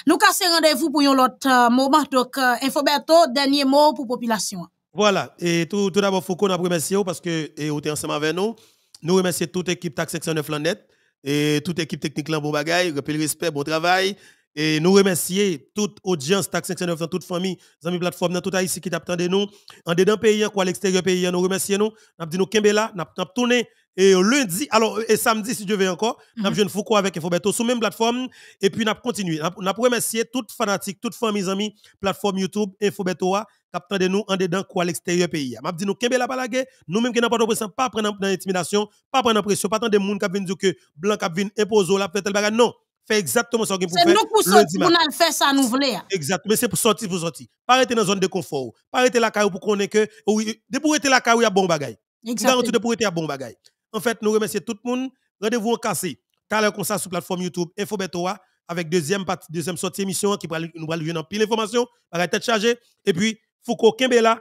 Nous avons rendez-vous pour un autre euh, moment. Donc, euh, Infoberto, dernier mot pour la population. Voilà, et tout, d'abord, Foucault, nous remercions parce que vous êtes ensemble avec nous. Nous remercions toute l'équipe TAC 609 Landet. et toute équipe technique là, bon bagaille, rappel respect, bon travail. Et nous remercions toute audience, TAC 509, toute famille, amis plateforme, dans tout Haïti qui de nous. En dedans pays, quoi, l'extérieur pays, nous remercions nous. Nous dit nous, Kembela, nous tourné et euh, lundi, alors, euh, et samedi, si je veut encore, mm -hmm. nous avons Foucault avec Infobeto sur même plateforme. Et puis, nous continuons. Nous avons remercié toutes fanatiques, toutes familles, amis, plateforme YouTube, Infobeto, qui de nous en dedans, quoi, à l'extérieur pays. Nous dit nous, Kembe la balage, nous même qui n'avons pas de pression, pas prendre dans l'intimidation, pas prendre pression, pas tant de monde qui viennent dire que blanc qui viennent imposer, la faire tel bagage. Non. Fait exactement ce qu'il faut faire. C'est nous pour sortir, pour nous faire ça, nous voulons. Exact. Mais c'est pour sortir, pour sortir. Pas rester dans la zone de confort. Pas rester la caille pour qu'on ait que, oui, de pour la caille, il y a bon bagage. Exactement. tout de pour à bon bagage. En fait, nous remercions tout le monde. Rendez-vous cassé. T'as l'air comme ça sur la plateforme YouTube Infobetoa avec deuxième partie, deuxième sortie émission qui nous va lui pile d'informations, tête chargée. Et puis, Foucault Kembela,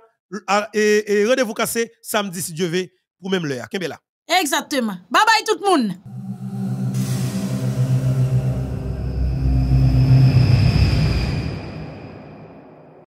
et, rendez-vous cassé samedi si Dieu veut, pour même l'heure. Kembela. Exactement. Bye bye tout le monde.